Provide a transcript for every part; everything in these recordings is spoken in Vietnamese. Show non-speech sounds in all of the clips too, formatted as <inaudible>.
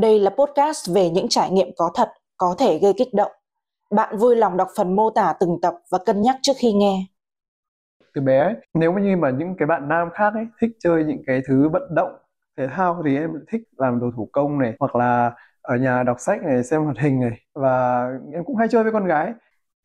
Đây là podcast về những trải nghiệm có thật, có thể gây kích động. Bạn vui lòng đọc phần mô tả từng tập và cân nhắc trước khi nghe. Từ bé, nếu như mà những cái bạn nam khác ấy thích chơi những cái thứ vận động thể thao thì em thích làm đồ thủ công này hoặc là ở nhà đọc sách này xem hoạt hình này và em cũng hay chơi với con gái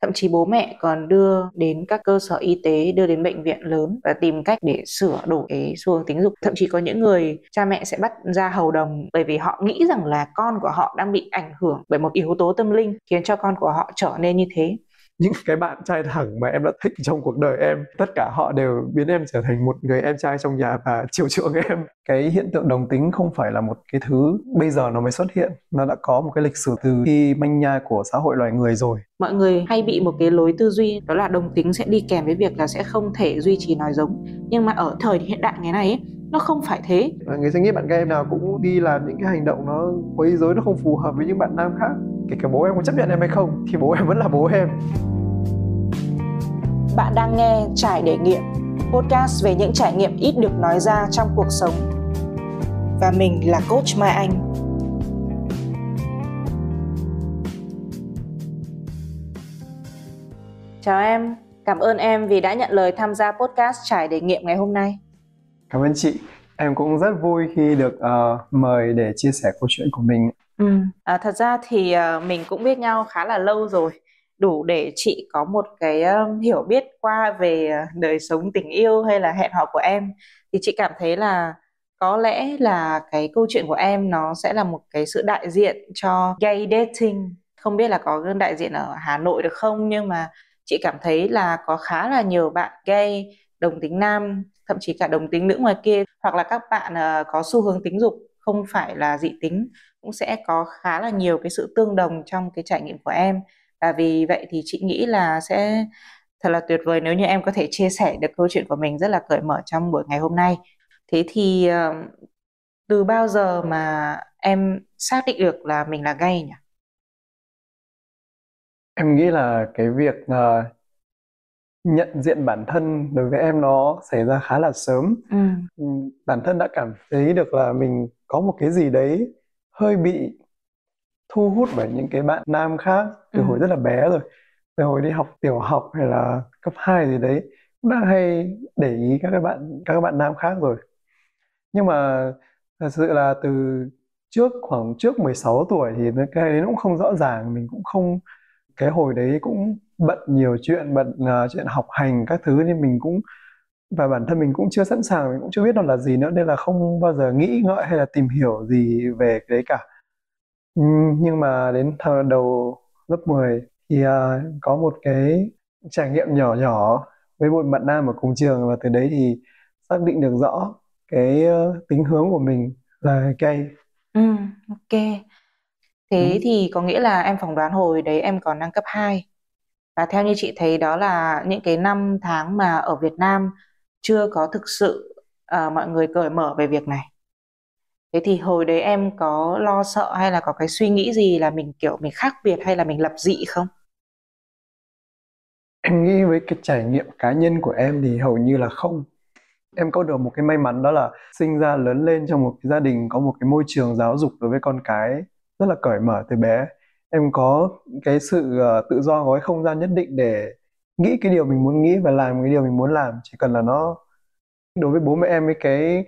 thậm chí bố mẹ còn đưa đến các cơ sở y tế đưa đến bệnh viện lớn và tìm cách để sửa đổi cái xu hướng tính dục thậm chí có những người cha mẹ sẽ bắt ra hầu đồng bởi vì họ nghĩ rằng là con của họ đang bị ảnh hưởng bởi một yếu tố tâm linh khiến cho con của họ trở nên như thế những cái bạn trai thẳng mà em đã thích trong cuộc đời em tất cả họ đều biến em trở thành một người em trai trong nhà và <laughs> chiều chuộng em cái hiện tượng đồng tính không phải là một cái thứ bây giờ nó mới xuất hiện nó đã có một cái lịch sử từ khi manh nha của xã hội loài người rồi mọi người hay bị một cái lối tư duy đó là đồng tính sẽ đi kèm với việc là sẽ không thể duy trì nói giống nhưng mà ở thời hiện đại ngày nay ấy, nó không phải thế à, người doanh nghiệp bạn gái em nào cũng đi làm những cái hành động nó quấy rối nó không phù hợp với những bạn nam khác kể cả bố em có chấp nhận em hay không thì bố em vẫn là bố em bạn đang nghe Trải để nghiệm, podcast về những trải nghiệm ít được nói ra trong cuộc sống. Và mình là coach Mai Anh. Chào em, cảm ơn em vì đã nhận lời tham gia podcast Trải để nghiệm ngày hôm nay. Cảm ơn chị. Em cũng rất vui khi được uh, mời để chia sẻ câu chuyện của mình. Ừ. À, thật ra thì uh, mình cũng biết nhau khá là lâu rồi đủ để chị có một cái ờ, hiểu biết qua về đời sống tình yêu hay là hẹn hò của em thì chị cảm thấy là có lẽ là cái câu chuyện của em nó sẽ là một cái sự đại diện cho gay dating không biết là có đại diện ở Hà Nội được không nhưng mà chị cảm thấy là có khá là nhiều bạn gay đồng tính nam thậm chí cả đồng tính nữ ngoài kia hoặc là các bạn ờ, có xu hướng tính dục không phải là dị tính cũng sẽ có khá là nhiều cái sự tương đồng trong cái trải nghiệm của em và vì vậy thì chị nghĩ là sẽ thật là tuyệt vời nếu như em có thể chia sẻ được câu chuyện của mình rất là cởi mở trong buổi ngày hôm nay thế thì từ bao giờ mà em xác định được là mình là gay nhỉ em nghĩ là cái việc uh, nhận diện bản thân đối với em nó xảy ra khá là sớm ừ. bản thân đã cảm thấy được là mình có một cái gì đấy hơi bị thu hút bởi những cái bạn nam khác từ ừ. hồi rất là bé rồi từ hồi đi học tiểu học hay là cấp 2 gì đấy cũng đã hay để ý các cái bạn các bạn nam khác rồi nhưng mà thật sự là từ trước khoảng trước 16 tuổi thì cái đấy cũng không rõ ràng mình cũng không cái hồi đấy cũng bận nhiều chuyện bận uh, chuyện học hành các thứ nên mình cũng và bản thân mình cũng chưa sẵn sàng mình cũng chưa biết nó là gì nữa nên là không bao giờ nghĩ ngợi hay là tìm hiểu gì về cái đấy cả Ừ, nhưng mà đến thời đầu lớp 10 thì, à, có một cái trải nghiệm nhỏ nhỏ với một bạn nam ở cùng trường và từ đấy thì xác định được rõ cái, ơ, ờ, tính hướng của mình là gay. Ừ, ok. Thế Ừm. thì có nghĩa là em phỏng đoán hồi đấy em còn đang cấp 2. Và theo như chị thấy đó là những cái năm tháng mà ở Việt Nam chưa có thực sự, ờ, mọi người cởi mở về việc này thế thì hồi đấy em có lo sợ hay là có cái suy nghĩ gì là mình kiểu mình khác biệt hay là mình lập dị không em nghĩ với cái trải nghiệm cá nhân của em thì hầu như là không em có được một cái may mắn đó là sinh ra lớn lên trong một cái gia đình có một cái môi trường giáo dục đối với con cái rất là cởi mở từ bé em có cái sự ờ, tự do có cái không gian nhất định để nghĩ cái điều mình muốn nghĩ và làm cái điều mình muốn làm chỉ cần là nó đối với bố mẹ em với cái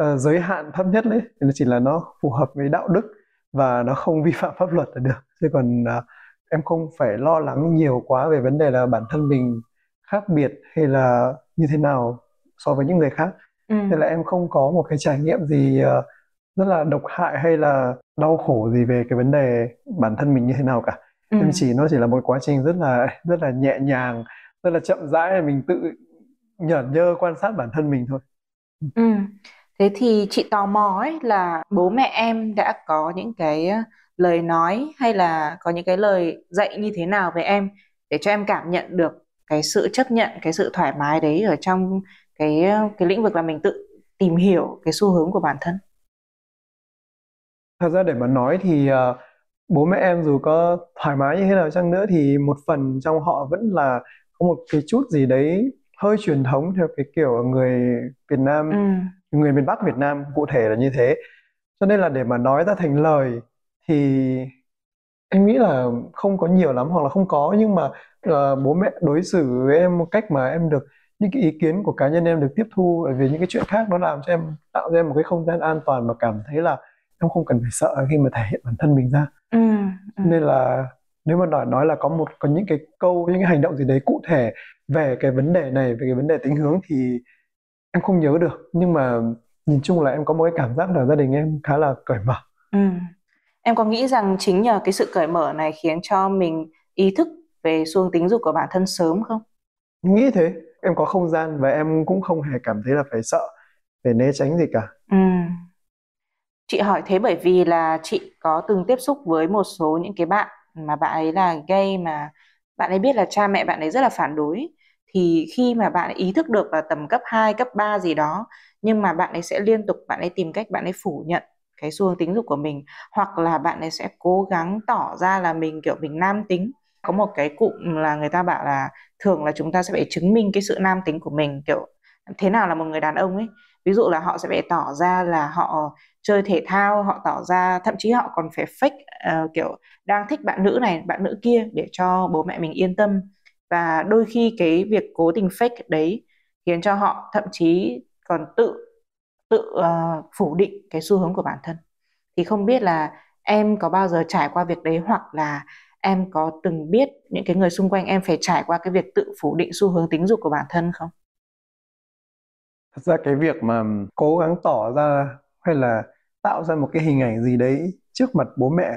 uh, giới hạn thấp nhất đấy thì nó chỉ là nó phù hợp với đạo đức và nó không vi phạm pháp luật là được chứ còn uh, em không phải lo lắng nhiều quá về vấn đề là bản thân mình khác biệt hay là như thế nào so với những người khác ừ. là em không có một cái trải nghiệm gì uh, rất là độc hại hay là đau khổ gì về cái vấn đề bản thân mình như thế nào cả ừ. em chỉ nó chỉ là một quá trình rất là rất là nhẹ nhàng rất là chậm rãi là mình tự nhởn nhơ quan sát bản thân mình thôi ừ Thế thì chị tò mò ấy là bố mẹ em đã có những cái ờ, lời nói hay là có những cái lời dạy như thế nào về em để cho em cảm nhận được cái sự chấp nhận, cái sự thoải mái đấy ở trong cái ờ, cái lĩnh vực là mình tự tìm hiểu cái xu hướng của bản thân. Thật ra để mà nói thì ờ, bố mẹ em dù có thoải mái như thế nào chăng nữa thì một phần trong họ vẫn là có một cái chút gì đấy hơi truyền thống theo cái kiểu người Việt Nam ừ người miền Bắc Việt Nam cụ thể là như thế cho nên là để mà nói ra thành lời thì em nghĩ là không có nhiều lắm hoặc là không có nhưng mà uh, bố mẹ đối xử với em một cách mà em được những cái ý kiến của cá nhân em được tiếp thu bởi vì những cái chuyện khác nó làm cho em tạo ra một cái không gian an toàn mà cảm thấy là em không cần phải sợ khi mà thể hiện bản thân mình ra ừ, ừ. nên là nếu mà nói nói là có một có những cái câu những cái hành động gì đấy cụ thể về cái vấn đề này về cái vấn đề tính hướng thì em không nhớ được nhưng mà nhìn chung là em có một cái cảm giác là gia đình em khá là cởi mở ừ. em có nghĩ rằng chính nhờ cái sự cởi mở này khiến cho mình ý thức về xu hướng tính dục của bản thân sớm không nghĩ thế em có không gian và em cũng không hề cảm thấy là phải sợ phải né tránh gì cả ừ. chị hỏi thế bởi vì là chị có từng tiếp xúc với một số những cái bạn mà bạn ấy là gay mà bạn ấy biết là cha mẹ bạn ấy rất là phản đối thì khi mà bạn ý thức được vào tầm cấp 2, cấp 3 gì đó nhưng mà bạn ấy sẽ liên tục bạn ấy tìm cách bạn ấy phủ nhận cái xu hướng tính dục của mình hoặc là bạn ấy sẽ cố gắng tỏ ra là mình kiểu mình nam tính có một cái cụm là người ta bảo là thường là chúng ta sẽ phải chứng minh cái sự nam tính của mình kiểu thế nào là một người đàn ông ấy ví dụ là họ sẽ phải tỏ ra là họ chơi thể thao họ tỏ ra thậm chí họ còn phải fake uh, kiểu đang thích bạn nữ này bạn nữ kia để cho bố mẹ mình yên tâm và đôi khi cái việc cố tình fake đấy khiến cho họ thậm chí còn tự tự uh, phủ định cái xu hướng của bản thân thì không biết là em có bao giờ trải qua việc đấy hoặc là em có từng biết những cái người xung quanh em phải trải qua cái việc tự phủ định xu hướng tính dục của bản thân không thật ra cái việc mà cố gắng tỏ ra hay là tạo ra một cái hình ảnh gì đấy trước mặt bố mẹ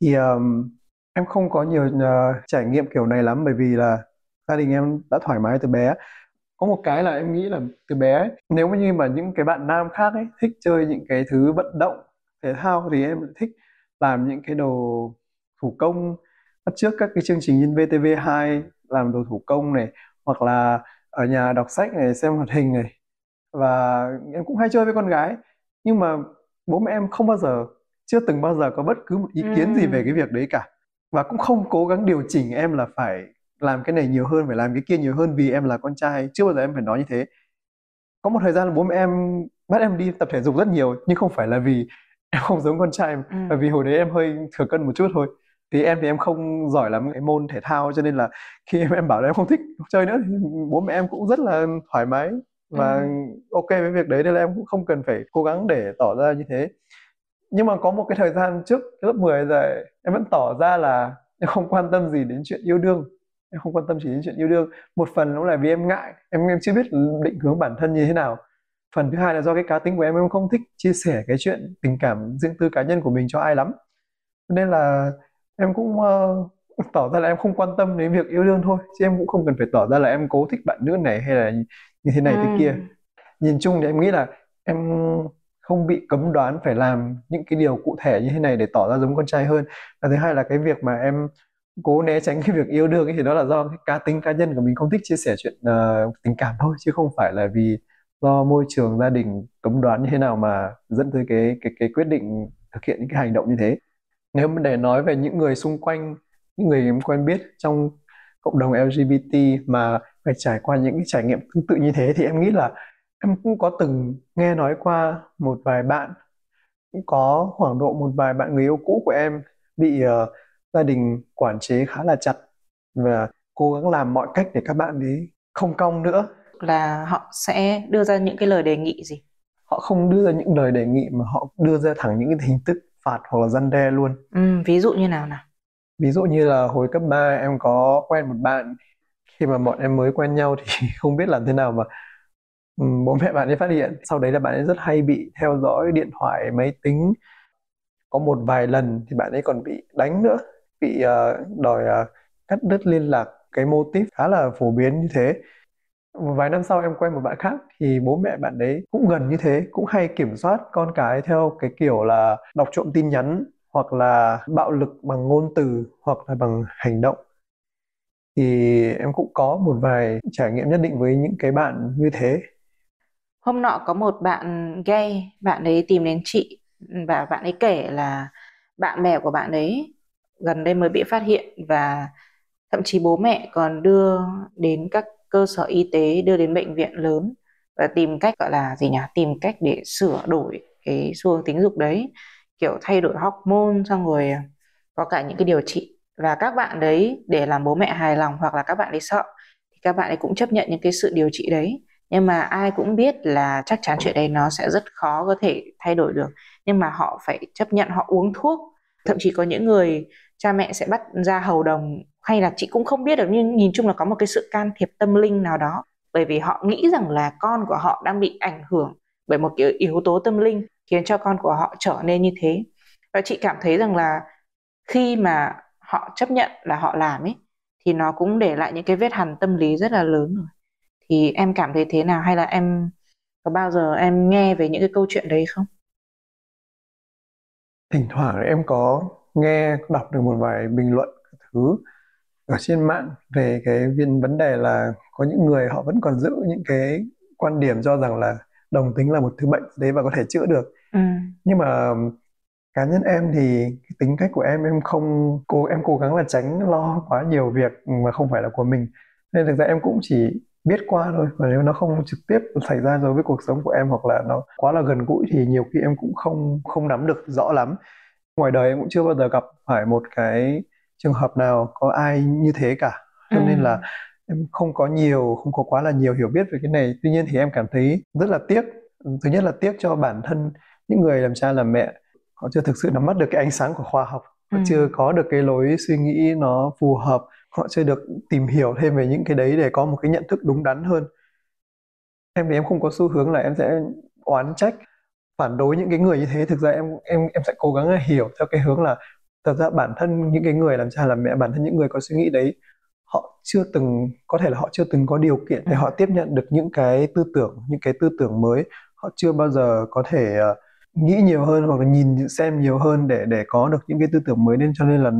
thì um, em không có nhiều uh, trải nghiệm kiểu này lắm bởi vì là gia đình em đã thoải mái từ bé có một cái là em nghĩ là từ bé ấy, nếu như mà những cái bạn nam khác ấy thích chơi những cái thứ vận động thể thao thì em thích làm những cái đồ thủ công bắt trước các cái chương trình trên VTV2 làm đồ thủ công này hoặc là ở nhà đọc sách này xem hoạt hình này và em cũng hay chơi với con gái nhưng mà bố mẹ em không bao giờ chưa từng bao giờ có bất cứ một ý kiến ừ. gì về cái việc đấy cả và cũng không cố gắng điều chỉnh em là phải làm cái này nhiều hơn phải làm cái kia nhiều hơn vì em là con trai chưa bao giờ em phải nói như thế có một thời gian là bố mẹ em bắt em đi tập thể dục rất nhiều nhưng không phải là vì <laughs> em không giống con trai ừ. vì hồi đấy em hơi thừa cân một chút thôi thì em thì em không giỏi lắm cái môn thể thao cho nên là khi em em bảo là em không thích chơi nữa thì bố mẹ em cũng rất là thoải mái và ừ. ok với việc đấy nên là em cũng không cần phải cố gắng để tỏ ra như thế nhưng mà có một cái thời gian trước lớp 10 rồi em vẫn tỏ ra là em không quan tâm gì đến chuyện yêu đương em không quan tâm chỉ đến chuyện yêu đương một phần cũng là vì em ngại em em chưa biết định hướng bản thân như thế nào phần thứ hai là do cái cá tính của em em không thích chia sẻ cái chuyện tình cảm riêng tư cá nhân của mình cho ai lắm nên là em cũng uh, tỏ ra là em không quan tâm đến việc yêu đương thôi chứ em cũng không cần phải tỏ ra là em cố thích bạn nữ này hay là như thế này ừ. thế kia nhìn chung thì em nghĩ là em không bị cấm đoán phải làm những cái điều cụ thể như thế này để tỏ ra giống con trai hơn và thứ hai là cái việc mà em cố né tránh cái việc yêu đương ấy thì đó là do cái cá tính cá nhân của mình không thích chia sẻ chuyện uh, tình cảm thôi chứ không phải là vì do môi trường gia đình cấm đoán như thế nào mà dẫn tới cái cái cái quyết định thực hiện những cái hành động như thế nếu mà để nói về những người xung quanh những người em quen biết trong cộng đồng LGBT mà phải trải qua những cái trải nghiệm tương tự như thế thì em nghĩ là em cũng có từng nghe nói qua một vài bạn cũng có khoảng độ một vài bạn người yêu cũ của em bị uh, gia đình quản chế khá là chặt và cố gắng làm mọi cách để các bạn ấy không cong nữa là họ sẽ đưa ra những cái lời đề nghị gì họ không đưa ra những lời đề nghị mà họ đưa ra thẳng những cái hình thức phạt hoặc là răn đe luôn ừ, ví dụ như nào nào ví dụ như là hồi cấp 3 em có quen một bạn khi mà bọn em mới quen nhau thì <laughs> không biết làm thế nào mà Ừ, bố mẹ bạn ấy phát hiện sau đấy là bạn ấy rất hay bị theo dõi điện thoại máy tính có một vài lần thì bạn ấy còn bị đánh nữa bị uh, đòi uh, cắt đứt liên lạc cái mô típ khá là phổ biến như thế một vài năm sau em quen một bạn khác thì bố mẹ bạn đấy cũng gần như thế cũng hay kiểm soát con cái theo cái kiểu là đọc trộm tin nhắn hoặc là bạo lực bằng ngôn từ hoặc là bằng hành động thì em cũng có một vài trải nghiệm nhất định với những cái bạn như thế hôm nọ có một bạn gay bạn ấy tìm đến chị và bạn ấy kể là bạn bè của bạn ấy gần đây mới bị phát hiện và thậm chí bố mẹ còn đưa đến các cơ sở y tế đưa đến bệnh viện lớn và tìm cách gọi là gì nhỉ tìm cách để sửa đổi cái xu hướng tính dục đấy kiểu thay đổi hormone xong rồi có cả những cái điều trị và các bạn đấy để làm bố mẹ hài lòng hoặc là các bạn ấy sợ thì các bạn ấy cũng chấp nhận những cái sự điều trị đấy nhưng mà ai cũng biết là chắc chắn chuyện đấy nó sẽ rất khó có thể thay đổi được nhưng mà họ phải chấp nhận họ uống thuốc thậm chí có những người cha mẹ sẽ bắt ra hầu đồng hay là chị cũng không biết được nhưng nhìn chung là có một cái sự can thiệp tâm linh nào đó bởi vì họ nghĩ rằng là con của họ đang bị ảnh hưởng bởi một cái yếu tố tâm linh khiến cho con của họ trở nên như thế và chị cảm thấy rằng là khi mà họ chấp nhận là họ làm ấy thì nó cũng để lại những cái vết hằn tâm lý rất là lớn rồi thì em cảm thấy thế nào hay là em có bao giờ em nghe về những cái câu chuyện đấy không? Thỉnh thoảng em có nghe đọc được một vài bình luận thứ ở trên mạng về cái viên vấn đề là có những người họ vẫn còn giữ những cái quan điểm cho rằng là đồng tính là một thứ bệnh đấy và có thể chữa được ừ. nhưng mà cá nhân em thì cái tính cách của em em không cố em cố gắng là tránh lo quá nhiều việc mà không phải là của mình nên thực ra em cũng chỉ biết qua thôi và nếu nó không trực tiếp xảy ra đối với cuộc sống của em hoặc là nó quá là gần gũi thì nhiều khi em cũng không không nắm được rõ lắm ngoài đời em cũng chưa bao giờ gặp phải một cái trường hợp nào có ai như thế cả cho ừ. nên là em không có nhiều không có quá là nhiều hiểu biết về cái này tuy nhiên thì em cảm thấy rất là tiếc thứ nhất là tiếc cho bản thân những người làm cha làm mẹ họ chưa thực sự nắm bắt được cái ánh sáng của khoa học ừ. chưa có được cái lối suy nghĩ nó phù hợp họ sẽ được tìm hiểu thêm về những cái đấy để có một cái nhận thức đúng đắn hơn em thì em không có xu hướng là em sẽ oán trách phản đối những cái người như thế thực ra em em em sẽ cố gắng hiểu theo cái hướng là thật ra bản thân những cái người làm cha làm mẹ bản thân những người có suy nghĩ đấy họ chưa từng có thể là họ chưa từng có điều kiện để ừ. họ tiếp nhận được những cái tư tưởng những cái tư tưởng mới họ chưa bao giờ có thể ờ, nghĩ nhiều hơn hoặc là nhìn xem nhiều hơn để để có được những cái tư tưởng mới nên cho nên là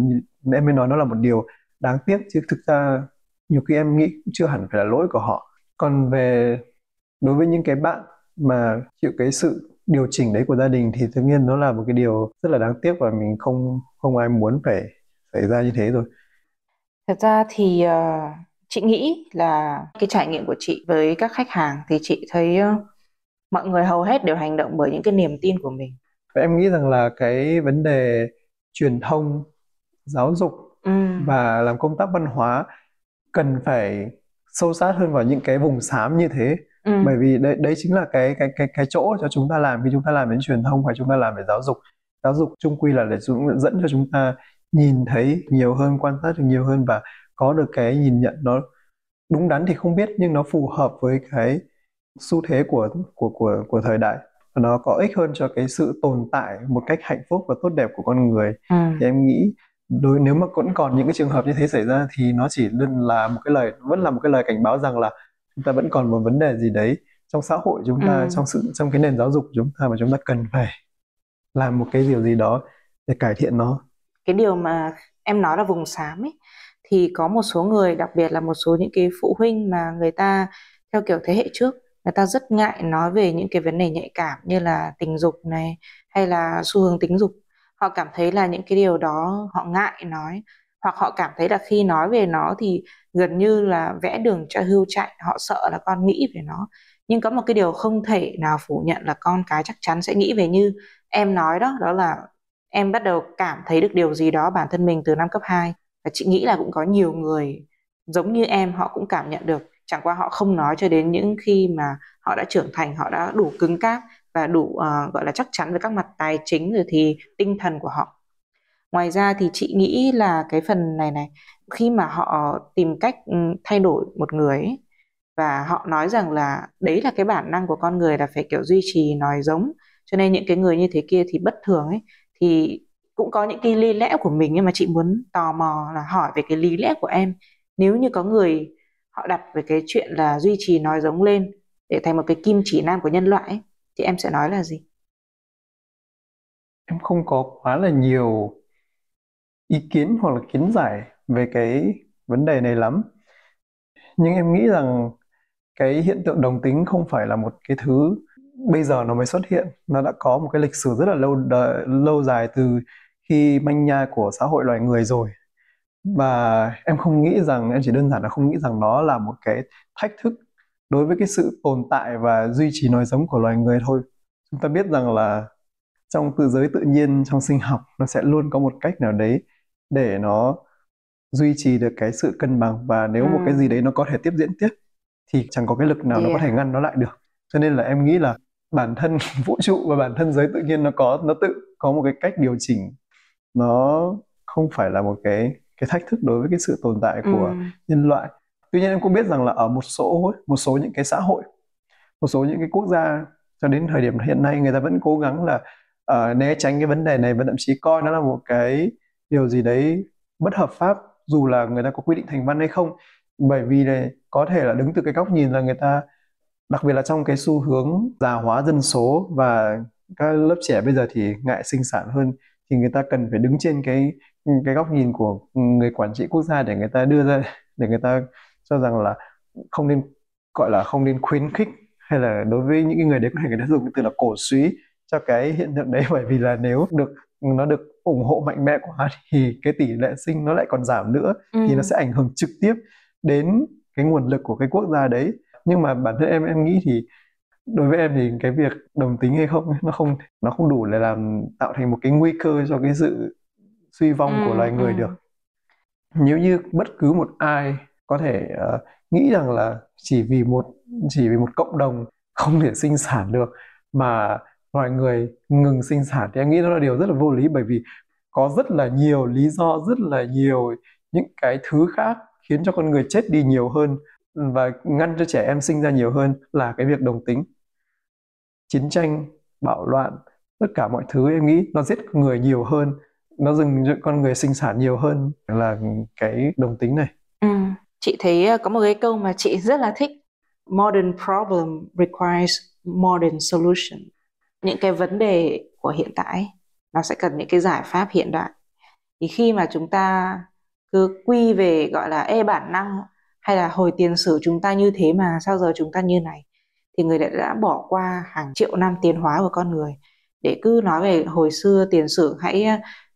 em mới nói nó là một điều đáng tiếc chứ thực ra nhiều khi em nghĩ cũng chưa hẳn phải là lỗi của họ còn về đối với những cái bạn mà chịu cái sự điều chỉnh đấy của gia đình thì tự nhiên nó là một cái điều rất là đáng tiếc và mình không không ai muốn phải xảy ra như thế rồi thật ra thì uh, chị nghĩ là cái trải nghiệm của chị với các khách hàng thì chị thấy uh, mọi người hầu hết đều hành động bởi những cái niềm tin của mình và em nghĩ rằng là cái vấn đề truyền thông giáo dục Ừ. và làm công tác văn hóa cần phải sâu sát hơn vào những cái vùng xám như thế ừ. bởi vì đấy đấy chính là cái cái cái cái chỗ cho chúng ta làm khi chúng ta làm đến truyền thông và chúng ta làm về giáo dục giáo dục chung quy là để chúng, dẫn cho chúng ta nhìn thấy nhiều hơn quan sát được nhiều hơn và có được cái nhìn nhận nó đúng đắn thì không biết nhưng nó phù hợp với cái xu thế của của của của thời đại nó có ích hơn cho cái sự tồn tại một cách hạnh phúc và tốt đẹp của con người ừ. thì em nghĩ đối nếu mà vẫn còn những cái trường hợp như thế xảy ra thì nó chỉ đơn là một cái lời vẫn là một cái lời cảnh báo rằng là chúng ta vẫn còn một vấn đề gì đấy trong xã hội chúng ta ừ. trong sự trong cái nền giáo dục chúng ta mà chúng ta cần phải làm một cái điều gì đó để cải thiện nó cái điều mà em nói là vùng xám ấy thì có một số người đặc biệt là một số những cái phụ huynh mà người ta theo kiểu thế hệ trước người ta rất ngại nói về những cái vấn đề nhạy cảm như là tình dục này hay là xu hướng tính dục họ cảm thấy là những cái điều đó họ ngại nói hoặc họ cảm thấy là khi nói về nó thì gần như là vẽ đường cho hưu chạy họ sợ là con nghĩ về nó nhưng có một cái điều không thể nào phủ nhận là con cái chắc chắn sẽ nghĩ về như em nói đó đó là em bắt đầu cảm thấy được điều gì đó bản thân mình từ năm cấp 2 và chị nghĩ là cũng có nhiều người giống như em họ cũng cảm nhận được chẳng qua họ không nói cho đến những khi mà họ đã trưởng thành họ đã đủ cứng cáp và đủ uh, gọi là chắc chắn về các mặt tài chính rồi thì tinh thần của họ ngoài ra thì chị nghĩ là cái phần này này khi mà họ tìm cách ừ, thay đổi một người và họ nói rằng là đấy là cái bản năng của con người là phải kiểu duy trì nói giống cho nên những cái người như thế kia thì bất thường ấy thì cũng có những cái lý lẽ của mình nhưng mà chị muốn tò mò là hỏi về cái lý lẽ của em nếu như có người họ đặt về cái chuyện là duy trì nói giống lên để thành một cái kim chỉ nam của nhân loại ấy, thì em sẽ nói là gì em không có quá là nhiều ý kiến hoặc là kiến giải về cái vấn đề này lắm nhưng em nghĩ rằng cái hiện tượng đồng tính không phải là một cái thứ bây giờ nó mới xuất hiện nó đã có một cái lịch sử rất là lâu đời, lâu dài từ khi manh nha của xã hội loài người rồi và em không nghĩ rằng em chỉ đơn giản là không nghĩ rằng nó là một cái thách thức đối với cái sự tồn tại và duy trì nòi giống của loài người thôi chúng ta biết rằng là trong tự giới tự nhiên trong sinh học nó sẽ luôn có một cách nào đấy để nó duy trì được cái sự cân bằng và nếu ừ. một cái ừ. gì đấy nó có thể tiếp diễn tiếp thì chẳng có cái lực nào yeah. nó có thể ngăn nó lại được cho nên là em nghĩ là bản thân <laughs> vũ trụ và bản thân giới tự nhiên nó có nó tự có một cái cách điều chỉnh nó không phải là một cái cái thách thức đối với cái sự tồn tại của ừ. nhân loại tuy nhiên em cũng biết rằng là ở một số một số những cái xã hội một số những cái quốc gia cho đến thời điểm hiện nay người ta vẫn cố gắng là uh, né tránh cái vấn đề này và thậm chí coi nó là một cái điều gì đấy bất hợp pháp dù là người ta có quy định thành văn hay không bởi vì này có thể là đứng từ cái góc nhìn là người ta đặc biệt là trong cái xu hướng già hóa dân số và các lớp trẻ bây giờ thì ngại sinh sản hơn thì người ta cần phải đứng trên cái cái góc nhìn của người quản trị quốc gia để người ta đưa ra để người ta cho rằng là không nên gọi là không nên khuyến khích hay là đối với những người đấy có thể người ta dùng từ là cổ suý cho cái hiện tượng đấy <laughs> bởi vì là nếu được nó được ủng hộ mạnh mẽ quá <laughs> thì cái tỷ lệ sinh nó lại còn giảm nữa ừ. thì nó sẽ ảnh hưởng trực tiếp đến cái nguồn lực của cái quốc gia đấy nhưng mà bản thân em em nghĩ thì đối với em thì cái việc đồng tính hay không nó không nó không đủ để làm tạo thành một cái nguy cơ cho cái sự suy vong ừ, của loài người ừ. được nếu như bất cứ một ai có thể uh, nghĩ rằng là chỉ vì một chỉ vì một cộng đồng không thể sinh sản được mà loài người ngừng sinh sản thì em nghĩ đó là điều rất là vô lý bởi vì có rất là nhiều lý do rất là nhiều những cái thứ khác khiến cho con người chết đi nhiều hơn và ngăn cho trẻ em sinh ra nhiều hơn là cái việc đồng tính chiến tranh bạo loạn tất cả mọi thứ em nghĩ nó giết người nhiều hơn nó dừng con người sinh sản nhiều hơn là cái đồng tính này chị thấy ờ, có một cái câu mà chị rất là thích modern problem requires modern solution những cái vấn đề của hiện tại nó sẽ cần những cái giải pháp hiện đại thì khi mà chúng ta cứ quy về gọi là e bản năng hay là hồi tiền sử chúng ta như thế mà sao giờ chúng ta như này thì người đã, đã bỏ qua hàng triệu năm tiến hóa của con người để cứ nói về hồi xưa tiền sử hãy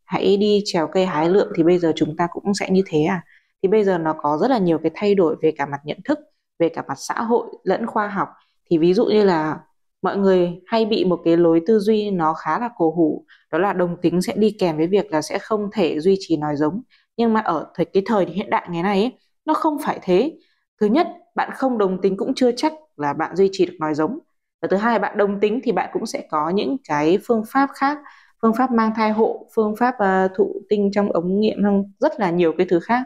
hãy đi trèo cây hái lượm thì bây giờ chúng ta cũng sẽ như thế à thì bây giờ nó có rất là nhiều cái thay đổi về cả mặt nhận thức về cả mặt xã hội lẫn khoa học thì ví dụ như là mọi người hay bị một cái lối tư duy nó khá là cổ hủ đó là đồng tính sẽ đi kèm với việc là sẽ không thể duy trì nói giống nhưng mà ở thời cái thời hiện đại ngày nay ấy, nó không phải thế thứ nhất bạn không đồng tính cũng chưa chắc là bạn duy trì được nói giống và thứ hai bạn đồng tính thì bạn cũng sẽ có những cái phương pháp khác phương pháp mang thai hộ phương pháp uh, thụ tinh trong ống nghiệm rất là nhiều cái thứ khác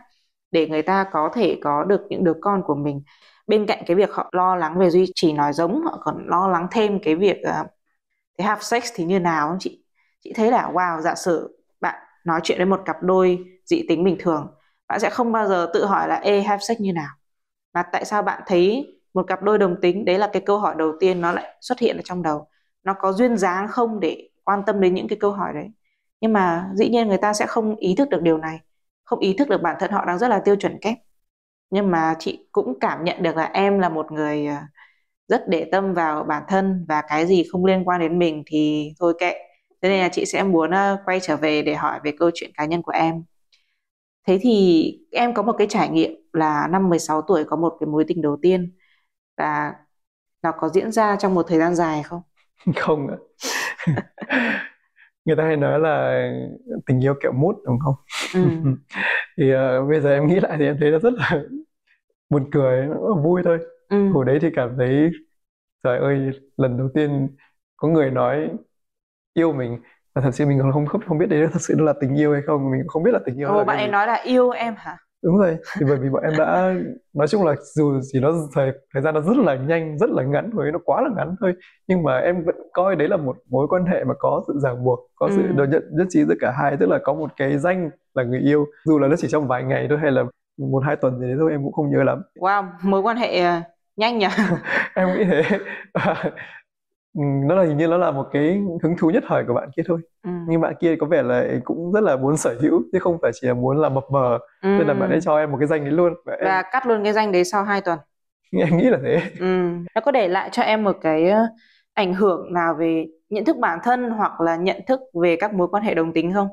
để người ta có thể có được những đứa con của mình bên cạnh cái việc họ lo lắng về duy trì nói giống họ còn lo lắng thêm cái việc uh, cái have sex thì như nào không chị chị thấy là wow giả sử bạn nói chuyện với một cặp đôi dị tính bình thường bạn sẽ không bao giờ tự hỏi là e have sex như nào mà tại sao bạn thấy một cặp đôi đồng tính đấy là cái câu hỏi đầu tiên nó lại xuất hiện ở trong đầu nó có duyên dáng không để quan tâm đến những cái câu hỏi đấy nhưng mà dĩ nhiên người ta sẽ không ý thức được điều này không ý thức được bản thân họ đang rất là tiêu chuẩn kép nhưng mà chị cũng cảm nhận được là em là một người ờ, rất để tâm vào bản thân và cái gì không liên quan đến mình thì thôi kệ thế nên là chị sẽ muốn ờ, quay trở về để hỏi về câu chuyện cá nhân của em thế thì em có một cái trải nghiệm là năm 16 tuổi có một cái mối tình đầu tiên và nó có diễn ra trong một thời gian dài không <laughs> không ạ <laughs> người ta hay nói là tình yêu kẹo mút đúng không ừ. <laughs> thì uh, bây giờ em nghĩ lại thì em thấy nó rất là <laughs> buồn cười vui thôi ừ. hồi đấy thì cảm thấy trời ơi lần đầu tiên có người nói yêu mình và thật sự mình còn không không không biết đấy thật sự nó là tình yêu hay không mình không biết là tình yêu Ồ, là bạn ấy nói là yêu em hả đúng rồi thì bởi vì bọn em đã nói chung là dù chỉ nó thời thời gian nó rất là nhanh rất là ngắn thôi nó quá là ngắn thôi nhưng mà em vẫn coi đấy là một mối quan hệ mà có sự ràng buộc có sự ừ. đồng nhận nhất trí giữa cả hai tức là có một cái danh là người yêu dù là nó chỉ trong vài ngày thôi hay là một hai tuần gì đấy thôi em cũng không nhớ lắm wow mối quan hệ à, nhanh nhỉ <laughs> em nghĩ thế <laughs> Ừ, nó là hình như nó là một cái hứng thú nhất thời của bạn kia thôi ừ. nhưng bạn kia có vẻ là cũng rất là muốn sở hữu chứ không phải chỉ là muốn là mập mờ ừ. nên là bạn ấy cho em một cái danh đấy luôn và, em... cắt luôn cái danh đấy sau 2 tuần <laughs> em nghĩ là thế ừ. nó có để lại cho em một cái ờ, ảnh hưởng nào về nhận thức bản thân hoặc là nhận thức về các mối quan hệ đồng tính không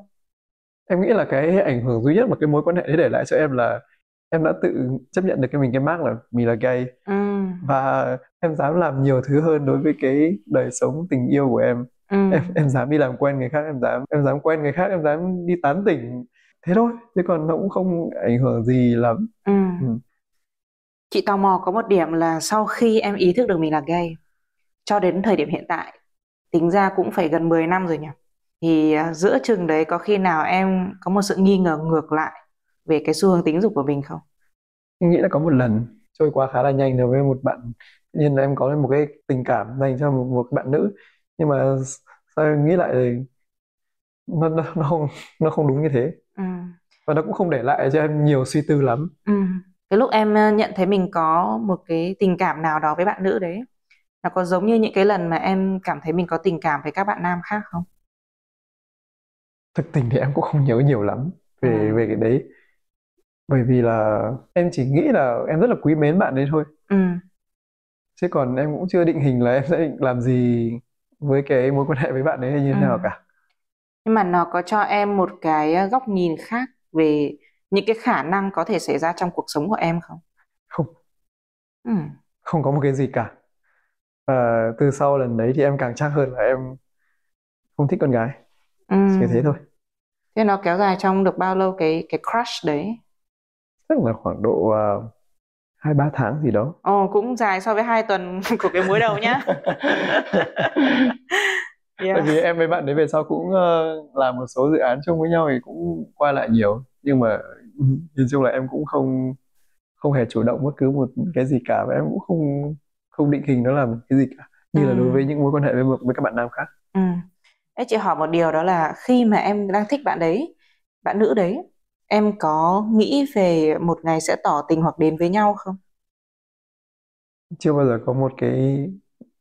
em nghĩ là cái ảnh hưởng duy nhất mà cái mối quan hệ đấy để lại cho em là em đã tự chấp nhận được cái mình cái mark là mình là gay ừ. và em dám làm nhiều thứ hơn đối với cái đời sống tình yêu của em ừ. em em dám đi làm quen người khác em dám em dám quen người khác em dám đi tán tỉnh thế thôi chứ còn nó cũng không ảnh hưởng gì lắm ừ. Ừ. chị tò mò có một điểm là sau khi em ý thức được mình là gay cho đến thời điểm hiện tại tính ra cũng phải gần 10 năm rồi nhỉ thì à, giữa chừng đấy có khi nào em có một sự nghi ngờ ngược lại về cái xu hướng tính dục của mình không? Em nghĩ là có một lần trôi qua khá là nhanh đối với một bạn nhiên là em có một cái tình cảm dành cho một, một bạn nữ nhưng mà sao em nghĩ lại thì nó, nó nó không nó không đúng như thế ừ. và nó cũng không để lại cho em nhiều suy tư lắm ừ. cái lúc em ờ, nhận thấy mình có một cái tình cảm nào đó với bạn nữ đấy nó có giống như những cái lần mà em cảm thấy mình có tình cảm với các bạn nam khác không thực tình thì em cũng không nhớ nhiều lắm về ừ. về cái đấy bởi vì là em chỉ nghĩ là em rất là quý mến bạn đấy thôi ừ. chứ còn em cũng chưa định hình là em sẽ định làm gì với cái mối quan hệ với bạn đấy hay như thế ừ. nào cả nhưng mà nó có cho em một cái ờ, góc nhìn khác về những cái khả năng có thể xảy ra trong cuộc sống của em không không ừ. không có một cái gì cả và ờ, từ sau lần đấy thì em càng chắc hơn là em không thích con gái ừ. chỉ thế thôi thế nó kéo dài trong được bao lâu cái cái crush đấy chắc là khoảng độ à, hai uh, ba tháng gì đó ồ cũng dài so với hai tuần <laughs> của cái mối đầu nhá <laughs> yeah. tại vì em với bạn đấy về sau cũng uh, làm một số dự án chung với nhau thì cũng qua lại nhiều nhưng mà nhìn chung là em cũng không không hề chủ động bất cứ một cái gì cả và em cũng không không định hình nó làm cái gì cả như ừ. là đối ừ. với những mối quan hệ với với các bạn nam khác ừ. Ê, chị hỏi một điều đó là khi mà em đang thích bạn đấy bạn nữ đấy Em có nghĩ về một ngày sẽ tỏ tình hoặc đến với nhau không? Chưa bao giờ có một cái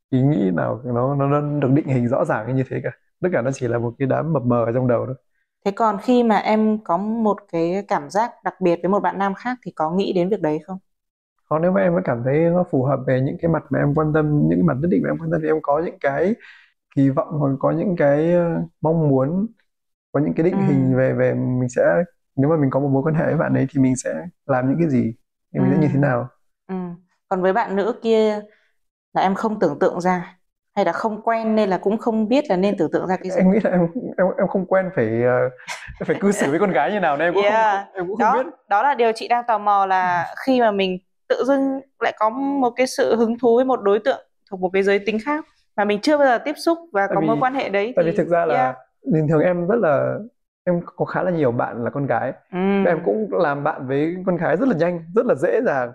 ý nghĩ nào nó nó, được định hình rõ ràng như thế cả. Tất cả nó chỉ là một cái đám mập mờ ở trong đầu thôi. Thế còn khi mà em có một cái cảm giác đặc biệt với một bạn nam khác thì có nghĩ đến việc đấy không? Còn nếu mà em cảm thấy nó phù hợp về những cái mặt mà em quan tâm, những cái mặt nhất định mà em quan tâm thì em có những cái kỳ vọng hoặc có những cái ờ, mong muốn, có những cái định Ừ. hình về về mình sẽ nếu mà mình có một mối quan hệ với bạn ấy thì mình sẽ làm những cái gì thì mình ừ. sẽ như ừ. thế nào ừ. còn với bạn nữ kia là em không tưởng tượng ra hay là không quen nên là cũng không biết là nên tưởng tượng ra cái gì em nghĩ là em em em không quen phải uh, phải cư xử với con gái như nào nên em cũng yeah. không em cũng đó, biết đó là điều chị đang tò mò là <laughs> khi mà mình tự dưng lại có một cái sự hứng thú với một đối tượng thuộc một cái giới tính khác mà mình chưa bao giờ tiếp xúc và tại có vì, mối quan hệ đấy tại thì... vì thực ra là yeah. bình thường em rất là em có khá là nhiều bạn là con gái ừ. em cũng làm bạn với con gái rất là nhanh rất là dễ dàng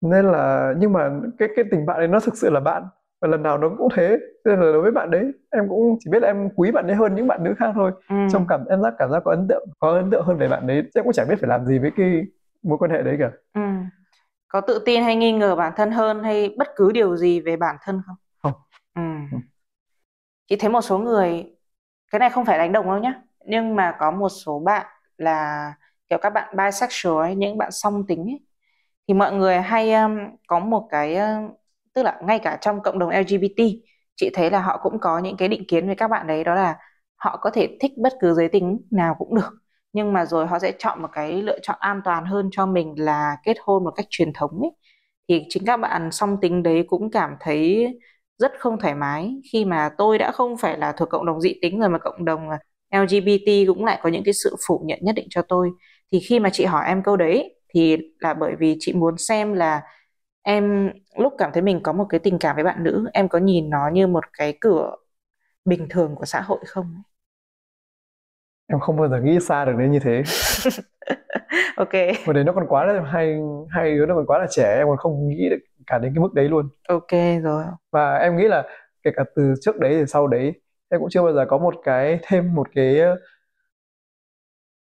nên là nhưng mà cái cái tình bạn đấy nó thực sự là bạn và lần nào nó cũng thế nên là đối với bạn đấy em cũng chỉ biết là em quý bạn ấy hơn những bạn nữ khác thôi ừ. trong cảm em giác cảm giác có ấn tượng có ấn tượng hơn về bạn đấy em cũng chẳng biết phải làm gì với cái mối quan hệ đấy cả ừ. có tự tin hay nghi ngờ bản thân hơn hay bất cứ điều gì về bản thân không không ừ. chị thấy một số người cái này không phải đánh đồng đâu nhá nhưng mà có một số bạn là kiểu các bạn bisexual ấy, những bạn song tính ấy, thì mọi người hay um, có một cái uh, tức là ngay cả trong cộng đồng LGBT chị thấy là họ cũng có những cái định kiến với các bạn đấy đó là họ có thể thích bất cứ giới tính nào cũng được nhưng mà rồi họ sẽ chọn một cái lựa chọn an toàn hơn cho mình là kết hôn một cách truyền thống ấy thì chính các bạn song tính đấy cũng cảm thấy rất không thoải mái khi mà tôi đã không phải là thuộc cộng đồng dị tính rồi mà cộng đồng à, LGBT cũng lại có những cái sự phủ nhận nhất định cho tôi thì khi mà chị hỏi em câu đấy thì là bởi vì chị muốn xem là em lúc cảm thấy mình có một cái tình cảm với bạn nữ em có nhìn nó như một cái cửa bình thường của xã hội không em không bao giờ nghĩ xa được đến như thế <laughs> ok mà đấy nó còn quá là hay hay nó còn quá là trẻ em còn không nghĩ được cả đến cái mức đấy luôn ok rồi và em nghĩ là kể cả từ trước đấy thì sau đấy em cũng chưa bao giờ có một cái <laughs> thêm một cái ờ,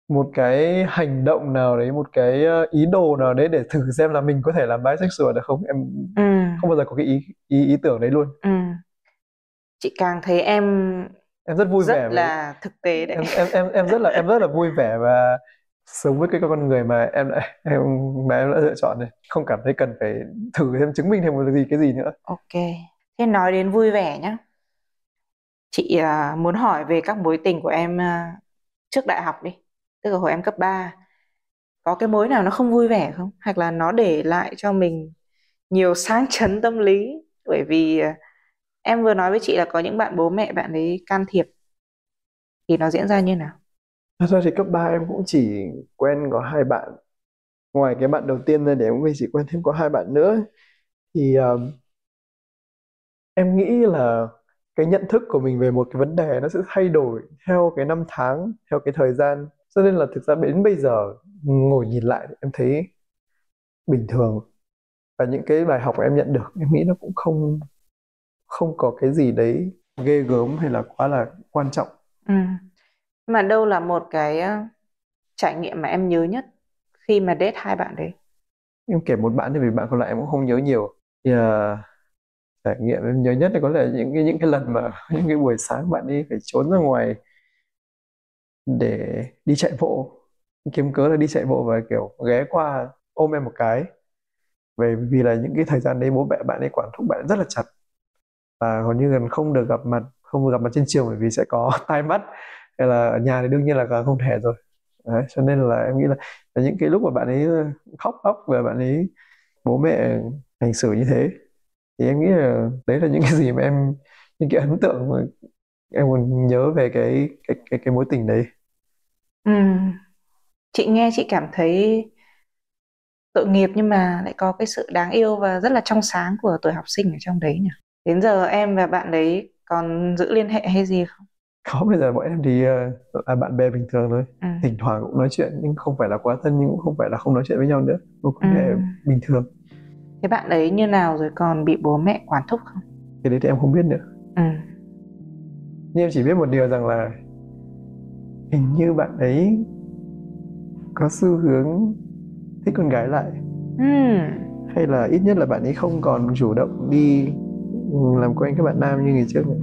một cái hành động nào đấy một cái ờ, ý đồ nào đấy để thử xem là mình có thể làm sách sửa được không em ừ. không bao giờ có cái ý ý ý tưởng đấy luôn ừ. chị càng thấy em em rất vui rất vẻ là với... thực tế đấy em em em em rất là em rất là vui vẻ và sống với cái con người mà em đã <laughs> em mà em đã lựa chọn này không cảm thấy cần phải thử thêm chứng minh thêm một cái gì cái gì nữa ok thế nói đến vui vẻ nhá chị à, muốn hỏi về các mối tình của em à, trước đại học đi tức là hồi em cấp 3 có cái mối nào nó không vui vẻ không hoặc là nó để lại cho mình nhiều sáng chấn tâm lý bởi vì à, em vừa nói với chị là có những bạn bố mẹ bạn ấy can thiệp thì nó diễn ra như nào thật ra thì cấp 3 em cũng chỉ quen có hai bạn ngoài cái bạn đầu tiên ra để em cũng chỉ quen thêm có hai bạn nữa thì um, em nghĩ là cái nhận thức của mình về một cái vấn đề nó sẽ thay đổi theo cái năm tháng theo cái thời gian cho nên là thực ra đến bây giờ ngồi nhìn lại em thấy bình thường và những cái bài học em nhận được em nghĩ nó cũng không không có cái gì đấy ghê gớm hay là quá là quan trọng ừ. mà đâu là một cái ờ, trải nghiệm mà em nhớ nhất khi mà date hai bạn đấy em kể một bạn thì vì bạn còn lại em cũng không nhớ nhiều yeah trải nghiệm em nhớ nhất là có lẽ những cái những cái lần mà <laughs> những cái buổi sáng bạn đi phải trốn ra ngoài để đi chạy bộ kiếm cớ là đi chạy bộ và kiểu ghé qua ôm em một cái về vì là những cái thời gian đấy bố mẹ bạn ấy quản thúc bạn rất là chặt và hầu như gần không được gặp mặt không được gặp mặt trên trường bởi vì sẽ có <laughs> tai mắt hay là ở nhà thì đương nhiên là không thể rồi đấy, cho nên là em nghĩ là, là những cái lúc mà bạn ấy khóc lóc và bạn ấy bố mẹ hành xử như thế thì em nghĩ là đấy là những cái gì mà em những cái ấn tượng mà em còn nhớ về cái cái cái, cái mối tình đấy ừ. chị nghe chị cảm thấy tội nghiệp nhưng mà lại có cái sự đáng yêu và rất là trong sáng của tuổi học sinh ở trong đấy nhỉ đến giờ em và bạn đấy còn giữ liên hệ hay gì không có bây giờ bọn em thì uh, là bạn bè bình thường thôi ừ. thỉnh thoảng cũng nói chuyện nhưng không phải là quá thân nhưng cũng không phải là không nói chuyện với nhau nữa mối quan hệ bình thường thế bạn ấy như nào rồi còn bị bố mẹ quản thúc không cái đấy thì em không biết nữa ừ. nhưng em chỉ biết một điều rằng là hình như bạn ấy có xu hướng thích con gái lại ừ. hay là ít nhất là bạn ấy không còn chủ động đi làm quen các bạn nam như ngày trước nữa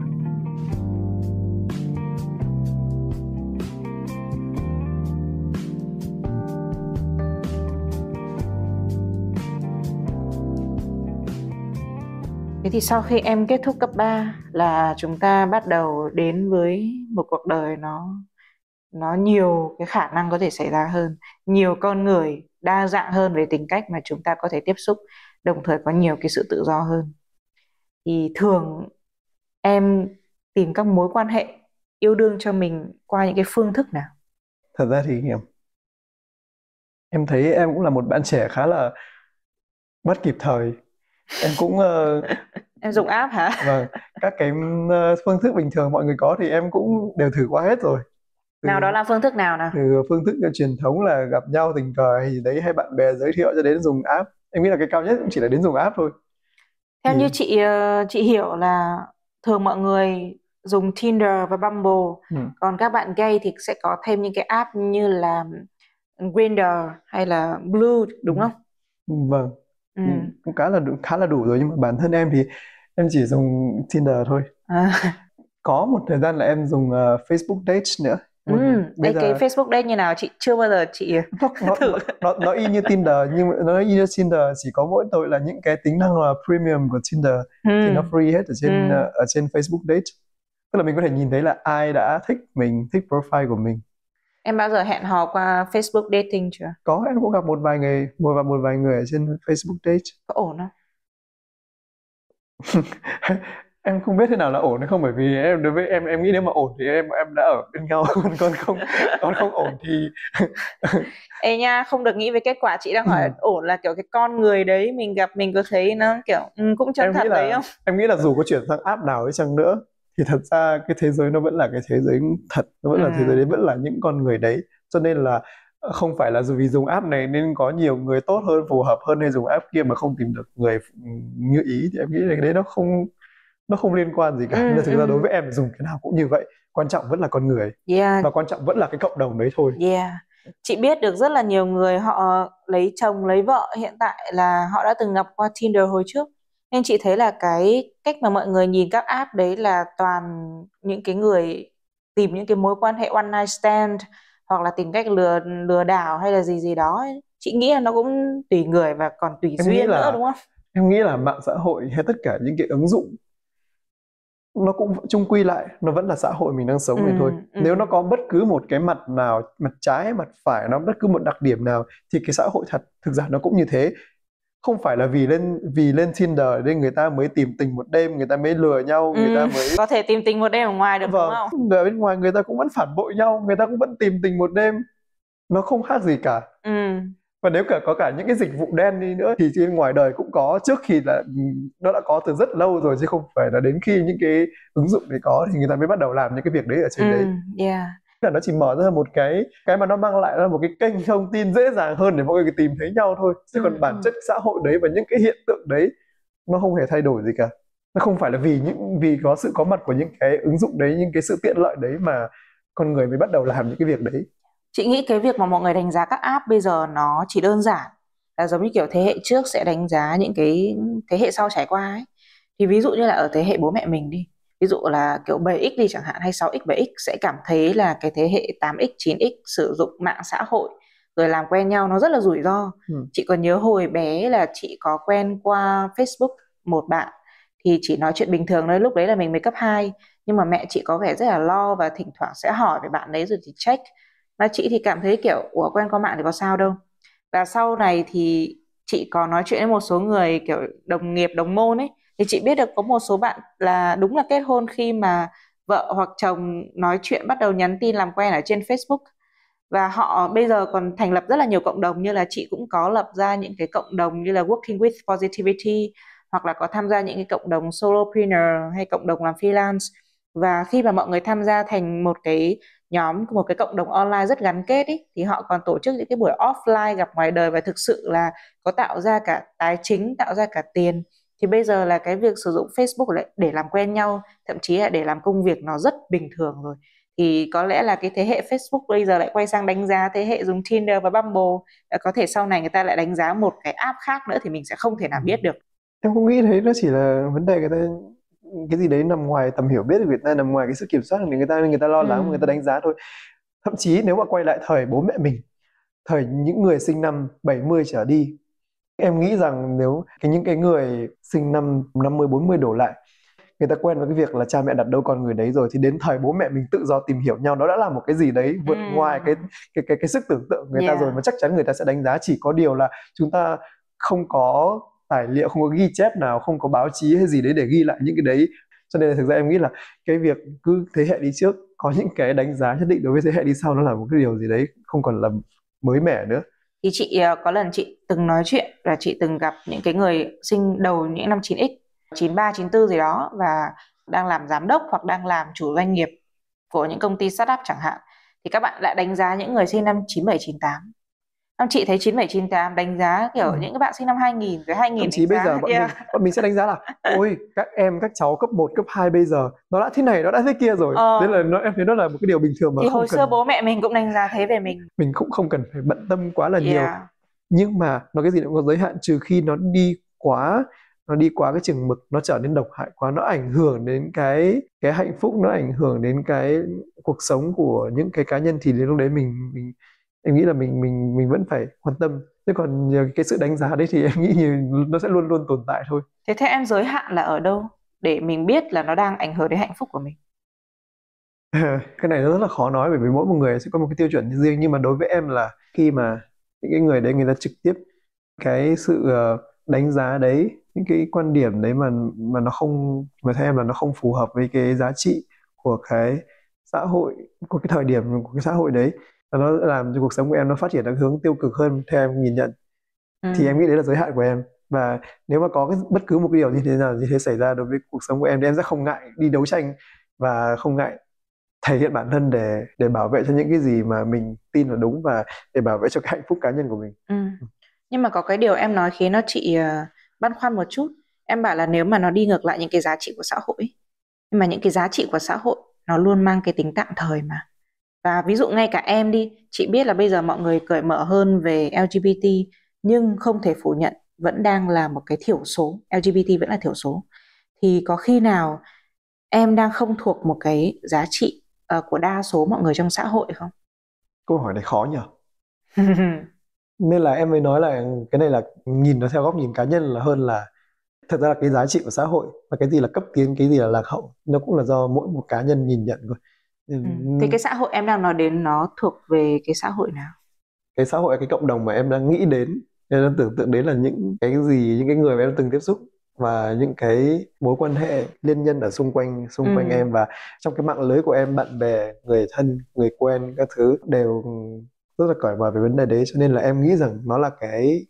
Thế thì sau khi em kết thúc cấp 3 là chúng ta bắt đầu đến với một cuộc đời nó nó nhiều cái khả năng có thể xảy ra hơn, nhiều con người đa dạng hơn về tính cách mà chúng ta có thể tiếp xúc, đồng thời có nhiều cái sự tự do hơn. Thì thường em tìm các mối quan hệ yêu đương cho mình qua những cái phương thức nào? Thật ra thì em em thấy em cũng là một bạn trẻ khá là bắt kịp thời em cũng uh, <laughs> em dùng app hả vâng các cái ờ, phương thức bình thường mọi người có thì em cũng đều thử qua hết rồi từ, nào đó là phương thức nào nào từ phương thức ờ, truyền thống là gặp nhau tình cờ thì đấy hay bạn bè giới thiệu cho đến dùng app em nghĩ là cái cao nhất cũng chỉ là đến dùng app thôi theo thì... như ừ. chị chị hiểu là thường mọi người dùng Tinder và Bumble ừ. còn các bạn gay thì sẽ có thêm những cái app như là grinder hay là Blue đúng ừ. không? Ừ, vâng Ừ. cũng khá là đủ, khá là đủ rồi nhưng mà bản thân em thì em chỉ dùng Tinder thôi à. <laughs> có một thời gian là em dùng uh, Facebook Date nữa Ừ, bây giờ... cái Facebook Date như nào chị chưa bao giờ chị nó, <laughs> nó, thử nó, nó y như Tinder nhưng nó y như Tinder chỉ có mỗi tội là những cái tính năng là premium của Tinder ừ. thì nó free hết ở trên ừ. Ờ, ở trên Facebook Date tức là mình có thể nhìn thấy là ai đã thích mình thích profile của mình Em bao giờ hẹn hò qua Facebook dating chưa? Có, em cũng gặp một vài người, một và một vài người ở trên Facebook date. Có ổn không? <laughs> em không biết thế nào là ổn hay không bởi vì em đối với em em nghĩ nếu mà ổn thì em em đã ở bên nhau <laughs> còn còn không còn không ổn thì <laughs> Ê nha không được nghĩ về kết quả chị đang hỏi ừ. ổn là kiểu cái con người đấy mình gặp mình có thấy nó kiểu ừ, cũng chân em thật là, đấy không em nghĩ là dù có chuyển sang app nào ấy chăng nữa thì thật ra cái thế giới nó vẫn là cái thế giới thật nó vẫn à. là thế giới à. đấy vẫn là những con người đấy cho nên là ờ, không phải là vì dùng app này nên có nhiều người tốt hơn phù hợp hơn hay dùng app kia mà không tìm được người như ý thì em nghĩ là cái đấy nó không nó không liên quan gì cả ừ, nhưng thực ừ. ra đối với em dùng cái nào cũng như vậy quan trọng vẫn là con người yeah. và quan trọng vẫn là cái cộng đồng đấy thôi yeah. chị biết được rất là nhiều người họ lấy chồng lấy vợ hiện tại là họ đã từng gặp qua Tinder hồi trước nên chị thấy là cái cách mà mọi người nhìn các app đấy là toàn những cái người tìm những cái mối quan hệ one night stand hoặc là tìm cách lừa lừa đảo hay là gì gì đó ấy. chị nghĩ là nó cũng tùy người và còn tùy em duyên là, nữa đúng không em nghĩ là mạng xã hội hay tất cả những cái ứng dụng nó cũng chung quy lại nó vẫn là xã hội mình đang sống ừ, này thôi ừ, ừ. nếu nó có bất cứ một cái mặt nào mặt trái mặt phải nó bất cứ một đặc điểm nào thì cái xã hội thật thực ra nó cũng như thế không phải là vì lên vì lên Tinder nên người ta mới tìm tình một đêm người ta mới lừa nhau ừ. người ta mới có thể tìm tình một đêm ở ngoài được vâng. đúng không? Người ở bên ngoài người ta cũng vẫn phản bội nhau người ta cũng vẫn tìm tình một đêm nó không khác gì cả. Ừ. Và nếu cả có cả những cái dịch vụ đen đi nữa thì trên ngoài đời cũng có trước khi là ừ, nó đã có từ rất lâu rồi chứ không phải là đến khi những cái ứng dụng đấy có thì người ta mới bắt đầu làm những cái việc đấy ở trên ừ. đấy. Yeah <laughs> là nó chỉ mở ra một cái cái mà nó mang lại là một cái kênh thông tin dễ dàng hơn để mọi người tìm thấy nhau thôi chứ còn bản ừ. chất xã hội đấy và những cái hiện tượng đấy nó không hề thay đổi gì cả nó không phải là vì những vì có sự có mặt của những cái ứng dụng đấy những cái sự tiện lợi đấy mà con người mới bắt đầu làm những cái việc đấy chị nghĩ cái việc mà mọi người đánh giá các app bây giờ nó chỉ đơn giản là giống như kiểu thế hệ trước sẽ đánh giá những cái thế hệ sau trải qua ấy thì ví dụ như là ở thế hệ bố mẹ mình đi ví dụ là kiểu 7x đi chẳng hạn hay 6x 7x sẽ cảm thấy là cái thế hệ 8x 9x sử dụng mạng xã hội rồi làm quen nhau nó rất là rủi ro ừ. chị còn nhớ hồi bé là chị có quen qua Facebook một bạn thì chỉ nói chuyện bình thường thôi lúc đấy là mình mới cấp 2 nhưng mà mẹ chị có vẻ rất là lo và thỉnh thoảng sẽ hỏi về bạn đấy rồi thì check mà chị thì cảm thấy kiểu ủa quen qua mạng thì có sao đâu và sau này thì chị có nói chuyện với một số người kiểu đồng nghiệp đồng môn ấy thì chị biết được có một số bạn là đúng là kết hôn khi mà vợ hoặc chồng nói chuyện bắt đầu nhắn tin làm quen ở trên Facebook và họ bây giờ còn thành lập rất là nhiều cộng đồng như là chị cũng có lập ra những cái cộng đồng như là Working with Positivity hoặc là có tham gia những cái cộng đồng solopreneur hay cộng đồng làm freelance và khi mà mọi người tham gia thành một cái nhóm một cái cộng đồng online rất gắn kết ý, thì họ còn tổ chức những cái buổi offline gặp ngoài đời và thực sự là có tạo ra cả tài chính tạo ra cả tiền thì bây giờ là cái việc sử dụng Facebook lại để làm quen nhau thậm chí là để làm công việc nó rất bình thường rồi thì có lẽ là cái thế hệ Facebook bây giờ lại quay sang đánh giá thế hệ dùng Tinder và Bumble có thể sau này người ta lại đánh giá một cái app khác nữa thì mình sẽ không thể nào biết được em không nghĩ thấy nó chỉ là vấn đề người ta cái gì đấy nằm ngoài tầm hiểu biết của Việt Nam nằm ngoài cái sự kiểm soát của người ta người ta lo lắng ừ. người ta đánh giá thôi thậm chí nếu mà quay lại thời bố mẹ mình thời những người sinh năm 70 trở đi em nghĩ rằng nếu cái những cái người sinh năm 50 40 đổ lại người ta quen với cái việc là cha mẹ đặt đâu con người đấy rồi thì đến thời bố mẹ mình tự do tìm hiểu nhau nó đã là một cái gì đấy vượt ừ. ngoài cái cái cái cái sức tưởng tượng người yeah. ta rồi mà chắc chắn người ta sẽ đánh giá chỉ có điều là chúng ta không có tài liệu không có ghi chép nào không có báo chí hay gì đấy để ghi lại những cái đấy cho nên là thực ra em nghĩ là cái việc cứ thế hệ đi trước có những cái đánh giá nhất định đối với thế hệ đi sau nó là một cái điều gì đấy không còn là mới mẻ nữa thì chị ờ, có lần chị từng nói chuyện và chị từng gặp những cái người sinh đầu những năm 9x 93 94 gì đó và đang làm giám đốc hoặc đang làm chủ doanh nghiệp của những công ty startup chẳng hạn thì các bạn lại đánh giá những người sinh năm 97 98 Ông chị thấy 9798 đánh giá kiểu ừ. những các bạn sinh năm 2000 với 2000 Thậm chí bây giá. giờ bọn, yeah. mình, bọn mình sẽ đánh giá là <laughs> ôi các em các cháu cấp 1 cấp 2 bây giờ nó đã thế này nó đã thế kia rồi. Ờ. Nên là nó, em thấy nó là một cái điều bình thường mà Thì hồi cần... xưa bố mẹ mình cũng đánh giá thế về mình. Mình cũng không cần phải bận tâm quá là yeah. nhiều. Nhưng mà nó cái gì cũng có giới hạn trừ khi nó đi quá nó đi quá cái chừng mực nó trở nên độc hại quá nó ảnh hưởng đến cái cái hạnh phúc nó ảnh hưởng đến cái cuộc sống của những cái cá nhân thì đến lúc đấy mình mình em nghĩ là mình mình mình vẫn phải quan tâm Thế còn cái sự đánh giá đấy thì <laughs> em nghĩ như nó sẽ luôn luôn tồn tại thôi thế theo em giới hạn là ở đâu để mình biết là nó đang ảnh hưởng đến hạnh phúc của mình <laughs> cái này nó rất là khó nói bởi vì mỗi một người sẽ có một cái tiêu chuẩn riêng nhưng mà đối với em là khi mà những cái người đấy người ta trực tiếp cái sự ờ, đánh giá đấy những cái quan điểm đấy mà mà nó không mà theo em là nó không phù hợp với cái giá trị của cái xã hội của cái thời điểm của cái xã hội đấy nó làm cho cuộc sống của em nó phát triển theo hướng tiêu cực hơn theo em nhìn nhận ừ. thì em nghĩ đấy là giới hạn của em và nếu mà có cái, bất cứ một cái điều như thế nào như thế xảy ra đối với cuộc sống của em thì em sẽ không ngại đi đấu tranh và không ngại thể hiện bản thân để để bảo vệ cho những cái gì mà mình tin là đúng và để bảo vệ cho cái hạnh phúc cá nhân của mình ừ. nhưng mà có cái điều em nói khiến nó chị uh, băn khoăn một chút em bảo là nếu mà nó đi ngược lại những cái giá trị của xã hội nhưng mà những cái giá trị của xã hội nó luôn mang cái tính tạm thời mà và ví dụ ngay cả em đi chị biết là bây giờ mọi người cởi mở hơn về LGBT nhưng không thể phủ nhận vẫn đang là một cái thiểu số LGBT vẫn là thiểu số thì có khi nào em đang không thuộc một cái giá trị uh, của đa số mọi người trong xã hội không câu hỏi này khó nhở <laughs> nên là em mới nói là cái này là nhìn nó theo góc nhìn cá nhân là hơn là thật ra là cái giá trị của xã hội và cái gì là cấp tiến cái gì là lạc hậu nó cũng là do mỗi một cá nhân nhìn nhận thôi Ừ, ừ. ừ. thế cái xã hội em đang nói đến nó thuộc về cái xã hội nào cái xã hội cái cộng đồng mà em đang nghĩ đến em đang tưởng tượng đến là những cái gì những cái người mà em từng tiếp xúc và những cái mối quan hệ liên nhân ở xung quanh xung ừ. quanh em và trong cái mạng lưới của em bạn bè người thân người quen các thứ đều rất là cởi mở về vấn đề đấy cho nên là em nghĩ rằng nó là cái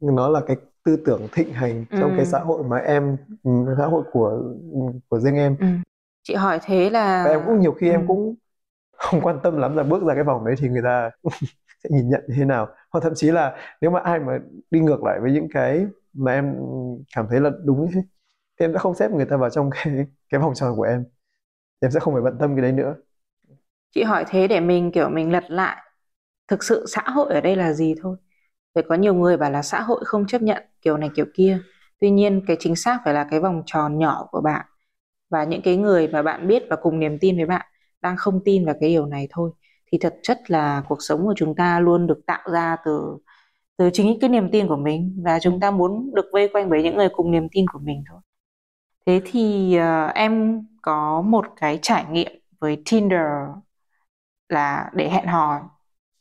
nó là cái tư tưởng thịnh hành ừ. trong cái ừ. xã hội mà em xã hội của của riêng em chị hỏi thế là và em cũng nhiều khi ừ. em cũng không quan tâm lắm là bước ra cái vòng đấy thì người ta <laughs> sẽ nhìn nhận như thế nào hoặc thậm chí là nếu mà ai mà đi ngược lại với những cái mà em cảm thấy là đúng ấy, thì em đã không xếp người ta vào trong cái cái vòng tròn của em em sẽ không phải bận tâm cái đấy nữa chị hỏi thế để mình kiểu mình lật lại thực sự xã hội ở đây là gì thôi để có nhiều người bảo là xã hội không chấp nhận kiểu này kiểu kia tuy nhiên cái chính xác phải là cái vòng tròn nhỏ của bạn và những cái người mà bạn biết và cùng niềm tin với bạn đang không tin vào cái điều này thôi thì thật chất là cuộc sống của chúng ta luôn được tạo ra từ từ chính cái niềm tin của mình và chúng ta muốn được vây quanh bởi những người cùng niềm tin của mình thôi thế thì uh, em có một cái trải nghiệm với tinder là để hẹn hò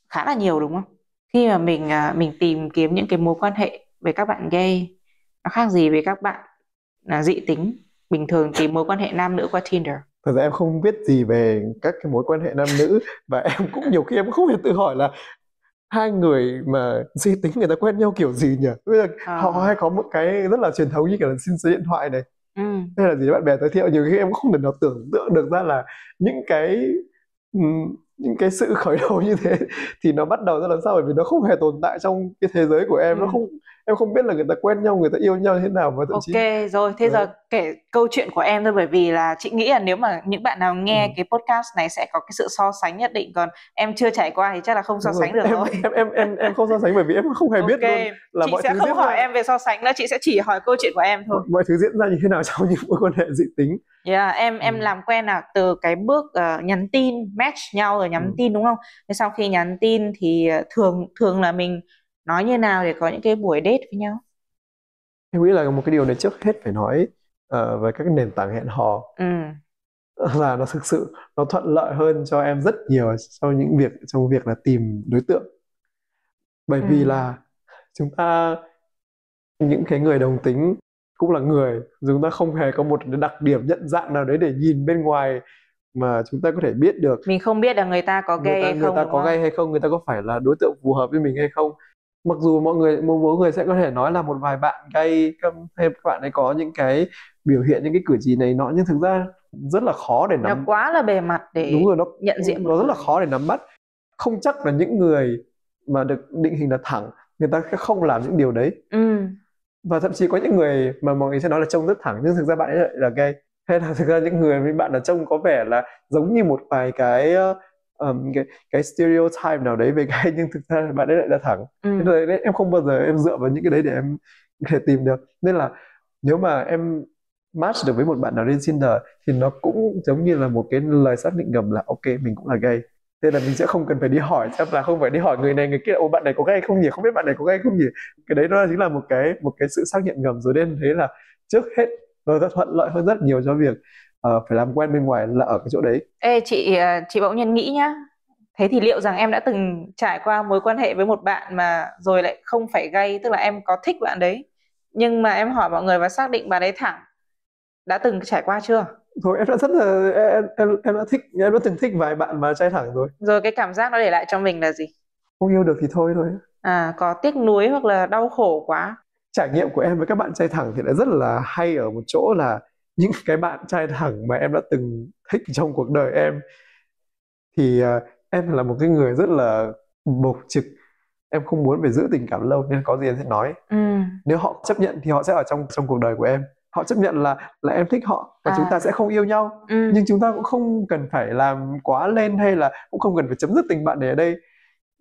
khá là nhiều đúng không khi mà mình uh, mình tìm kiếm những cái mối quan hệ với các bạn gay nó khác gì với các bạn là ờ, dị tính bình thường tìm mối quan hệ nam nữ qua Tinder thật ra em không biết gì về các cái mối quan hệ nam nữ và <laughs> em cũng nhiều khi em không hề tự hỏi là hai người mà suy tính người ta quen nhau kiểu gì nhỉ bây giờ à. họ hay có một cái rất là truyền thống như kiểu là xin số điện thoại này ừ. hay là gì bạn bè giới thiệu nhiều khi em cũng không thể nào tưởng tượng được ra là những cái ừ, những cái sự khởi đầu như thế <laughs> thì nó bắt đầu ra làm sao bởi vì nó không hề tồn tại trong cái thế giới của em ừ. nó không em không biết là người ta quen nhau người ta yêu nhau thế nào và thậm chí ok rồi thế giờ kể câu chuyện của em thôi bởi vì là chị nghĩ là nếu mà những bạn nào nghe ừ. cái podcast này sẽ có cái sự so sánh nhất định còn em chưa trải qua thì chắc là không so Đúng sánh được em, rồi em em em em không so sánh bởi vì em không hề okay. biết luôn là chị mọi sẽ thứ không hỏi ra... em về so sánh nữa chị sẽ chỉ hỏi câu chuyện của em thôi mọi, thứ diễn ra như thế nào <laughs> trong những mối quan hệ dị tính Yeah, em em ừ. làm quen là từ cái bước uh, nhắn tin match nhau rồi nhắn ừ. tin đúng không? Thế sau khi nhắn tin thì ờ, thường thường là mình nói như nào để có những cái buổi date với nhau em nghĩ là một cái điều này trước hết phải nói uh, ờ, về các nền tảng hẹn hò ừ. <laughs> là nó thực sự nó thuận lợi hơn cho em rất nhiều sau những việc trong việc là tìm đối tượng bởi ừ. vì là chúng ta những cái người đồng tính cũng là người chúng ta không hề có một đặc điểm nhận dạng nào đấy để nhìn bên ngoài mà chúng ta có thể biết được mình không biết là người ta có gay người ta, hay người không ta có gay hay không người ta có phải là đối tượng phù hợp với mình hay không mặc dù mọi người một số người sẽ có thể nói là một vài bạn gay hay các bạn ấy có những cái biểu hiện những cái cử chỉ này nọ nhưng thực ra rất là khó để nắm nó quá là bề mặt để đúng rồi nó nhận diện nó rất là khó để nắm bắt không chắc là những người mà được định hình là thẳng người ta sẽ không làm những điều đấy ừ. và thậm chí có những người mà mọi người sẽ nói là trông rất thẳng nhưng thực ra bạn ấy lại là gay hay là thực ra những người với bạn là trông có vẻ là giống như một vài cái um, cái, cái stereotype nào đấy về gay <laughs> nhưng thực ra bạn ấy lại là thẳng ừ. nên là em không bao giờ em dựa vào những cái đấy để em <laughs> để tìm được nên là nếu mà em match được với một bạn nào trên Tinder thì nó cũng giống như là một cái lời xác định ngầm là ok mình cũng là gay nên là mình sẽ không cần phải đi hỏi xem là không phải đi hỏi người này người kia ô bạn này có gay không nhỉ không biết bạn này có gay không nhỉ cái đấy nó chính là một cái một cái sự xác nhận ngầm rồi nên thế là trước hết nó rất thuận lợi hơn rất nhiều cho việc Ờ, phải làm quen bên ngoài là ở cái chỗ đấy Ê, chị ờ, chị bỗng nhiên nghĩ nhá thế thì liệu rằng em đã từng trải qua mối quan hệ với một bạn mà rồi lại không phải gay tức là em có thích bạn đấy nhưng mà em hỏi mọi người và xác định bạn ấy thẳng đã từng trải qua chưa thôi em đã rất là em em em đã thích em đã từng thích vài bạn mà trai thẳng rồi rồi cái cảm giác nó để lại cho mình là gì không yêu được thì thôi thôi à có tiếc nuối hoặc là đau khổ quá trải nghiệm của em với các bạn trai thẳng thì lại rất là hay ở một chỗ là những cái bạn trai thẳng mà em đã từng thích trong cuộc đời em thì uh, em là một cái người rất là bộc trực em không muốn phải giữ tình cảm lâu nên có gì em sẽ nói ừ. nếu họ chấp nhận thì họ sẽ ở trong trong cuộc đời của em họ chấp nhận là là em thích họ và à. chúng ta sẽ không yêu nhau ừ. nhưng chúng ta cũng không cần phải làm quá lên hay là cũng không cần phải chấm dứt tình bạn để ở đây uh,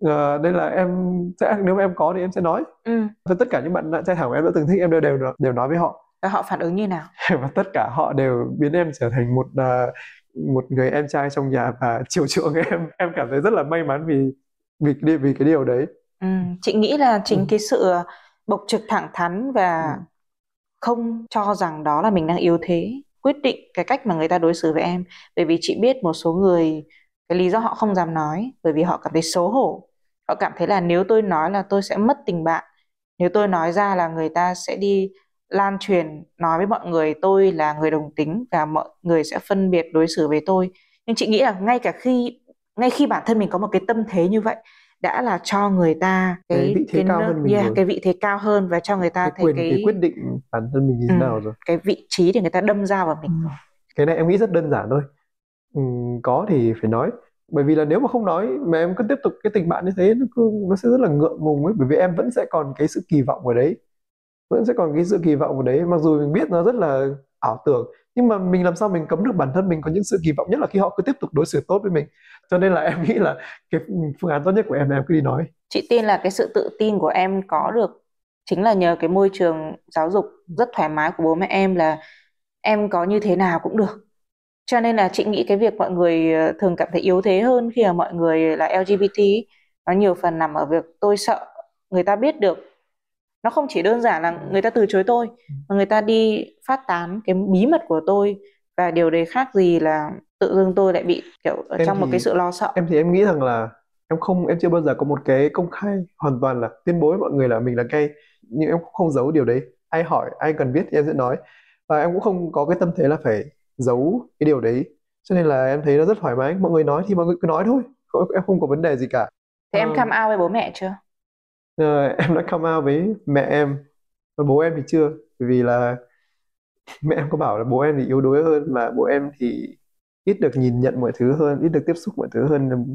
ờ, đây là em sẽ nếu mà em có thì em sẽ nói ừ. Và tất cả những bạn trai thẳng mà em đã từng thích em đều đều đều nói với họ họ phản ứng như nào <laughs> và tất cả họ đều biến em trở thành một uh, một người em trai trong nhà và <laughs> chiều chuộng em em cảm thấy rất là may mắn vì vì vì cái điều đấy ừ, chị nghĩ là chính ừ. cái sự à, bộc trực thẳng thắn và ừ. không cho rằng đó là mình đang yếu thế quyết định cái cách mà người ta đối xử với em bởi vì chị biết một số người cái lý do họ không dám nói bởi vì họ cảm thấy xấu hổ họ cảm thấy là nếu tôi nói là tôi sẽ mất tình bạn nếu tôi nói ra là người ta sẽ đi lan truyền nói với mọi người tôi là người đồng tính và mọi người sẽ phân biệt đối xử với tôi nhưng chị nghĩ là ngay cả khi ngay khi bản thân mình có một cái tâm thế như vậy đã là cho người ta cái, cái vị thế cái, cao nước, hơn mình yeah, rồi. cái vị thế cao hơn và cho người ta cái quyền, cái... cái quyết định bản thân mình như thế ừ, nào rồi cái vị trí để người ta đâm ra vào mình ừ. cái này em nghĩ rất đơn giản thôi ừ, có thì phải nói bởi vì là nếu mà không nói mà em cứ tiếp tục cái tình bạn như thế nó cứ nó sẽ rất là ngượng ngùng ấy bởi vì em vẫn sẽ còn cái sự kỳ vọng ở đấy vẫn sẽ còn cái sự kỳ vọng của đấy mặc dù mình biết nó rất là ảo tưởng nhưng mà mình làm sao mình cấm được bản thân mình có những sự kỳ vọng nhất là khi họ cứ tiếp tục đối xử tốt với mình cho nên là em nghĩ là cái phương án tốt nhất của em là em cứ đi nói chị tin là cái sự tự tin của em có được chính là nhờ cái môi trường giáo dục rất thoải mái của bố mẹ em là em có như thế nào cũng được cho nên là chị nghĩ cái việc mọi người ờ, thường cảm thấy yếu thế hơn khi mà mọi người là lgbt nó nhiều phần nằm ở việc tôi sợ người ta biết được nó không chỉ đơn giản là người ta từ chối tôi ừ. mà người ta đi phát tán cái bí mật của tôi và điều đấy khác gì là tự dưng tôi lại bị kiểu ở em trong thì, một cái sự lo sợ em thì em nghĩ rằng là em không em chưa bao giờ có một cái công khai hoàn toàn là tuyên bố với mọi người là mình là gay nhưng em cũng không giấu điều đấy ai hỏi ai cần biết thì em sẽ nói và em cũng không có cái tâm thế là phải giấu cái điều đấy cho nên là em thấy nó rất thoải mái mọi người nói thì mọi người cứ nói thôi em không có vấn đề gì cả thế à... em ờ. cam ao với bố mẹ chưa rồi <laughs> em đã come out với mẹ em còn bố em thì chưa vì là <laughs> mẹ em có bảo là bố em thì yếu đuối hơn mà bố em thì ít được nhìn nhận mọi thứ hơn ít được tiếp xúc mọi thứ hơn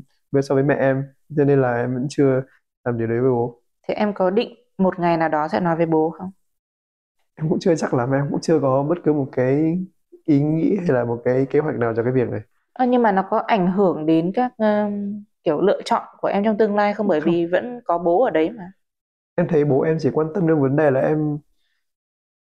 so với mẹ em cho nên là em vẫn chưa làm điều đấy với bố thế em có định một ngày nào đó sẽ nói với bố không em cũng chưa chắc lắm em cũng chưa có bất cứ một cái ý nghĩ hay là một cái kế hoạch nào cho cái việc này ờ, nhưng mà nó có ảnh hưởng đến các um, kiểu lựa chọn của em trong tương lai không bởi không. vì vẫn có bố ở đấy mà em thấy bố em chỉ quan tâm đến vấn đề là em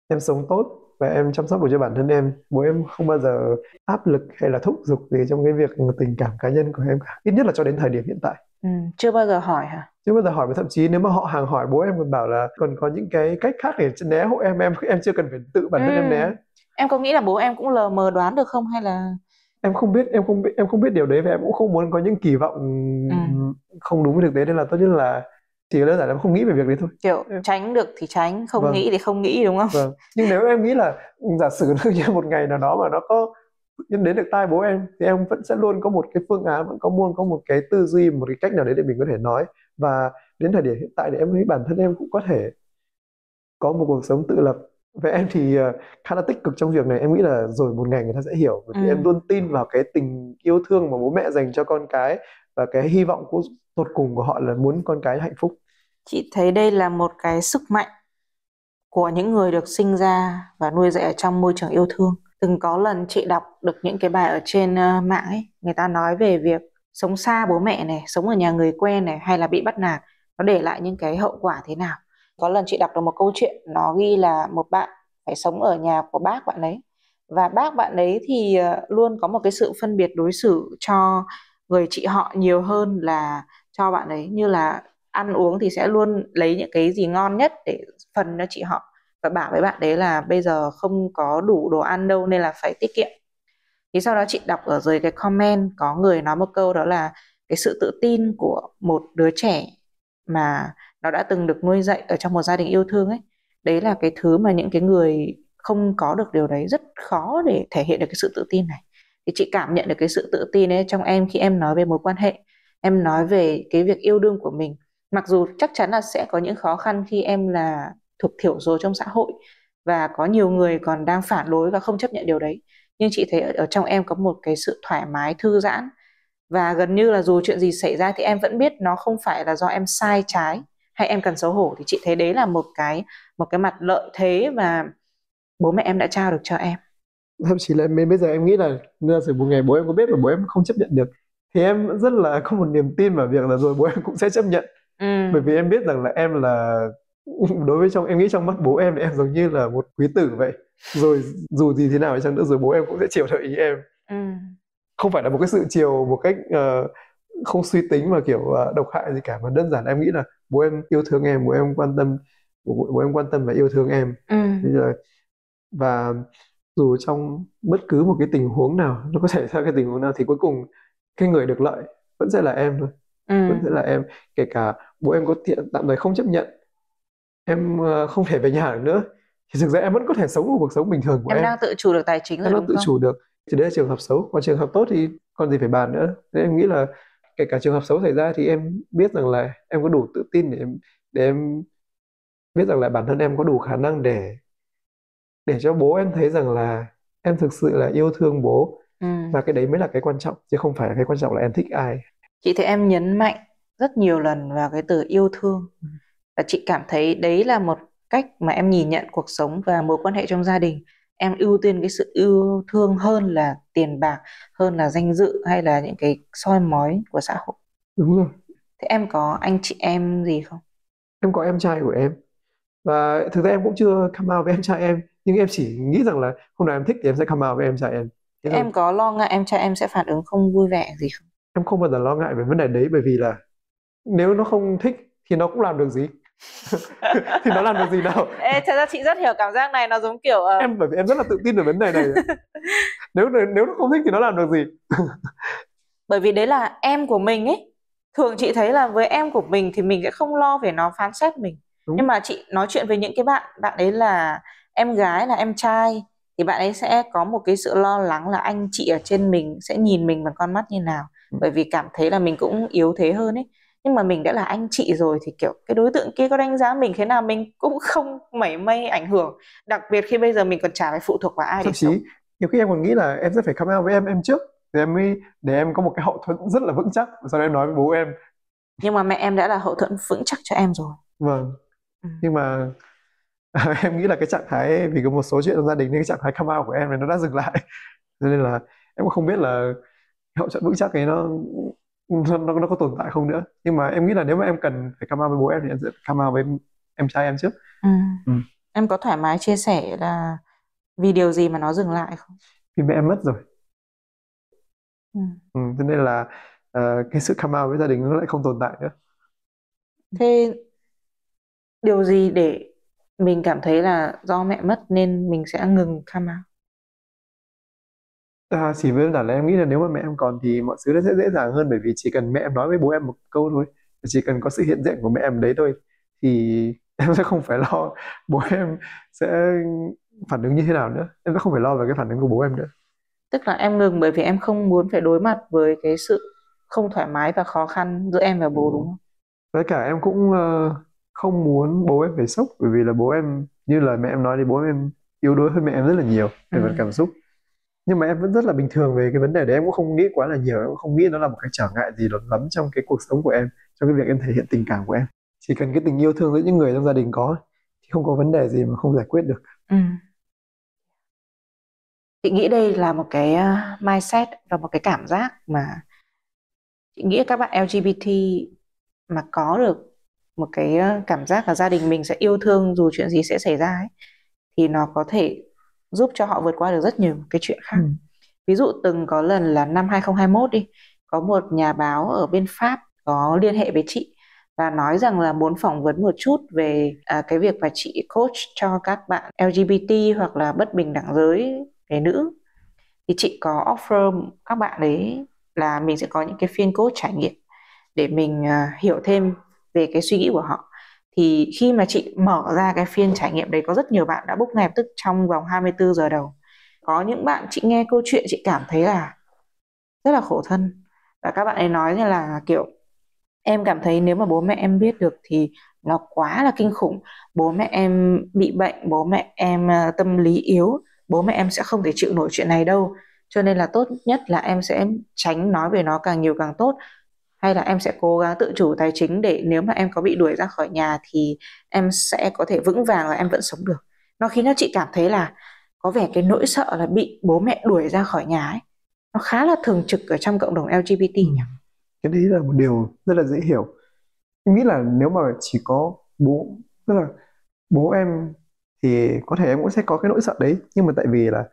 em sống tốt và em chăm sóc được cho bản thân em bố em không bao giờ áp lực hay là thúc giục gì trong cái việc tình cảm cá nhân của em cả ít nhất là cho đến thời điểm hiện tại ừ, chưa bao giờ hỏi hả chưa bao giờ hỏi và thậm chí nếu mà họ hàng hỏi bố em còn bảo là còn có những cái cách khác để né hộ em em em chưa cần phải tự bản thân ừ. em né em có nghĩ là bố em cũng lờ mờ đoán được không hay là em không biết em không biết em không biết điều đấy và em cũng không muốn có những kỳ vọng ừ. không đúng với thực tế nên là tốt nhất là chỉ đơn giản là em không nghĩ về việc đấy thôi kiểu em... tránh được thì tránh không vâng. nghĩ thì không nghĩ đúng không vâng. nhưng nếu em nghĩ là ừ, giả sử <laughs> như một ngày nào đó mà nó có nhưng đến được tai bố em thì em vẫn sẽ luôn có một cái phương án vẫn có luôn có một cái tư duy một cái cách nào đấy để mình có thể nói và đến thời điểm hiện tại thì em thấy bản thân em cũng có thể có một cuộc sống tự lập Vậy em thì ờ, khá là tích cực trong việc này, em nghĩ là rồi một ngày người ta sẽ hiểu, bởi vì Ừm. em ừ. luôn tin vào cái tình yêu thương mà bố mẹ dành cho con cái và cái hy vọng cuối tột cùng của họ là muốn con cái hạnh phúc. Chị thấy đây là một cái sức mạnh của những người được sinh ra và nuôi dạy ở trong môi trường yêu thương. Từng có lần chị đọc được những cái bài ở trên ờ, mạng ấy, người ta nói về việc sống xa bố mẹ này, sống ở nhà người quen này hay là bị bắt nạt, nó để lại những cái hậu quả thế nào có lần chị đọc được một câu chuyện nó ghi là một bạn phải sống ở nhà của bác bạn ấy và bác bạn ấy thì ờ, luôn có một cái sự phân biệt đối xử cho người chị họ nhiều hơn là cho bạn ấy như là ăn uống thì sẽ luôn lấy những cái gì ngon nhất để phần cho chị họ và bảo với bạn đấy là bây giờ không có đủ đồ ăn đâu nên là phải tiết kiệm thì sau đó chị đọc ở dưới cái comment có người nói một câu đó là cái sự tự tin của một đứa trẻ mà nó đã từng được nuôi dạy ở trong một gia đình yêu thương ấy đấy là cái thứ mà những cái người không có được điều đấy rất khó để thể hiện được cái sự tự tin này thì chị cảm nhận được cái sự tự tin ấy trong em khi em nói về mối quan hệ em nói về cái việc yêu đương của mình mặc dù chắc chắn là sẽ có những khó khăn khi em là thuộc thiểu số trong xã hội và có nhiều người còn đang phản đối và không chấp nhận điều đấy nhưng chị thấy ở, ở trong em có một cái sự thoải mái thư giãn và gần như là dù chuyện gì xảy ra thì em vẫn biết nó không phải là do em sai trái hay em cần xấu hổ thì chị thấy đấy là một cái một cái mặt lợi thế và bố mẹ em đã trao được cho em thậm chí là em bây giờ em nghĩ là giả sử một ngày bố em có biết mà bố em không chấp nhận được thì em rất là có một niềm tin vào việc là rồi bố em cũng sẽ chấp nhận ừ. bởi vì em biết rằng là em là đối với trong em nghĩ trong mắt bố em thì em giống như là một quý tử vậy rồi dù gì thế nào thì chăng nữa rồi bố em cũng sẽ chiều theo ý em ừ. không phải là một cái sự chiều một cách uh, không suy tính mà kiểu uh, độc hại gì cả mà đơn giản em nghĩ là bố em yêu thương em bố em quan tâm bố, bố em quan tâm và yêu thương em ừ. là, và dù trong bất cứ một cái tình huống nào nó có thể <laughs> ra cái tình huống nào thì cuối cùng cái người được lợi vẫn sẽ là em thôi ừ. vẫn sẽ là em kể cả bố em có tiện tạm thời không chấp nhận em ờ, không thể về nhà được nữa thì thực ra em vẫn có thể sống một cuộc sống bình thường của em em đang tự chủ được tài chính rồi em đang tự không? chủ được thì đấy là trường hợp xấu còn trường hợp tốt thì còn gì phải bàn nữa thế em nghĩ là kể cả trường hợp xấu xảy ra thì em biết rằng là em có đủ tự tin để em để em biết rằng là bản thân em có đủ khả năng để để cho bố em thấy rằng là em thực sự là yêu thương bố ừ. và cái đấy mới là cái quan trọng chứ không phải là cái quan trọng là em thích ai chị thấy em nhấn mạnh rất nhiều lần vào cái từ yêu thương ừ. và chị cảm thấy đấy là một cách mà em nhìn nhận cuộc sống và mối quan hệ trong gia đình em ưu tiên cái sự yêu thương hơn là tiền bạc hơn là danh dự hay là những cái soi mói của xã hội đúng rồi thế em có anh chị em gì không em có em trai của em và thực ra em cũng chưa come out với em trai em nhưng em chỉ nghĩ rằng là hôm nào em thích thì em sẽ come out với em trai em thế em có lo ngại em trai em sẽ phản ứng không vui vẻ gì không em không bao giờ lo ngại về vấn đề đấy bởi vì là nếu nó không thích thì nó cũng làm được gì thì nó làm được gì đâu Ê, thật ra chị rất hiểu cảm giác này nó giống kiểu uh... em bởi vì em rất là tự tin về vấn đề này <laughs> nếu nếu nó không thích thì nó làm được gì <laughs> bởi vì đấy là em của mình ấy thường chị thấy là với em của mình thì mình sẽ không lo về nó phán xét mình Đúng. nhưng mà chị nói chuyện với những cái bạn bạn ấy là em gái là em trai thì bạn ấy sẽ có một cái sự lo lắng là anh chị ở trên mình sẽ nhìn mình bằng con mắt như nào ừ. bởi vì cảm thấy là mình cũng yếu thế hơn ấy nhưng mà mình đã là anh chị rồi thì kiểu cái đối tượng kia có đánh giá mình thế nào mình cũng không mảy may ảnh hưởng đặc biệt khi bây giờ mình còn chả phải phụ thuộc vào ai thậm chí nhiều khi em còn nghĩ là em sẽ phải come out với em em trước để em mới để em có một cái hậu thuẫn rất là vững chắc sau đó em nói với bố em nhưng mà mẹ em đã là hậu thuẫn vững chắc cho em rồi vâng ừ. nhưng mà <laughs> em nghĩ là cái trạng thái vì có một số chuyện trong gia đình nên cái trạng thái come out của em này nó đã dừng lại nên là em cũng không biết là hậu thuẫn vững chắc ấy nó nó, nó có tồn tại không nữa nhưng mà em nghĩ là nếu mà em cần phải come out với bố em thì em sẽ come out với em trai em trước ừ. Ừ. em có thoải mái chia sẻ là vì điều gì mà nó dừng lại không vì mẹ em mất rồi ừ. Ừ, cho nên là uh, cái sự come out với gia đình nó lại không tồn tại nữa thế điều gì để mình cảm thấy là do mẹ mất nên mình sẽ ngừng come out À, chỉ đơn giản là em nghĩ là nếu mà mẹ em còn thì mọi thứ nó sẽ dễ dàng hơn bởi vì chỉ cần mẹ em nói với bố em một câu thôi, chỉ cần có sự hiện diện của mẹ em đấy thôi thì <laughs> em sẽ không phải lo bố em sẽ phản ứng như thế nào nữa, em sẽ không phải lo về cái phản ứng của bố em nữa. Tức là em ngừng bởi vì em không muốn phải đối mặt với cái sự không thoải mái và khó khăn giữa em và bố ừ. đúng không? Với cả em cũng ờ, không muốn bố em phải sốc bởi vì là bố em như lời mẹ em nói thì bố em yếu đuối hơn mẹ em rất là nhiều về ừ. mặt cảm xúc nhưng mà em vẫn rất là bình thường về cái vấn đề đấy em cũng không nghĩ quá là nhiều em cũng không nghĩ nó là một cái trở ngại gì lớn lắm trong cái cuộc sống của em trong cái việc em thể hiện tình cảm của em chỉ cần cái tình yêu thương giữa những người trong gia đình có thì không có vấn đề gì mà không giải quyết được ừ. chị nghĩ đây là một cái ờ, mindset và một cái cảm giác mà chị nghĩ các bạn LGBT mà có được một cái ờ, cảm giác là gia đình mình sẽ yêu thương dù chuyện gì sẽ xảy ra ấy, thì nó có thể giúp cho họ vượt qua được rất nhiều cái chuyện khác. Ừ. Ví dụ từng có lần là năm 2021 đi, có một nhà báo ở bên Pháp có liên hệ với chị và nói rằng là muốn phỏng vấn một chút về à, cái việc mà chị coach cho các bạn LGBT hoặc là bất bình đẳng giới về nữ thì chị có offer các bạn đấy là mình sẽ có những cái phiên coach trải nghiệm để mình à, hiểu thêm về cái suy nghĩ của họ thì khi mà chị mở ra cái phiên trải nghiệm đấy có rất nhiều bạn đã book ngay tức trong vòng 24 giờ đầu có những bạn chị nghe câu chuyện chị cảm thấy là rất là khổ thân và các bạn ấy nói như là kiểu em cảm thấy nếu mà bố mẹ em biết được thì nó quá là kinh khủng bố mẹ em bị bệnh bố mẹ em ờ, tâm lý yếu bố mẹ em sẽ không thể chịu nổi chuyện này đâu cho nên là tốt nhất là em sẽ tránh nói về nó càng nhiều càng tốt hay là em sẽ cố gắng tự chủ tài chính để nếu mà em có bị đuổi ra khỏi nhà thì em sẽ có thể vững vàng và em vẫn sống được nó khiến cho chị cảm thấy là có vẻ cái nỗi sợ là bị bố mẹ đuổi ra khỏi nhà ấy nó khá là thường trực ở trong cộng đồng LGBT ừ. nhỉ cái đấy là một điều rất là dễ hiểu em nghĩ là nếu mà chỉ có bố tức là bố em thì có thể em cũng sẽ có cái nỗi sợ đấy nhưng mà tại vì là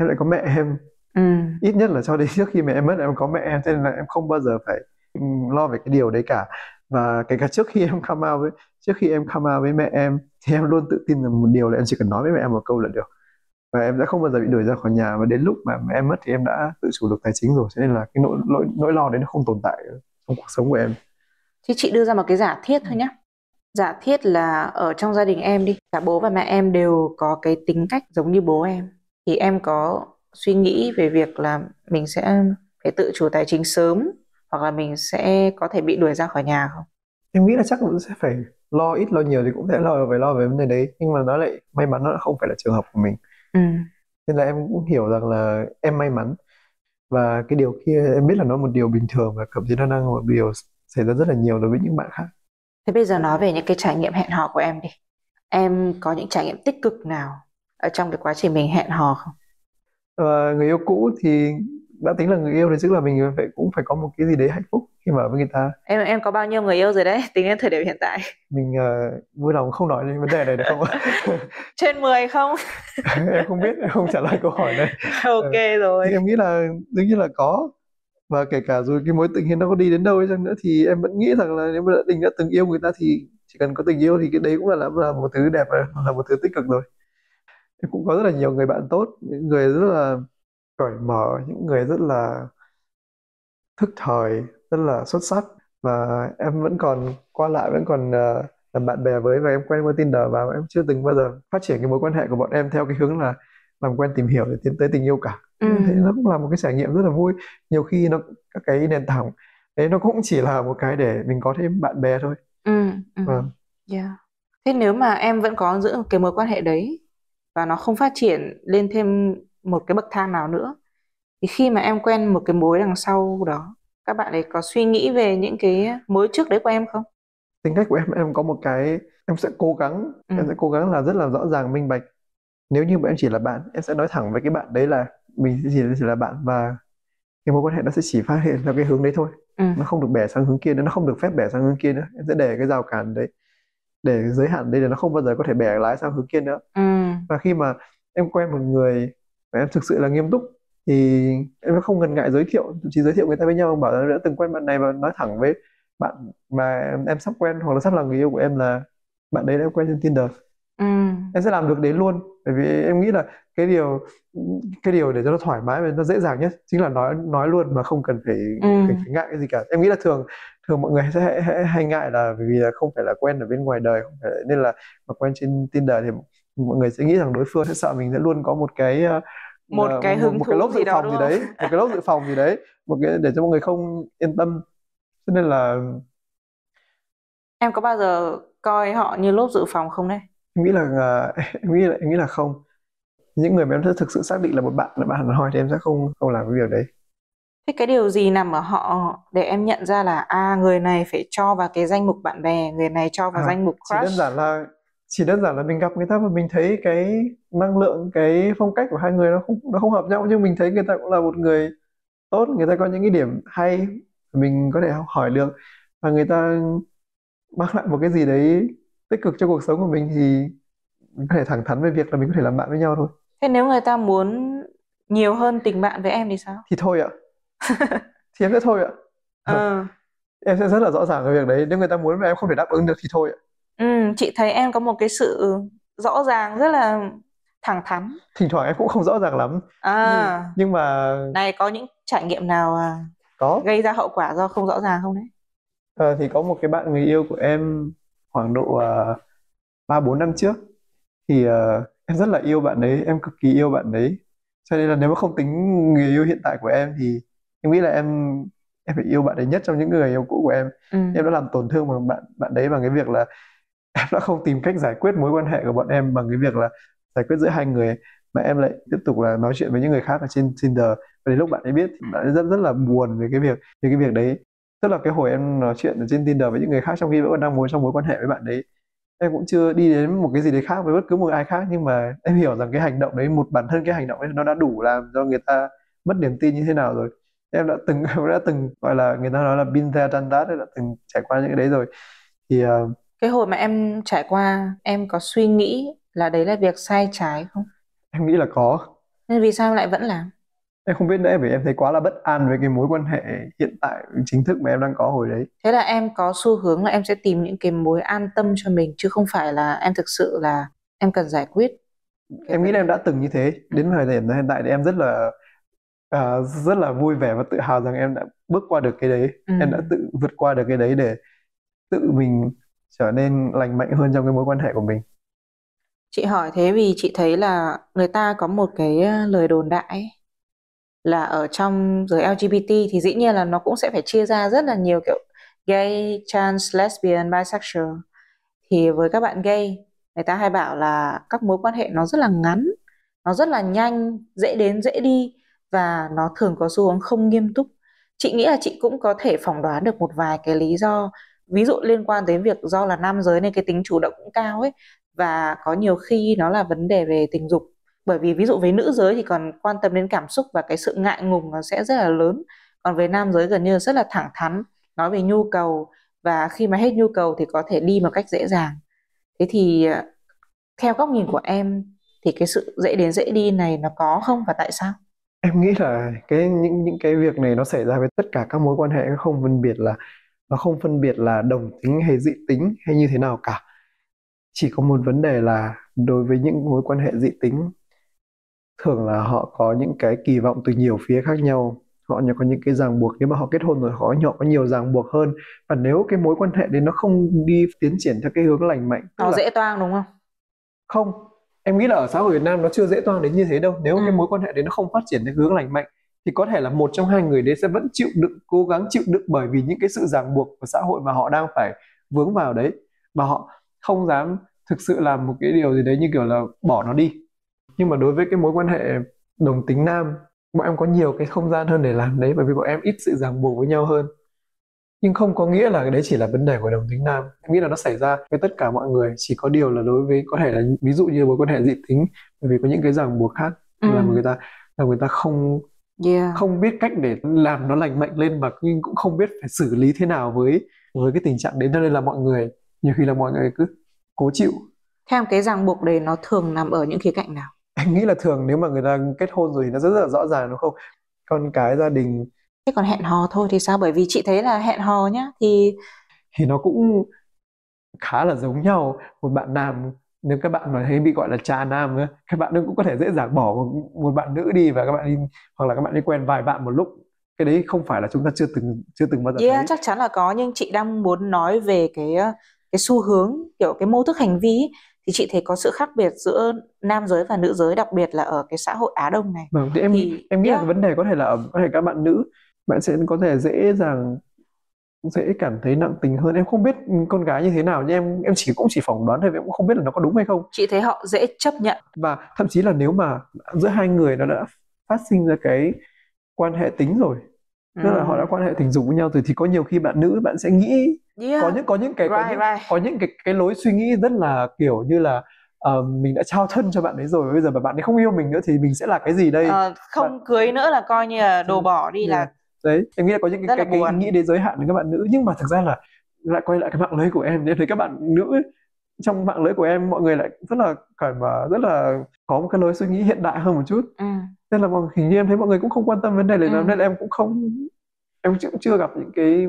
em lại có mẹ em ừ. ít nhất là cho đến trước khi mẹ em mất em có mẹ em nên là em không bao giờ phải Ừ, lo về cái điều đấy cả và kể cả trước khi em come out với trước khi em come out với mẹ em thì em luôn tự tin là một điều là em chỉ cần nói với mẹ em một câu là được và em đã không bao giờ bị đuổi ra khỏi nhà và đến lúc mà mẹ em mất thì em đã tự chủ được tài chính rồi cho nên là cái nỗi nỗi nỗi lo đấy nó không tồn tại trong cuộc sống của em thì chị đưa ra một cái giả thiết thôi ừ. nhé giả thiết là ở trong gia đình em đi cả bố và mẹ em đều có cái tính cách giống như bố em thì em có suy nghĩ về việc là mình sẽ phải tự chủ tài chính sớm hoặc là mình sẽ có thể bị đuổi ra khỏi nhà không em nghĩ là chắc cũng sẽ phải lo ít lo nhiều thì cũng sẽ lo phải lo về vấn đề đấy nhưng mà nó lại may mắn nó không phải là trường hợp của mình ừ. nên là em cũng hiểu rằng là em may mắn và cái điều kia em biết là nó một điều bình thường và thậm chí nó đang một điều xảy ra rất là nhiều đối với những bạn khác thế bây giờ nói về những cái trải nghiệm hẹn hò của em đi em có những trải nghiệm tích cực nào ở trong cái quá trình mình hẹn hò không à, người yêu cũ thì đã tính là người yêu thì tức là mình phải cũng phải có một cái gì đấy hạnh phúc khi mà với người ta em em có bao nhiêu người yêu rồi đấy <laughs> tính đến thời điểm hiện tại mình uh, vui lòng không nói đến vấn đề này được không <laughs> trên 10 không <laughs> em không biết em không trả lời câu hỏi này ok ờ, rồi em nghĩ là đương nhiên là có và kể cả rồi cái mối tình hiện nó có đi đến đâu hay chăng nữa thì em vẫn nghĩ rằng là nếu mà tình đã từng yêu người ta thì chỉ cần có tình yêu thì cái đấy cũng là là một thứ đẹp là một thứ tích cực rồi em cũng có rất là nhiều người bạn tốt những người rất là cởi mở những người rất là thức thời rất là xuất sắc và em vẫn còn qua lại vẫn còn uh, làm bạn bè với và em quen qua Tinder và em chưa từng bao giờ phát triển cái mối quan hệ của bọn em theo cái hướng là làm quen tìm hiểu để tiến tới tình yêu cả ừ. thế nó cũng là một cái trải nghiệm rất là vui nhiều khi nó các cái nền tảng đấy nó cũng chỉ là một cái để mình có thêm bạn bè thôi ừ, ừ. À. Yeah. thế nếu mà em vẫn có giữ cái mối quan hệ đấy và nó không phát triển lên thêm một cái bậc thang nào nữa thì khi mà em quen một cái mối đằng sau đó các bạn ấy có suy nghĩ về những cái mối trước đấy của em không tính cách của em em có một cái em sẽ cố gắng ừ. em sẽ cố gắng là rất là rõ ràng minh bạch nếu như mà em chỉ là bạn em sẽ nói thẳng với cái bạn đấy là mình chỉ chỉ là bạn và cái mối quan hệ nó sẽ chỉ phát hiện theo cái hướng đấy thôi ừ. nó không được bẻ sang hướng kia nữa nó không được phép bẻ sang hướng kia nữa em sẽ để cái rào cản đấy để giới hạn đây là nó không bao giờ có thể bẻ lái sang hướng kia nữa ừ. và khi mà em quen một người em thực sự là nghiêm túc thì em không ngần ngại giới thiệu chỉ giới thiệu người ta với nhau bảo là đã từng quen bạn này và nói thẳng với bạn mà em, em sắp quen hoặc là sắp là người yêu của em là bạn đấy đã quen trên Tinder ừ. em sẽ làm được đấy luôn bởi vì em nghĩ là cái điều cái điều để cho nó thoải mái và nó dễ dàng nhất chính là nói nói luôn mà không cần phải, ừ. phải, phải ngại cái gì cả em nghĩ là thường thường mọi người sẽ hay, hay, hay ngại là vì là không phải là quen ở bên ngoài đời không phải, nên là mà quen trên Tinder thì mọi người sẽ nghĩ rằng đối phương sẽ sợ mình sẽ luôn có một cái ờ, một ờ, cái hứng một, một cái lốp dự phòng gì, đấy một cái lốp dự phòng gì đấy một cái để cho mọi người không yên tâm cho nên là em có bao giờ coi họ như lốp dự phòng không đấy em nghĩ là ờ, <laughs> em nghĩ là em nghĩ là không những người mà em thực sự xác định là một bạn là bạn hỏi thì em sẽ không không làm cái việc đấy thế cái điều gì nằm ở họ để em nhận ra là a à, người này phải cho vào cái danh mục bạn bè người này cho vào à, danh mục crush chỉ đơn giản là chỉ đơn giản là mình gặp người ta và mình thấy cái năng lượng cái phong cách của hai người nó không nó không hợp nhau nhưng mình thấy người ta cũng là một người tốt người ta có những cái điểm hay mình có thể học hỏi được và người ta mang lại một cái gì đấy tích cực cho cuộc sống của mình thì mình có thể thẳng thắn về việc là mình có thể làm bạn với nhau thôi thế nếu người ta muốn nhiều hơn tình bạn với em thì sao thì thôi ạ <laughs> thì em sẽ thôi ạ à. <laughs> em sẽ rất là rõ ràng về việc đấy nếu người ta muốn mà em không thể đáp ứng được thì thôi ạ Ừ, chị thấy em có một cái sự rõ ràng rất là thẳng thắn. Thỉnh thoảng em cũng không rõ ràng lắm. À. Nhưng, À, nhưng mà này có những trải nghiệm nào, à, có. gây ra hậu quả do không rõ ràng không đấy? Ờ, thì có một cái bạn người yêu của em khoảng độ, à, ba 3, 4 năm trước thì, ờ, em rất là yêu bạn ấy, em cực kỳ yêu bạn ấy. Cho nên là nếu mà không tính người yêu hiện tại của em thì em nghĩ là em em phải yêu bạn ấy nhất trong những người yêu cũ của em. Ừm. Em đã làm tổn thương bằng bạn bạn đấy bằng cái việc là em đã không tìm cách giải quyết mối quan hệ của bọn em bằng cái việc là giải quyết giữa hai người mà em lại tiếp tục là nói chuyện với những người khác ở trên Tinder và đến lúc bạn ấy biết thì bạn ấy rất rất là buồn về cái việc về cái việc đấy tức là cái hồi em nói chuyện ở trên Tinder với những người khác trong khi vẫn còn đang muốn trong mối quan hệ với bạn đấy em cũng chưa đi đến một cái gì đấy khác với bất cứ một ai khác nhưng mà em hiểu rằng cái hành động đấy một bản thân cái hành động đấy nó đã đủ làm cho người ta mất niềm tin như thế nào rồi em đã từng <laughs> em đã từng gọi là người ta nói là been there done that đã từng trải qua những cái đấy rồi thì uh, cái hồi mà em trải qua em có suy nghĩ là đấy là việc sai trái không em nghĩ là có nên vì sao em lại vẫn làm em không biết đấy vì em thấy quá là bất an với cái mối quan hệ hiện tại chính thức mà em đang có hồi đấy thế là em có xu hướng là em sẽ tìm những cái mối an tâm cho mình chứ không phải là em thực sự là em cần giải quyết em nghĩ là em đã từng như thế ừ. đến thời điểm hiện tại thì em rất là uh, rất là vui vẻ và tự hào rằng em đã bước qua được cái đấy ừ. em đã tự vượt qua được cái đấy để tự mình trở nên lành mạnh hơn trong cái mối quan hệ của mình chị hỏi thế vì chị thấy là người ta có một cái ờ, lời đồn đại là ở trong giới LGBT thì dĩ nhiên là nó cũng sẽ phải chia ra rất là nhiều kiểu gay, trans, lesbian, bisexual thì với các bạn gay người ta hay bảo là các mối quan hệ nó rất là ngắn nó rất là nhanh dễ đến dễ đi và nó thường có xu hướng không nghiêm túc chị nghĩ là chị cũng có thể phỏng đoán được một vài cái lý do ví dụ liên quan đến việc do là nam giới nên cái tính chủ động cũng cao ấy và có nhiều khi nó là vấn đề về tình dục bởi vì ví dụ với nữ giới thì còn quan tâm đến cảm xúc và cái sự ngại ngùng nó sẽ rất là lớn còn với nam giới gần như rất là thẳng thắn nói về nhu cầu và khi mà hết nhu cầu thì có thể đi một cách dễ dàng thế thì ờ, theo góc nhìn của em thì cái sự dễ đến dễ đi này nó có không và tại sao em nghĩ là cái những những cái việc này nó xảy ra với tất cả các mối quan hệ không phân biệt là và không phân biệt là đồng tính hay dị tính hay như thế nào cả chỉ có một vấn đề là đối với những mối quan hệ dị tính thường là họ có những cái kỳ vọng từ nhiều phía khác nhau họ có những cái ràng buộc nếu mà họ kết hôn rồi họ nhỏ có nhiều ràng buộc hơn và nếu cái mối quan hệ đấy nó không đi tiến triển theo cái hướng lành mạnh nó là... dễ toang đúng không không em nghĩ là ở xã hội Việt Nam nó chưa dễ toang đến như thế đâu nếu ừ. cái mối quan hệ đấy nó không phát triển theo hướng lành mạnh thì có thể là một trong hai người đấy sẽ vẫn chịu đựng cố gắng chịu đựng bởi vì những cái sự ràng buộc của xã hội mà họ đang phải vướng vào đấy mà họ không dám thực sự làm một cái điều gì đấy như kiểu là bỏ nó đi nhưng mà đối với cái mối quan hệ đồng tính nam bọn em có nhiều cái không gian hơn để làm đấy bởi vì bọn em ít sự ràng buộc với nhau hơn nhưng không có nghĩa là cái đấy chỉ là vấn đề của đồng tính nam em nghĩ là nó xảy ra với tất cả mọi người chỉ có điều là đối với có thể là ví dụ như mối quan hệ dị tính bởi vì có những cái ràng buộc khác ừ. làm người ta làm người ta không yeah. không biết cách để làm nó lành mạnh lên mà nhưng cũng không biết phải xử lý thế nào với với cái tình trạng đến nên là mọi người nhiều khi là mọi người cứ cố chịu theo cái ràng buộc đấy nó thường nằm ở những khía cạnh nào anh nghĩ là thường nếu mà người ta kết hôn rồi thì nó rất là rõ ràng đúng không con cái gia đình thế còn hẹn hò thôi thì sao bởi vì chị thấy là hẹn hò nhá thì thì nó cũng khá là giống nhau một bạn nam nếu các bạn mà hay bị gọi là cha nam ấy, các bạn cũng có thể dễ dàng bỏ một, một bạn nữ đi và các bạn đi hoặc là các bạn đi quen vài bạn một lúc cái đấy không phải là chúng ta chưa từng chưa từng bao giờ yeah, thấy. chắc chắn là có nhưng chị đang muốn nói về cái ờ, cái xu hướng kiểu cái mô thức hành vi ấy, thì chị thấy có sự khác biệt giữa nam giới và nữ giới đặc biệt là ở cái xã hội Á Đông này. Vâng, thì em thì, em nghĩ yeah. là vấn đề có thể là ở có thể các bạn nữ bạn sẽ có thể dễ dàng dễ cảm thấy nặng tình hơn em không biết con gái như thế nào nhưng em em chỉ cũng chỉ phỏng đoán thôi em cũng không biết là nó có đúng hay không chị thấy họ dễ chấp nhận và thậm chí là nếu mà giữa hai người nó đã phát sinh ra cái quan hệ tính rồi tức là họ ừ. đã quan hệ tình dục với nhau rồi thì có nhiều khi bạn nữ bạn sẽ nghĩ yeah. có những có những cái right, có, những, right. có những cái cái lối suy nghĩ rất là kiểu như là uh, mình đã trao thân cho bạn ấy rồi bây giờ mà bạn ấy không yêu mình nữa thì mình sẽ là cái gì đây uh, không bạn... cưới nữa là coi như là đồ bỏ đi yeah. là đấy em nghĩ là có những cái, cái, cái, nghĩ đến giới hạn của các bạn nữ nhưng mà thực ra là lại quay lại cái mạng lưới của em em thấy các bạn nữ trong mạng lưới của em mọi người lại rất là cởi mở rất là có một cái lối suy nghĩ hiện đại hơn một chút ừ. nên là mọi, hình như em thấy mọi người cũng không quan tâm vấn đề này ừ. nên là em cũng không em cũng chưa gặp những cái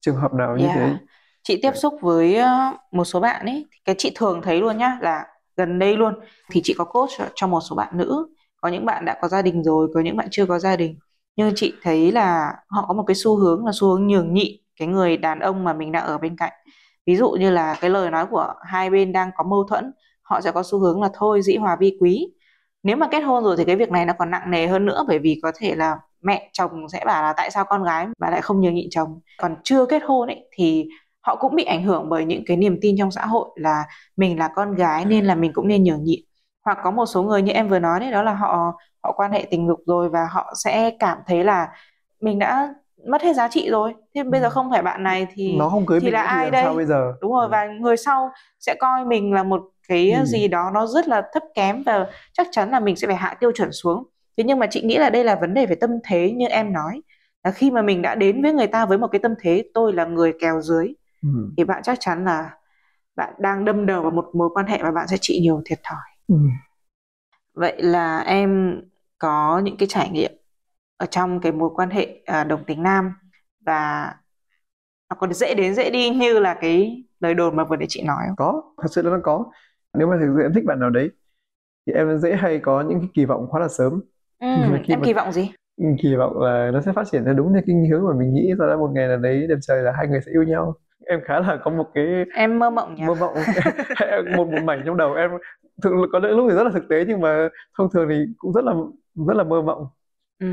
trường hợp nào như yeah. thế chị tiếp dạ. xúc với ờ, một số bạn ấy cái chị thường thấy luôn nhá là gần đây luôn thì chị có coach cho một số bạn nữ có những bạn đã có gia đình rồi có những bạn chưa có gia đình nhưng chị thấy là họ có một cái xu hướng là xu hướng nhường nhịn cái người đàn ông mà mình đang ở bên cạnh ví dụ như là cái lời nói của hai bên đang có mâu thuẫn họ sẽ có xu hướng là thôi dĩ hòa vi quý nếu mà kết hôn rồi thì cái việc này nó còn nặng nề hơn nữa bởi vì có thể là mẹ chồng sẽ bảo là tại sao con gái mà lại không nhường nhịn chồng còn chưa kết hôn ấy thì họ cũng bị ảnh hưởng bởi những cái niềm tin trong xã hội là mình là con gái nên là mình cũng nên nhường nhịn hoặc có một số người như em vừa nói đấy đó là họ họ quan hệ tình dục rồi và họ sẽ cảm thấy là mình đã mất hết giá trị rồi thế bây giờ ừ. không phải bạn này thì nó không cưới thì mình là thì ai đây sao bây giờ đúng rồi ừ. và người sau sẽ coi mình là một cái ừ. gì đó nó rất là thấp kém và chắc chắn là mình sẽ phải hạ tiêu chuẩn xuống thế nhưng mà chị nghĩ là đây là vấn đề về tâm thế như em nói là khi mà mình đã đến với người ta với một cái tâm thế tôi là người kèo dưới ừ. thì bạn chắc chắn là bạn đang đâm đầu vào một mối quan hệ và bạn sẽ chịu nhiều thiệt thòi Ừ. Vậy là em có những cái trải nghiệm ở trong cái mối quan hệ, à, đồng tính nam và nó có dễ đến dễ đi như là cái lời đồn mà vừa để chị nói không? Có, thật sự là nó có. Nếu mà thực sự em thích bạn nào đấy thì em dễ hay có những cái kỳ vọng quá là sớm. Ừm, em mà kỳ vọng gì? Ừ, kỳ vọng là nó sẽ phát triển theo đúng theo kinh hướng mà mình nghĩ, sau đó một ngày là đấy đẹp trời là hai người sẽ yêu nhau. Em khá là có một cái Em mơ mộng nhỉ? mơ mộng một <laughs> <laughs> một mảnh trong đầu em thực có những lúc thì rất là thực tế nhưng mà thông thường thì cũng rất là rất là mơ mộng ừ.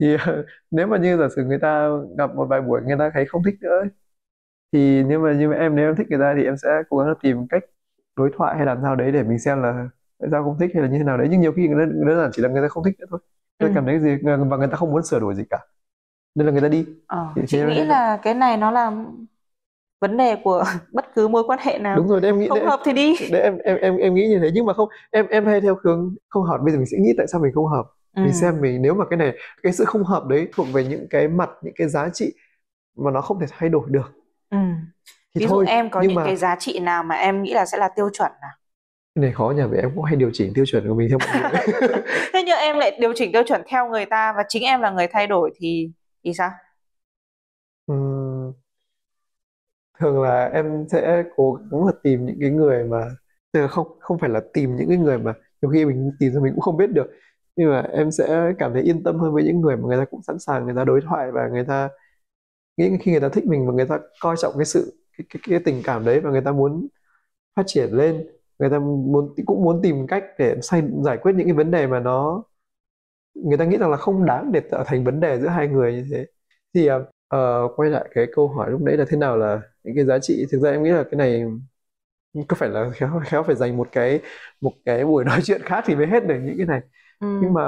thì <laughs> nếu mà như giả sử người ta gặp một vài buổi người ta thấy không thích nữa thì nhưng mà như em nếu em thích người ta thì em sẽ cố gắng tìm cách đối thoại hay làm sao đấy để mình xem là tại sao không thích hay là như thế nào đấy nhưng nhiều khi đơn giản chỉ là người ta không thích nữa thôi người ừ. cảm thấy gì và người ta không muốn sửa đổi gì cả nên là người ta đi ờ, chị nghĩ là cái này nó là vấn đề của <laughs> bất cứ mối quan hệ nào đúng rồi em nghĩ không để, hợp thì đi để em em em em nghĩ như thế nhưng mà không em em hay theo hướng không hợp bây giờ mình sẽ nghĩ tại sao mình không hợp ừ. mình xem mình nếu mà cái này cái sự không hợp đấy thuộc về những cái mặt những cái giá trị mà nó không thể thay đổi được ừ. thì ví thôi, dụ em có những mà... cái giá trị nào mà em nghĩ là sẽ là tiêu chuẩn nào cái này khó nhỉ vì em cũng hay điều chỉnh tiêu chuẩn của mình theo người <laughs> thế nhưng em lại điều chỉnh tiêu chuẩn theo người ta và chính em là người thay đổi thì thì sao ừ thường là em sẽ cố gắng là tìm những cái người mà không không phải là tìm những cái người mà nhiều khi mình tìm ra mình cũng không biết được nhưng mà em sẽ cảm thấy yên tâm hơn với những người mà người ta cũng sẵn sàng người ta đối thoại và người ta nghĩ khi người ta thích mình và người ta coi trọng cái sự cái, cái, cái tình cảm đấy và người ta muốn phát triển lên người ta muốn cũng muốn tìm cách để say, giải quyết những cái vấn đề mà nó người ta nghĩ rằng là không đáng để tạo thành vấn đề giữa hai người như thế thì uh, quay lại cái câu hỏi lúc nãy là thế nào là những cái giá trị thực ra em nghĩ là cái này có phải là khéo khéo phải dành một cái một cái buổi <laughs> nói chuyện khác thì mới hết được những cái này ừ. nhưng mà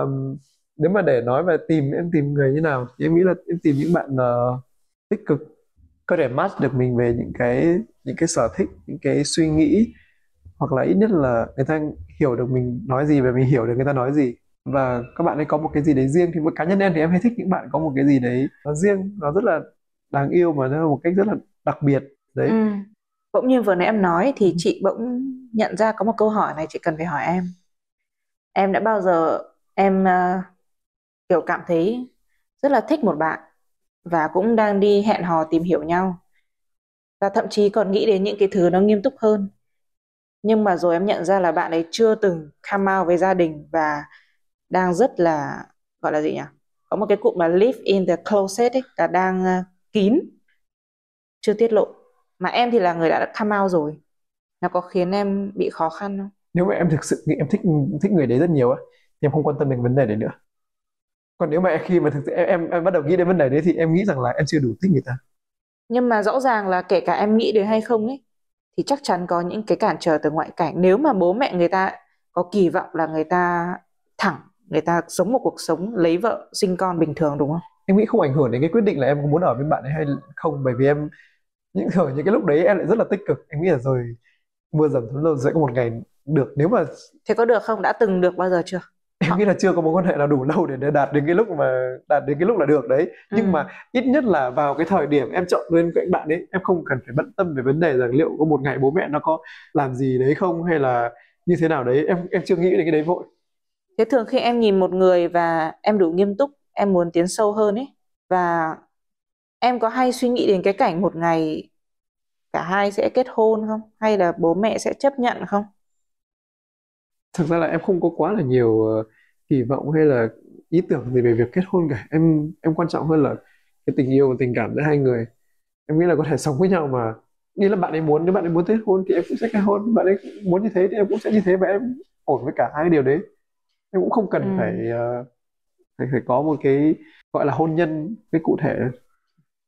nếu mà để nói và tìm em tìm người như nào thì em nghĩ là em tìm những bạn uh, tích cực có thể match được mình về những cái những cái sở thích những cái suy nghĩ hoặc là ít nhất là người ta hiểu được mình nói gì và mình hiểu được người ta nói gì và các bạn ấy có một cái gì đấy riêng thì một cá nhân em thì em hay thích những bạn có một cái gì đấy nó riêng nó rất là đáng yêu mà nó một cách rất là đặc biệt đấy ừ. bỗng nhiên vừa nãy em nói thì ừ. chị bỗng nhận ra có một câu hỏi này chị cần phải hỏi em em đã bao giờ em uh, kiểu cảm thấy rất là thích một bạn và cũng đang đi hẹn hò tìm hiểu nhau và thậm chí còn nghĩ đến những cái thứ nó nghiêm túc hơn nhưng mà rồi em nhận ra là bạn ấy chưa từng come out với gia đình và đang rất là gọi là gì nhỉ có một cái cụm là live in the closet ấy là đang ờ, kín chưa tiết lộ mà em thì là người đã come out rồi nó có khiến em bị khó khăn không nếu mà em thực sự em thích thích người đấy rất nhiều á thì em không quan tâm đến vấn đề đấy nữa còn nếu mà khi mà thực sự em, em em bắt đầu nghĩ đến vấn đề đấy thì em nghĩ rằng là em chưa đủ thích người ta nhưng mà rõ ràng là kể cả em nghĩ đến hay không ấy thì chắc chắn có những cái cản trở từ ngoại cảnh nếu mà bố mẹ người ta có kỳ vọng là người ta thẳng người ta sống một cuộc sống lấy vợ sinh con bình thường đúng không em nghĩ không ảnh hưởng đến cái quyết định là em có muốn ở với bạn ấy hay không bởi vì em những ở <laughs> những cái lúc đấy em lại rất là tích cực em nghĩ là rồi mưa dầm thấm lâu sẽ có một ngày được nếu mà thế có được không đã từng được bao giờ chưa em nghĩ là chưa có mối quan hệ nào đủ lâu để, để đạt đến cái lúc mà đạt đến cái lúc là được đấy ừ. nhưng mà ít nhất là vào cái thời điểm em chọn bên cạnh bạn ấy em không cần phải bận tâm về vấn đề rằng liệu có một ngày bố mẹ nó có làm gì đấy không hay là như thế nào đấy em em chưa nghĩ đến cái đấy vội thế thường khi em nhìn một người và em đủ nghiêm túc em muốn tiến sâu hơn ấy và em có hay suy nghĩ đến cái cảnh một ngày cả hai sẽ kết hôn không hay là bố mẹ sẽ chấp nhận không thực ra là em không có quá là nhiều ờ, kỳ vọng hay là ý tưởng gì về việc kết hôn cả em em quan trọng hơn là cái tình yêu và tình cảm giữa hai người em nghĩ là có thể sống với nhau mà nghĩ là bạn ấy muốn nếu bạn ấy muốn kết hôn thì em cũng sẽ kết hôn bạn ấy muốn như thế thì em cũng sẽ như thế và em ổn với cả hai điều đấy em cũng không cần ừ. phải, uh, phải phải có một cái gọi là hôn nhân cái cụ thể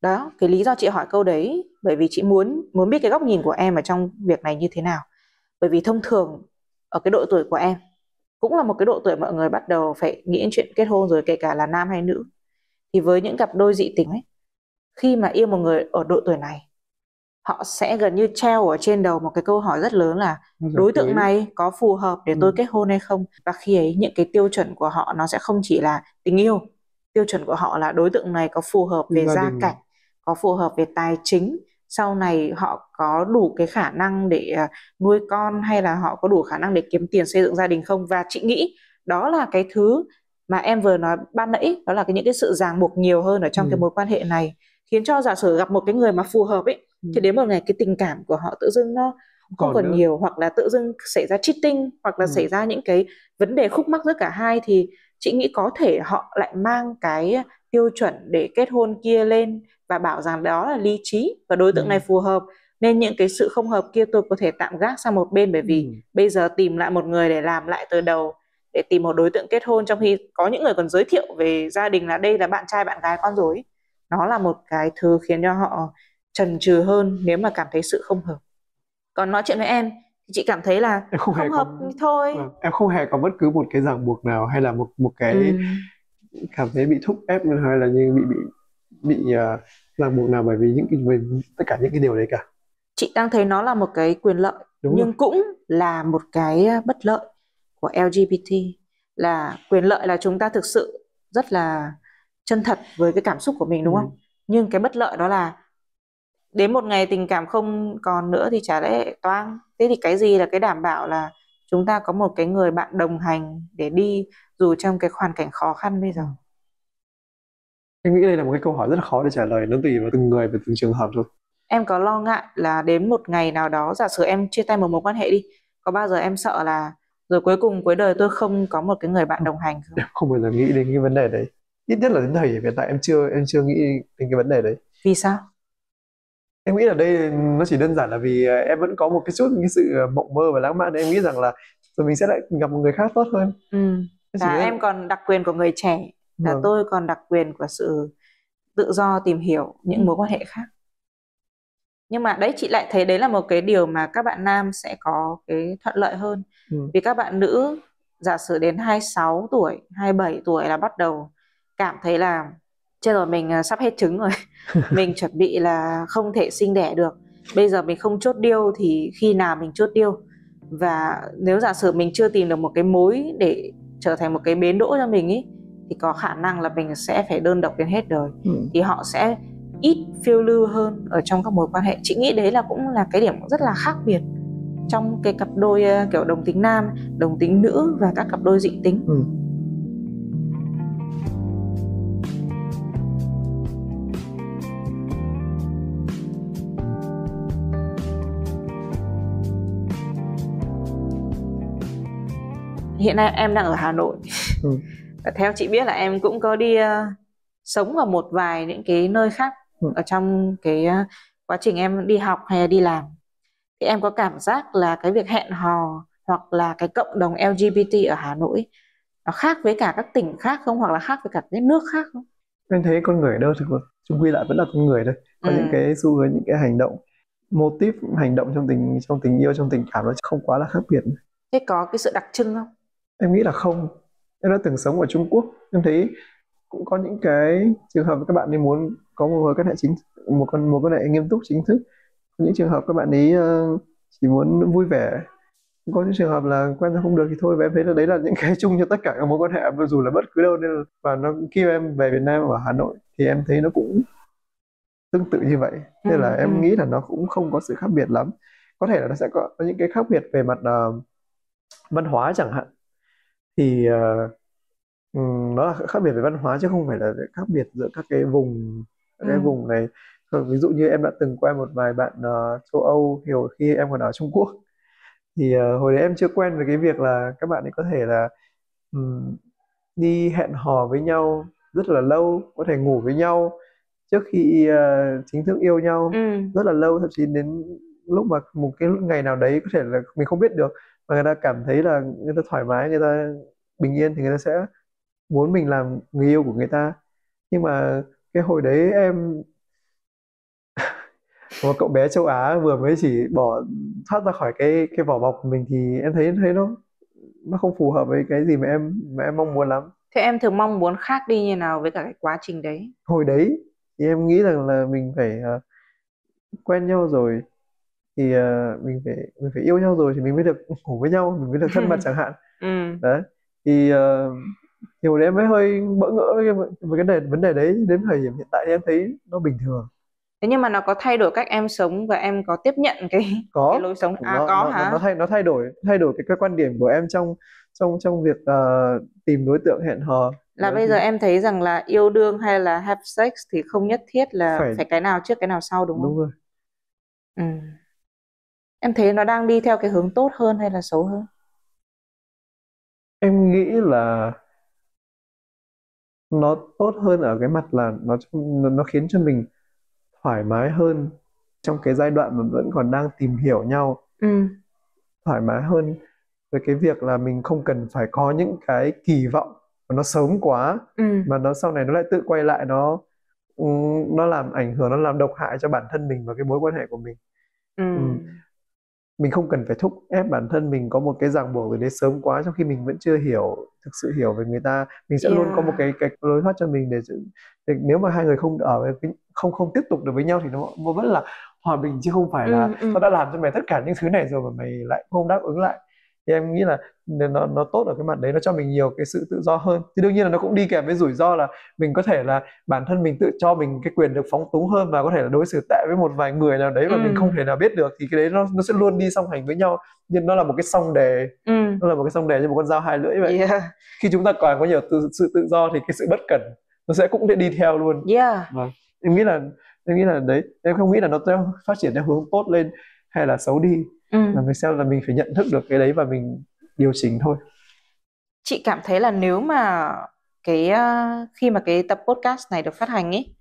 đó cái lý do chị hỏi câu đấy bởi vì chị muốn muốn biết cái góc nhìn của em ở trong việc này như thế nào bởi vì thông thường ở cái độ tuổi của em cũng là một cái độ tuổi mọi người bắt đầu phải nghĩ đến chuyện kết hôn rồi kể cả là nam hay nữ thì với những cặp đôi dị tính ấy khi mà yêu một người ở độ tuổi này họ sẽ gần như treo ở trên đầu một cái câu hỏi rất lớn là đối tượng này có phù hợp để tôi ừ. kết hôn hay không và khi ấy những cái tiêu chuẩn của họ nó sẽ không chỉ là tình yêu tiêu chuẩn của họ là đối tượng này có phù hợp về gia, gia cảnh có phù hợp về tài chính sau này họ có đủ cái khả năng để à, nuôi con hay là họ có đủ khả năng để kiếm tiền xây dựng gia đình không và chị nghĩ đó là cái thứ mà em vừa nói ban nãy đó là cái những cái sự ràng buộc nhiều hơn ở trong ừ. cái mối quan hệ này khiến cho giả sử gặp một cái người mà phù hợp ấy ừ. thì đến một ngày cái tình cảm của họ tự dưng nó không còn, còn nhiều hoặc là tự dưng xảy ra cheating hoặc là ừ. xảy ra những cái vấn đề khúc mắc giữa cả hai thì chị nghĩ có thể họ lại mang cái tiêu chuẩn để kết hôn kia lên và bảo rằng đó là lý trí và đối tượng ừ. này phù hợp nên những cái sự không hợp kia tôi có thể tạm gác sang một bên bởi vì ừ. bây giờ tìm lại một người để làm lại từ đầu để tìm một đối tượng kết hôn trong khi có những người còn giới thiệu về gia đình là đây là bạn trai bạn gái con rồi nó là một cái thứ khiến cho họ trần trừ hơn nếu mà cảm thấy sự không hợp còn nói chuyện với em thì chị cảm thấy là em không, không hợp có, thôi à, em không hề có bất cứ một cái ràng buộc nào hay là một một cái ừ. cảm thấy bị thúc ép hay là như bị bị bị uh, ràng buộc nào bởi vì những cái về tất cả những cái điều đấy cả chị đang thấy nó là một cái quyền lợi Đúng nhưng rồi. cũng là một cái ờ, bất lợi của LGBT là quyền lợi là chúng ta thực sự rất là chân thật với cái cảm xúc của mình đúng ừ. không nhưng cái bất lợi đó là đến một ngày tình cảm không còn nữa thì chả lẽ toang thế thì cái gì là cái đảm bảo là chúng ta có một cái người bạn đồng hành để đi dù trong cái hoàn cảnh khó khăn bây giờ Em nghĩ đây là một cái câu hỏi rất là khó để trả lời, nó tùy vào từng người và từng trường hợp thôi. Em có lo ngại là đến một ngày nào đó giả sử em chia tay một mối quan hệ đi, có bao giờ em sợ là rồi cuối cùng cuối đời tôi không có một cái người bạn đồng hành không? Em không bao giờ nghĩ đến cái vấn đề đấy. Ít nhất là đến thời điểm hiện tại em chưa em chưa nghĩ đến cái vấn đề đấy. Vì sao? Em nghĩ là đây nó chỉ đơn giản là vì à, em vẫn có một cái chút cái sự à, mộng mơ và lãng mạn em nghĩ rằng là rồi mình sẽ lại gặp một người khác tốt hơn. Ừ. Và em còn đặc quyền của người trẻ là vâng. tôi còn đặc quyền của sự tự do tìm hiểu những ừ. mối quan hệ khác nhưng mà đấy chị lại thấy đấy là một cái điều mà các bạn nam sẽ có cái thuận lợi hơn ừ. vì các bạn nữ giả sử đến 26 tuổi 27 tuổi là bắt đầu cảm thấy là chết rồi mình à, sắp hết trứng rồi <laughs> mình chuẩn bị là không thể sinh đẻ được bây giờ mình không chốt điêu thì khi nào mình chốt điêu và nếu giả sử mình chưa tìm được một cái mối để trở thành một cái bến đỗ cho mình ý thì có khả năng là mình sẽ phải đơn độc đến hết đời ừ. thì họ sẽ ít phiêu lưu hơn ở trong các mối quan hệ chị nghĩ đấy là cũng là cái điểm rất là khác biệt trong cái cặp đôi ờ, kiểu đồng tính nam đồng tính nữ và các cặp đôi dị tính ừ. hiện nay em đang ở Hà Nội ừ. <laughs> theo chị biết là em cũng có đi uh, sống ở một vài những cái nơi khác ừ. ở trong cái uh, quá trình em đi học hay đi làm thì em có cảm giác là cái việc hẹn hò hoặc là cái cộng đồng LGBT ở Hà Nội nó khác với cả các tỉnh khác không hoặc là khác với cả cái nước khác không em thấy con người ở đâu thì chung quy lại vẫn là con người thôi có ừ. những cái xu hướng những cái hành động mô típ hành động trong tình trong tình yêu trong tình cảm nó không quá là khác biệt thế có cái sự đặc trưng không em nghĩ là không em đã từng sống ở Trung Quốc em thấy cũng có những cái trường hợp các bạn ấy muốn có một mối quan hệ chính một con một quan hệ nghiêm túc chính thức có những trường hợp các bạn ấy ờ, chỉ muốn vui vẻ có những trường hợp là quen ra không được thì thôi và em thấy là đấy là những <laughs> cái chung cho tất cả các mối quan hệ dù là bất cứ đâu nên và nó khi em về Việt Nam ở Hà Nội thì em thấy nó cũng tương tự như vậy nên là ừ, em ừ. nghĩ là nó cũng không có sự khác biệt lắm có thể là nó sẽ có, có những cái khác biệt về mặt uh, văn hóa chẳng hạn thì uh, nó là khác biệt về văn hóa chứ không phải là khác biệt giữa các cái vùng các ừ. cái vùng này ờ, ví dụ như em đã từng quen một vài bạn uh, châu Âu hiểu khi em còn ở Trung Quốc thì uh, hồi đấy em chưa quen với cái việc là các bạn ấy có thể là um, đi hẹn hò với nhau rất là lâu có thể ngủ với nhau trước khi uh, chính thức yêu nhau ừ. rất là lâu thậm chí đến lúc mà một cái ngày nào đấy có thể là mình không biết được và người ta cảm thấy là người ta thoải mái người ta bình yên thì người ta sẽ muốn mình làm người yêu của người ta nhưng mà cái hồi đấy em <laughs> một cậu bé châu Á vừa mới chỉ bỏ thoát ra khỏi cái cái vỏ bọc của mình thì em thấy thấy nó nó không phù hợp với cái gì mà em mà em mong muốn lắm thế em thường mong muốn khác đi như nào với cả cái quá trình đấy hồi đấy thì em nghĩ rằng là mình phải uh, quen nhau rồi thì uh, mình phải mình phải yêu nhau rồi thì mình mới được <laughs> ngủ với nhau mình mới được thân mật <laughs> chẳng hạn ừ. đấy thì uh, thì hồi đấy em mới hơi bỡ ngỡ với cái, với cái đề, vấn đề đấy đến thời điểm hiện tại thì em thấy nó bình thường thế nhưng mà nó có thay đổi cách em sống và em có tiếp nhận cái, có. cái lối sống à nó, có nó, hả nó, thay nó thay đổi thay đổi cái, cái quan điểm của em trong trong trong việc uh, tìm đối tượng hẹn hò là Đấy bây giờ em thấy rằng là yêu đương hay là have sex thì không nhất thiết là phải, phải cái nào trước cái nào sau đúng không đúng rồi ừ em thấy nó đang đi theo cái hướng tốt hơn hay là xấu hơn em nghĩ là nó tốt hơn ở cái mặt là nó nó khiến cho mình thoải mái hơn trong cái giai đoạn mà vẫn còn đang tìm hiểu nhau ừ. thoải mái hơn về cái việc là mình không cần phải có những cái kỳ vọng mà nó sớm quá ừ. mà nó sau này nó lại tự quay lại nó ừ, nó làm ảnh hưởng nó làm độc hại cho bản thân mình và cái mối quan hệ của mình ừ. Ừ mình không cần phải thúc ép bản thân mình có một cái ràng buộc về đấy sớm quá trong khi mình vẫn chưa hiểu thực sự hiểu về người ta mình sẽ yeah. luôn có một cái cái lối thoát cho mình để, để nếu mà hai người không ở với không không tiếp tục được với nhau thì nó, nó vẫn là hòa bình chứ không phải ừ, là ừ, tao đã làm cho mày tất cả những thứ này rồi mà mày lại không đáp ứng lại thì em nghĩ là nó nó tốt ở cái mặt đấy nó cho mình nhiều cái sự tự do hơn thì đương nhiên là nó cũng đi kèm với rủi ro là mình có thể là bản thân mình tự cho mình cái quyền được phóng túng hơn và có thể là đối xử tệ với một vài người nào đấy mà ừ. mình không ừ. thể nào biết được thì cái đấy nó nó sẽ luôn đi song hành với nhau nhưng nó là một cái song đề ừ. nó là một cái song đề như một con dao hai lưỡi vậy yeah. khi chúng ta còn có nhiều tự, sự tự do thì cái sự bất cẩn nó sẽ cũng sẽ đi theo luôn yeah. và vâng. em nghĩ là em nghĩ là đấy em không nghĩ là nó phát triển theo hướng tốt lên hay là xấu đi ừ. là mình xem là mình phải nhận thức được cái đấy và mình điều chỉnh thôi chị cảm thấy là nếu mà cái ờ, khi mà cái tập podcast này được phát hành ấy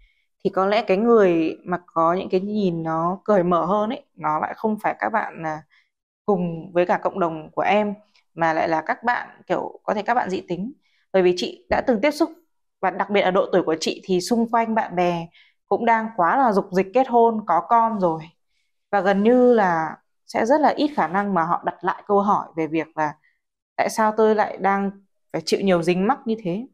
thì có lẽ cái người mà có những cái nhìn nó cởi mở hơn ấy nó lại không phải các bạn là cùng với cả cộng đồng của em mà lại là các bạn kiểu có thể các bạn dị tính bởi vì chị đã từng tiếp xúc và đặc biệt ở độ tuổi của chị thì xung quanh bạn bè cũng đang quá là dục dịch kết hôn có con rồi và gần như là sẽ rất là ít khả năng mà họ đặt lại câu hỏi về việc là tại sao tôi lại đang phải chịu nhiều dính mắc như thế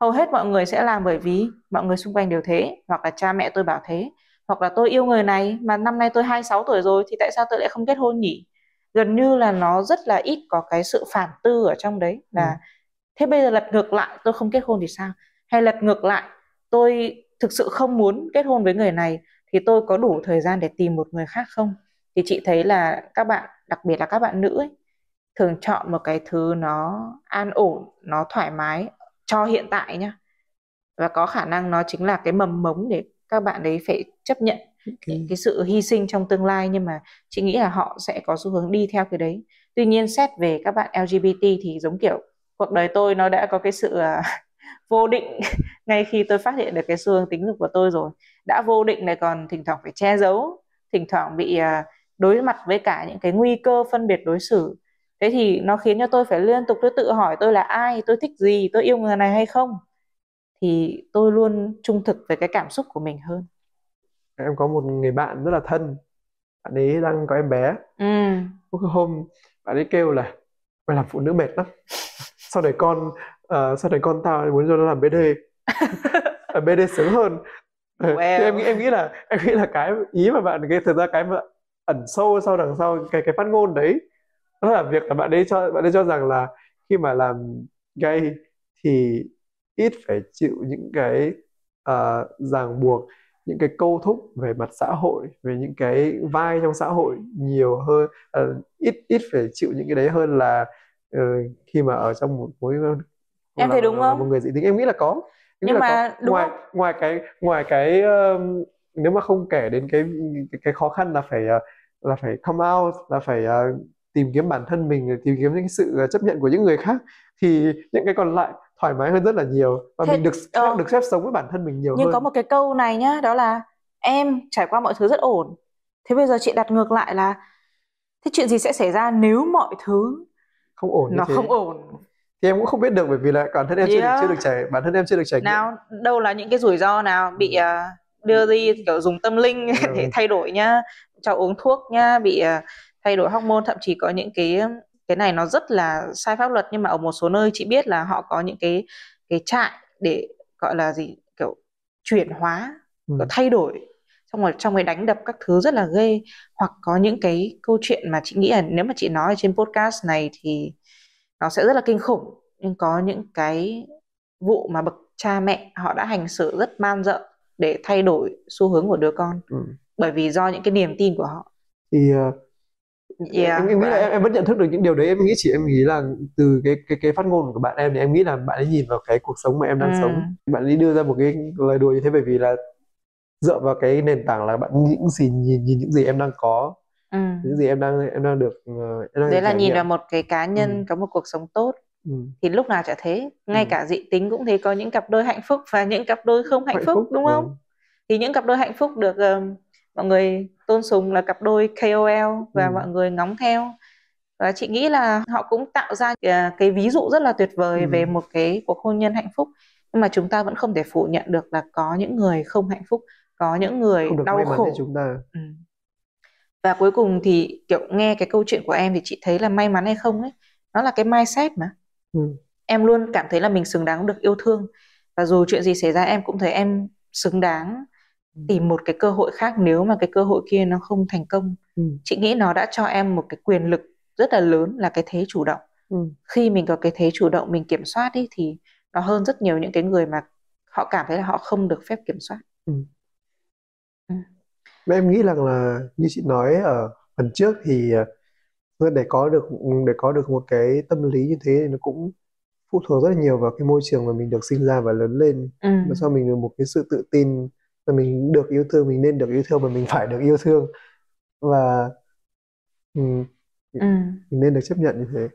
hầu hết mọi người sẽ làm bởi vì mọi người xung quanh đều thế hoặc là cha mẹ tôi bảo thế hoặc là tôi yêu người này mà năm nay tôi 26 tuổi rồi thì tại sao tôi lại không kết hôn nhỉ gần như là nó rất là ít có cái sự phản tư ở trong đấy là ừ. thế bây giờ lật ngược lại tôi không kết hôn thì sao hay lật ngược lại tôi thực sự không muốn kết hôn với người này thì tôi có đủ thời gian để tìm một người khác không thì chị thấy là các bạn đặc biệt là các bạn nữ ấy, thường chọn một cái thứ nó an ổn nó thoải mái cho hiện tại nhá và có khả năng nó chính là cái mầm mống để các bạn đấy phải chấp nhận okay. cái, sự hy sinh trong tương lai nhưng mà chị nghĩ là họ sẽ có xu hướng đi theo cái đấy tuy nhiên xét về các bạn lgbt thì giống kiểu cuộc đời tôi nó đã có cái sự à, <laughs> vô định <laughs> ngay khi tôi phát hiện được cái xu hướng tính dục của tôi rồi đã vô định này còn thỉnh thoảng phải che giấu thỉnh thoảng bị uh, đối mặt với cả những cái nguy cơ phân biệt đối xử thế thì nó khiến cho tôi phải liên tục tôi tự hỏi tôi là ai tôi thích gì tôi yêu người này hay không thì tôi luôn trung thực về cái cảm xúc của mình hơn em có một người bạn rất là thân bạn ấy đang có em bé ừ. một hôm bạn ấy kêu là mày làm phụ nữ mệt lắm sau này con uh, sau này con tao muốn cho nó làm bd ở bd sướng hơn wow. Thì em nghĩ em nghĩ là em nghĩ là cái ý mà bạn cái thực ra cái mà ẩn sâu sau đằng sau cái cái phát ngôn đấy đó là việc là bạn ấy cho bạn ấy cho rằng là khi mà làm gay thì ít phải chịu những cái uh, ràng buộc những cái câu thúc về mặt xã hội về những cái vai trong xã hội nhiều hơn uh, ít ít phải chịu những cái đấy hơn là uh, khi mà ở trong một mối em thấy đúng không một người dị tính em nghĩ là có em nhưng mà có. đúng ngoài không? ngoài cái ngoài cái uh, nếu mà không kể đến cái cái khó khăn là phải ờ, là phải come out là phải uh, tìm kiếm bản thân mình tìm kiếm những sự ờ, chấp nhận của những người khác thì những cái còn lại thoải mái hơn rất là nhiều và Thế, mình được uh, được phép sống với bản thân mình nhiều nhưng hơn. có một cái câu này nhá đó là em trải qua mọi thứ rất ổn thế bây giờ chị đặt ngược lại là thế chuyện gì sẽ xảy ra nếu mọi thứ không ổn nó thế. không ổn thì em cũng không biết được bởi vì là bản thân em yeah. chưa được, chưa được trải bản thân em chưa được trải nghiệm nào đâu là những cái rủi ro nào bị uh, đưa ừ. đi kiểu dùng tâm linh ừ. để thay đổi nhá cho uống thuốc nhá bị à, thay đổi hormone thậm chí có những cái cái này nó rất là sai pháp luật nhưng mà ở một số nơi chị biết là họ có những cái cái trại để gọi là gì kiểu chuyển hóa ừ. thay đổi xong rồi trong cái đánh đập các thứ rất là ghê hoặc có những cái câu chuyện mà chị nghĩ là nếu mà chị nói ở trên podcast này thì nó sẽ rất là kinh khủng nhưng có những cái vụ mà bậc cha mẹ họ đã hành xử rất man dợ để thay đổi xu hướng của đứa con ừ. bởi vì do những cái niềm tin của họ thì uh, ờ, yeah, dạ. em, em nghĩ là em, em vẫn nhận thức được những điều đấy em nghĩ chỉ em nghĩ là từ cái cái cái phát ngôn của bạn em thì em nghĩ là bạn ấy nhìn vào cái cuộc sống mà em đang ừ. sống bạn ấy đưa ra một cái lời đùa như thế bởi vì là dựa vào cái nền tảng là bạn những gì nhìn nhìn những gì em đang có ừ. những gì em đang em đang được ờ, em đang đấy là nhìn vào một cái cá nhân ừ. có một cuộc sống tốt Ừ. thì lúc nào chả thế ngay ừ. cả dị tính cũng thế có những cặp đôi hạnh phúc và những cặp đôi không hạnh, hạnh phúc, phúc đúng không ừ. thì những cặp đôi hạnh phúc được um, mọi người tôn sùng là cặp đôi KOL và ừ. mọi người ngóng theo và chị nghĩ là họ cũng tạo ra ờ, cái ví dụ rất là tuyệt vời ừ. về một cái cuộc hôn nhân hạnh phúc nhưng mà chúng ta vẫn không thể phủ nhận được là có những người không hạnh phúc có những người không được đau khổ chúng ta. Ừ. và cuối cùng thì kiểu nghe cái câu chuyện của em thì chị thấy là may mắn hay không ấy nó là cái mindset mà Ừ. Em luôn cảm thấy là mình xứng đáng được yêu thương và dù chuyện gì xảy ra em cũng thấy em xứng đáng ừ. tìm một cái cơ hội khác nếu mà cái cơ hội kia nó không thành công. Ừ. Chị nghĩ nó đã cho em một cái quyền lực rất là lớn là cái thế chủ động. Ừ. Khi mình có cái thế chủ động mình kiểm soát ý, thì nó hơn rất nhiều những cái người mà họ cảm thấy là họ không được phép kiểm soát. Ừ. Ừ. Em nghĩ rằng là như chị nói ở phần trước thì à, để có được để có được một cái tâm lý như thế thì nó cũng phụ thuộc rất là nhiều vào cái môi trường mà mình được sinh ra và lớn lên ừ. làm sao mình được một cái sự tự tin và mình được yêu thương mình nên được yêu thương và mình phải được yêu thương và ừ. ừ. mình nên được chấp nhận như thế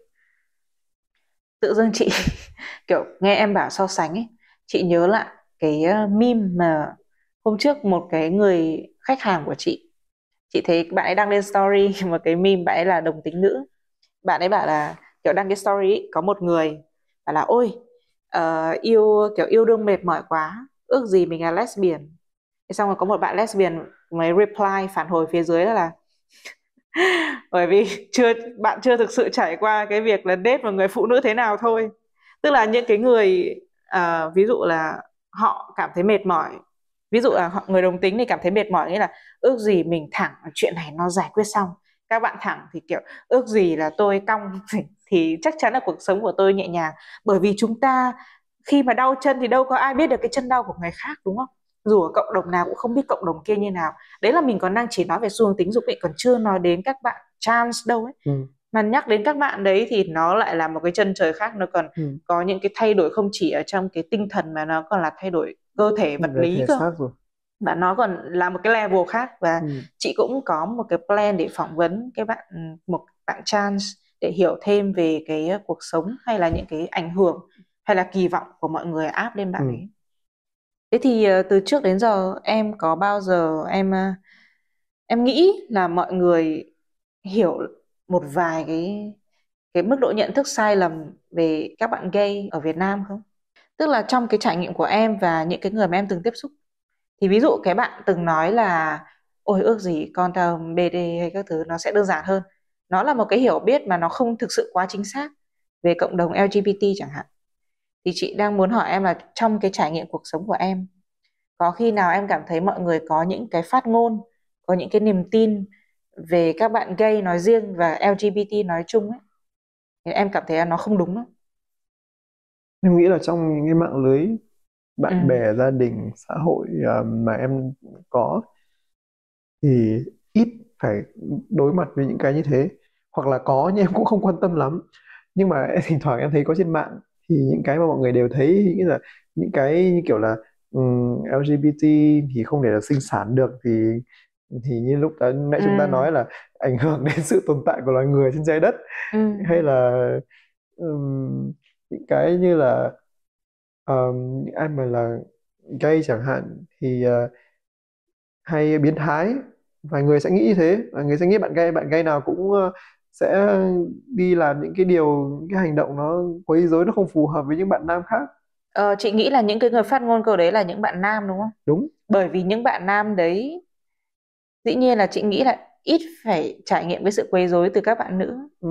tự dưng chị <laughs> kiểu nghe em bảo so sánh ấy chị nhớ lại cái ờ, meme mà hôm trước một cái người khách hàng của chị chị thấy bạn ấy đăng lên story <laughs> một cái meme bạn ấy là đồng tính nữ bạn ấy bảo là kiểu đăng cái story ấy, có một người bảo là ôi uh, yêu kiểu yêu đương mệt mỏi quá ước gì mình là lesbian thế xong rồi có một bạn lesbian mới reply phản hồi phía dưới là, là <laughs> bởi vì chưa bạn chưa thực sự trải qua cái việc là date một người phụ nữ thế nào thôi tức là những cái người uh, ví dụ là họ cảm thấy mệt mỏi ví dụ là người đồng tính thì cảm thấy mệt mỏi nghĩa là ước gì mình thẳng chuyện này nó giải quyết xong các bạn thẳng thì kiểu ước gì là tôi cong <laughs> thì, thì chắc chắn là cuộc sống của tôi nhẹ nhàng bởi vì chúng ta khi mà đau chân thì đâu có ai biết được cái chân đau của người khác đúng không dù ở cộng đồng nào cũng không biết cộng đồng kia như nào đấy là mình còn đang chỉ nói về xu hướng tính dục ấy còn chưa nói đến các bạn trans đâu ấy ừ. mà nhắc đến các bạn đấy thì nó lại là một cái chân trời khác nó còn ừ. có những cái thay đổi không chỉ ở trong cái tinh thần mà nó còn là thay đổi cơ thể vật lý cơ và nó còn là một cái level khác và ừ. chị cũng có một cái plan để phỏng vấn cái bạn ừ, một bạn chance để hiểu thêm về cái cuộc sống hay là những cái ảnh hưởng hay là kỳ vọng của mọi người áp lên bạn ừ. ấy thế thì ờ, từ trước đến giờ em có bao giờ em ờ, em nghĩ là mọi người hiểu một vài cái cái mức độ nhận thức sai lầm về các bạn gay ở Việt Nam không? tức là trong cái trải nghiệm của em và những cái người mà em từng tiếp xúc thì ví dụ cái bạn từng nói là ôi ước gì con tầm BD hay các thứ nó sẽ đơn giản hơn nó là một cái hiểu biết mà nó không thực sự quá chính xác về cộng đồng LGBT chẳng hạn thì chị đang muốn hỏi em là trong cái trải nghiệm cuộc sống của em có khi nào em cảm thấy mọi người có những cái phát ngôn có những cái niềm tin về các bạn gay nói riêng và LGBT nói chung ấy thì em cảm thấy là nó không đúng đâu em nghĩ là trong những cái mạng lưới bạn À. bè gia đình xã hội à, mà em có thì ít phải đối mặt với những cái như thế hoặc là có nhưng em cũng không quan tâm lắm nhưng mà <laughs> thỉnh thoảng em thấy có trên mạng thì những cái mà mọi người đều thấy nghĩ là những cái như kiểu là ừm, LGBT thì không thể là sinh sản được thì thì như lúc đó nãy chúng ta ừ. nói là ảnh hưởng đến sự tồn tại của loài người trên trái đất Ừ. hay là ừm, những cái như là um, những ai mà là gay chẳng hạn thì uh, hay biến thái và người sẽ nghĩ như thế và người sẽ nghĩ bạn gay bạn gay nào cũng uh, sẽ đi làm những cái điều những cái hành động nó quấy rối nó không phù hợp với những bạn nam khác ờ, chị nghĩ là những cái người phát ngôn câu đấy là những bạn nam đúng không đúng bởi vì những bạn nam đấy dĩ nhiên là chị nghĩ là ít phải trải nghiệm cái sự quấy rối từ các bạn nữ ừ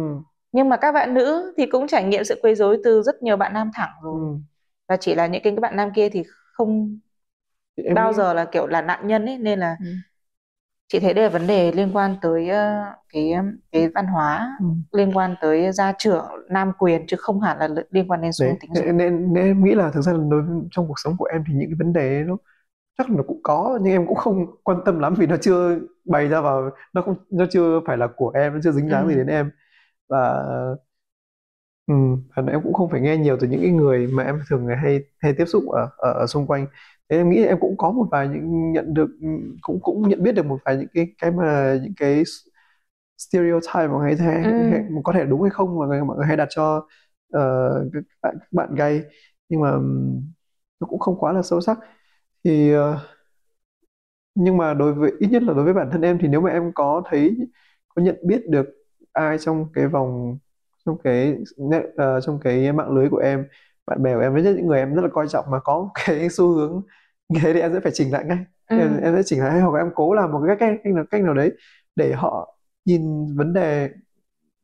nhưng mà các bạn nữ thì cũng trải nghiệm sự quấy rối từ rất nhiều bạn nam thẳng rồi ừ. và chỉ là những cái bạn nam kia thì không em bao nghĩ... giờ là kiểu là nạn nhân ấy nên là ừ. chị thấy đây là vấn đề liên quan tới ờ, cái ờ, cái văn hóa ừ. liên quan tới gia trưởng nam quyền chứ không hẳn là liên quan đến số tính dục nên, nên, nên em nghĩ là thực ra là đối với trong cuộc sống của em thì những cái vấn đề nó chắc là cũng có nhưng em cũng không quan tâm lắm vì nó chưa bày ra vào nó không nó chưa phải là của em nó chưa dính dáng ừ. gì đến em và ừ, em cũng không phải nghe nhiều từ những cái người mà em thường hay hay tiếp xúc ở ở, ở xung quanh thế em nghĩ em cũng có một vài những nhận được ừ, cũng cũng nhận biết được một vài những cái cái mà những cái stereotype mà người ta ừ. có thể đúng hay không mà người mọi người hay đặt cho uh, các, bạn, các bạn gay nhưng mà nó cũng không quá là sâu sắc thì uh, nhưng mà đối với ít nhất là đối với bản thân em thì nếu mà em có thấy có nhận biết được ai trong cái vòng trong cái uh, trong cái mạng lưới của em bạn bè của em với những người em rất là coi trọng mà có cái <laughs> xu hướng như thế thì em sẽ phải chỉnh lại ngay ừ. em, em sẽ chỉnh lại hoặc em cố làm một cái cách nào cách nào đấy để họ nhìn vấn đề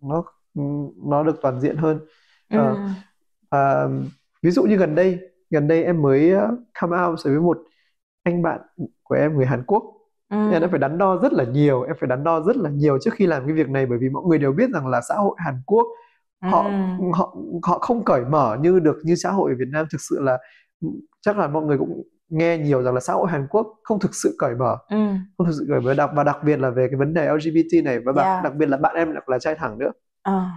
nó nó được toàn diện hơn ừ. uh, uh, ví dụ như gần đây gần đây em mới ờ, come out với một anh bạn của em người Hàn Quốc ừ. nên em phải đắn đo rất là nhiều em phải đắn đo rất là nhiều trước khi làm cái việc này bởi vì mọi người đều biết rằng là xã hội Hàn Quốc họ ừ. họ họ không cởi mở như được như xã hội Việt Nam thực sự là ừ, chắc là mọi người cũng nghe nhiều rằng là xã hội Hàn Quốc không thực sự cởi mở ừ. không thực sự cởi mở đặc và đặc biệt là về cái vấn đề LGBT này và yeah. Dạ. đặc biệt là bạn em là, là trai thẳng nữa à.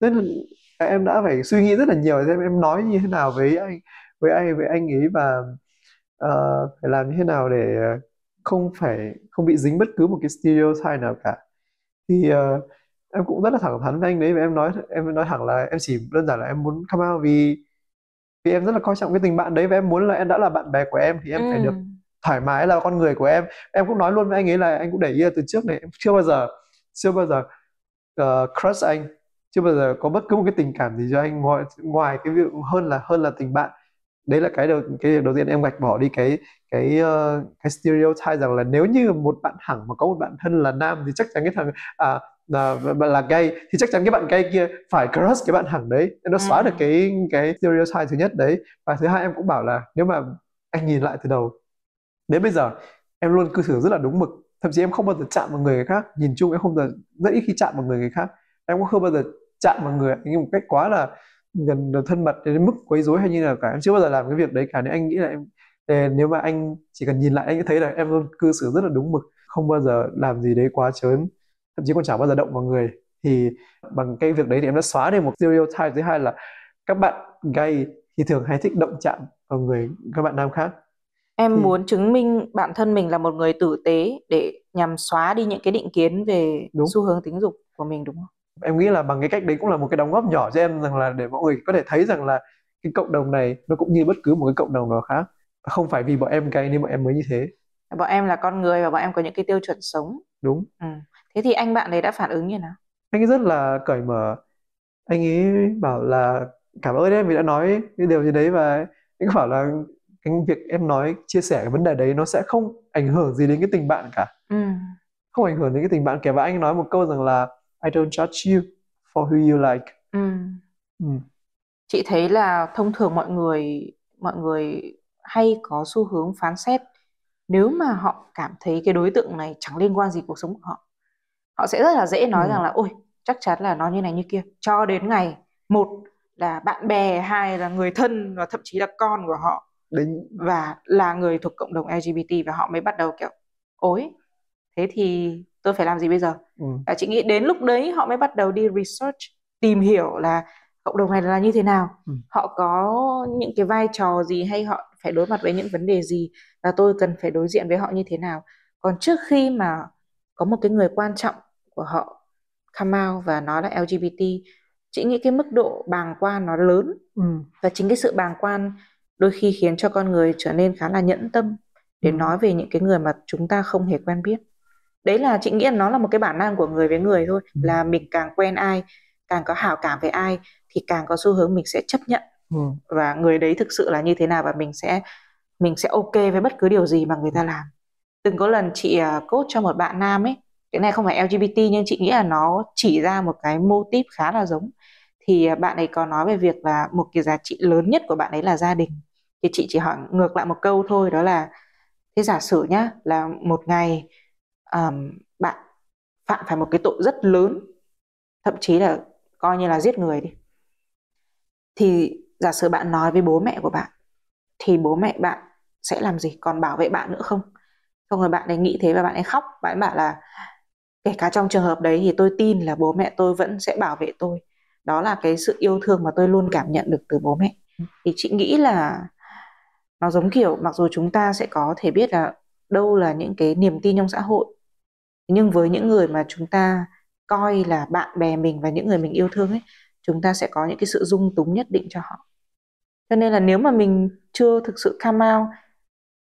nên là em đã phải suy nghĩ rất là nhiều xem em nói như thế nào với anh với anh với anh ấy và uh, phải làm như thế nào để không phải không bị dính bất cứ một cái studio stereotype nào cả thì uh, em cũng rất là thẳng thắn với anh đấy và em nói em nói thẳng là em chỉ đơn giản là em muốn come out vì vì em rất là coi trọng cái tình bạn đấy và em muốn là em đã là bạn bè của em thì em ừ. phải được thoải mái là con người của em em cũng nói luôn với anh ấy là anh cũng để ý là từ trước này em chưa bao giờ chưa bao giờ uh, crush anh chưa bao giờ có bất cứ một cái tình cảm gì cho anh ngoài ngoài cái việc hơn là hơn là tình bạn đấy là cái đầu cái việc đầu tiên em gạch bỏ đi cái cái uh, cái stereotype rằng là nếu như một bạn thẳng mà có một bạn thân là nam thì chắc chắn cái thằng à, là, là gay thì chắc chắn cái bạn gay kia phải crush cái bạn thẳng đấy nên nó xóa à. được ừ. cái cái stereotype thứ nhất đấy và thứ hai em cũng bảo là nếu mà anh nhìn lại từ đầu đến bây giờ em luôn cư xử rất là đúng mực thậm chí em không bao giờ chạm vào người người khác nhìn chung em không bao giờ rất ít khi chạm vào người người khác em cũng không bao giờ chạm vào người nhưng một cách quá là gần thân mật đến mức quấy rối hay như là cả em chưa bao giờ làm cái việc đấy cả nên anh nghĩ là em ờ, nếu mà anh chỉ cần nhìn lại anh thấy là em luôn cư xử rất là đúng mực không bao giờ làm gì đấy quá chớn thậm chí còn chẳng bao giờ động vào người thì bằng cái việc đấy thì em đã xóa đi một stereotype thứ hai là các bạn gay thì thường hay thích động chạm vào người các bạn nam khác em thì... muốn chứng minh bản thân mình là một người tử tế để nhằm xóa đi những cái định kiến về đúng. xu hướng tính dục của mình đúng không em nghĩ là bằng cái cách đấy cũng là một cái đóng góp nhỏ cho em rằng là để mọi người có thể thấy rằng là cái cộng đồng này nó cũng như bất cứ một cái cộng đồng nào khác không phải vì bọn em cay nên bọn em mới như thế bọn em là con người và bọn em có những cái tiêu chuẩn sống đúng ừ. thế thì anh bạn đấy đã phản ứng như nào anh ấy rất là cởi mở anh ấy bảo là cảm ơn em vì đã nói cái điều gì đấy và anh ấy bảo là cái việc em nói chia sẻ cái vấn đề đấy nó sẽ không ảnh hưởng gì đến cái tình bạn cả ừ. không ảnh hưởng đến cái tình bạn kể và anh nói một câu rằng là I don't judge you for who you like. Ừ. Ừ. Chị thấy là thông thường mọi người mọi người hay có xu hướng phán xét nếu mà họ cảm thấy cái đối tượng này chẳng liên quan gì cuộc sống của họ. Họ sẽ rất là dễ nói ừ. rằng là ôi chắc chắn là nó như này như kia cho đến ngày một là bạn bè, hai là người thân và thậm chí là con của họ đến và là người thuộc cộng đồng LGBT và họ mới bắt đầu kiểu ối thế thì tôi phải làm gì bây giờ ừ. à, chị nghĩ đến lúc đấy họ mới bắt đầu đi research tìm hiểu là cộng đồng này là như thế nào ừ. họ có những cái vai trò gì hay họ phải đối mặt với những vấn đề gì và tôi cần phải đối diện với họ như thế nào còn trước khi mà có một cái người quan trọng của họ come out và nói là lgbt chị nghĩ cái mức độ bàng quan nó lớn ừ. và chính cái sự bàng quan đôi khi khiến cho con người trở nên khá là nhẫn tâm để ừ. nói về những cái người mà chúng ta không hề quen biết đấy là chị nghĩ là nó là một cái bản năng của người với người thôi ừ. là mình càng quen ai càng có hảo cảm với ai thì càng có xu hướng mình sẽ chấp nhận ừ. và người đấy thực sự là như thế nào và mình sẽ mình sẽ ok với bất cứ điều gì mà người ta làm từng có lần chị à, coach cho một bạn nam ấy cái này không phải LGBT nhưng chị nghĩ là nó chỉ ra một cái mô típ khá là giống thì à, bạn ấy có nói về việc là một cái giá trị lớn nhất của bạn ấy là gia đình thì chị chỉ hỏi ngược lại một câu thôi đó là thế giả sử nhá là một ngày um, bạn phạm phải một cái tội rất lớn thậm chí là coi như là giết người đi thì giả sử bạn nói với bố mẹ của bạn thì bố mẹ bạn sẽ làm gì còn bảo vệ bạn nữa không không rồi bạn ấy nghĩ thế và bạn ấy khóc bạn ấy bảo là kể cả trong trường hợp đấy thì tôi tin là bố mẹ tôi vẫn sẽ bảo vệ tôi đó là cái sự yêu thương mà tôi luôn cảm nhận được từ bố mẹ thì chị nghĩ là nó giống kiểu mặc dù chúng ta sẽ có thể biết là đâu là những cái niềm tin trong xã hội nhưng với những người mà chúng ta coi là bạn bè mình và những người mình yêu thương ấy chúng ta sẽ có những cái sự dung túng nhất định cho họ cho nên là nếu mà mình chưa thực sự come out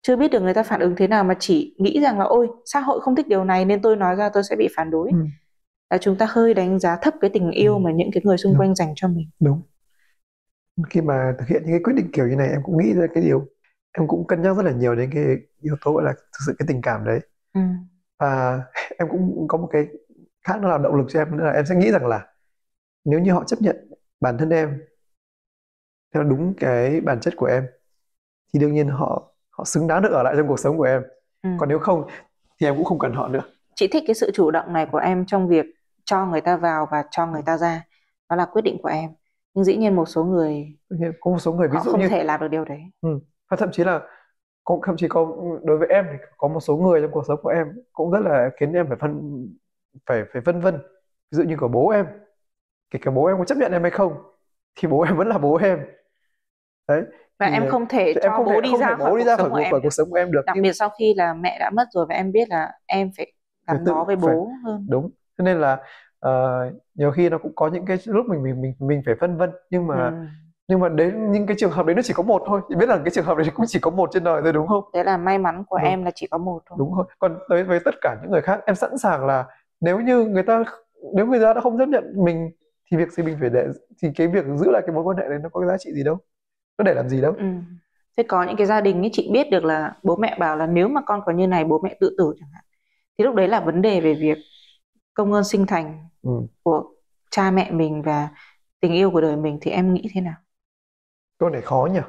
chưa biết được người ta phản ứng thế nào mà chỉ nghĩ rằng là ôi xã hội không thích điều này nên tôi nói ra tôi sẽ bị phản đối ừ. là chúng ta hơi đánh giá thấp cái tình yêu ừ. mà những cái người xung đúng. quanh dành cho mình đúng khi mà thực hiện những cái quyết định kiểu như này em cũng nghĩ ra cái điều em cũng cân nhắc rất là nhiều đến cái yếu tố gọi là thực sự cái tình cảm đấy ừ và <laughs> em cũng có một cái khác nó là động lực cho em nữa là em sẽ nghĩ rằng là nếu như họ chấp nhận bản thân em theo đúng cái bản chất của em thì đương nhiên họ họ xứng đáng được ở lại trong cuộc sống của em ừ. còn nếu không thì em cũng không cần họ nữa chị thích cái sự chủ động này của em trong việc cho người ta vào và cho người ta ra đó là quyết định của em nhưng dĩ nhiên một số người có một số người ví dụ họ không như... thể làm được điều đấy ừ. và thậm chí là cũng không chỉ có đối với em thì có một số người trong cuộc sống của em cũng rất là khiến em phải phân phải phải vân vân ví dụ như của bố em kể cả bố em có chấp nhận em hay không thì bố em vẫn là bố em đấy và em không thể cho không bố thể, đi không ra, bố khỏi đi ra khỏi, cuộc, cuộc sống của em được đặc nhưng... biệt sau khi là mẹ đã mất rồi và em biết là em phải gắn bó với bố phải, hơn đúng cho nên là uh, nhiều khi nó cũng có những cái lúc mình mình mình mình phải phân vân nhưng mà ừ nhưng mà đến những cái trường hợp đấy nó chỉ có một thôi chị biết là cái trường hợp đấy cũng chỉ có một trên đời thôi đúng không Thế là may mắn của đúng. Vâng. em là chỉ có một thôi đúng rồi còn tới với tất cả những người khác em sẵn sàng là nếu như người ta nếu người ta đã không chấp nhận mình thì việc gì mình phải để thì cái việc giữ lại cái mối quan hệ đấy nó có cái giá trị gì đâu nó để làm gì đâu ừ. thế có những cái gia đình ấy chị biết được là bố mẹ bảo là nếu mà con có như này bố mẹ tự tử chẳng hạn thì lúc đấy là vấn đề về việc công ơn sinh thành ừ. của cha mẹ mình và tình yêu của đời mình thì em nghĩ thế nào câu này khó nhỉ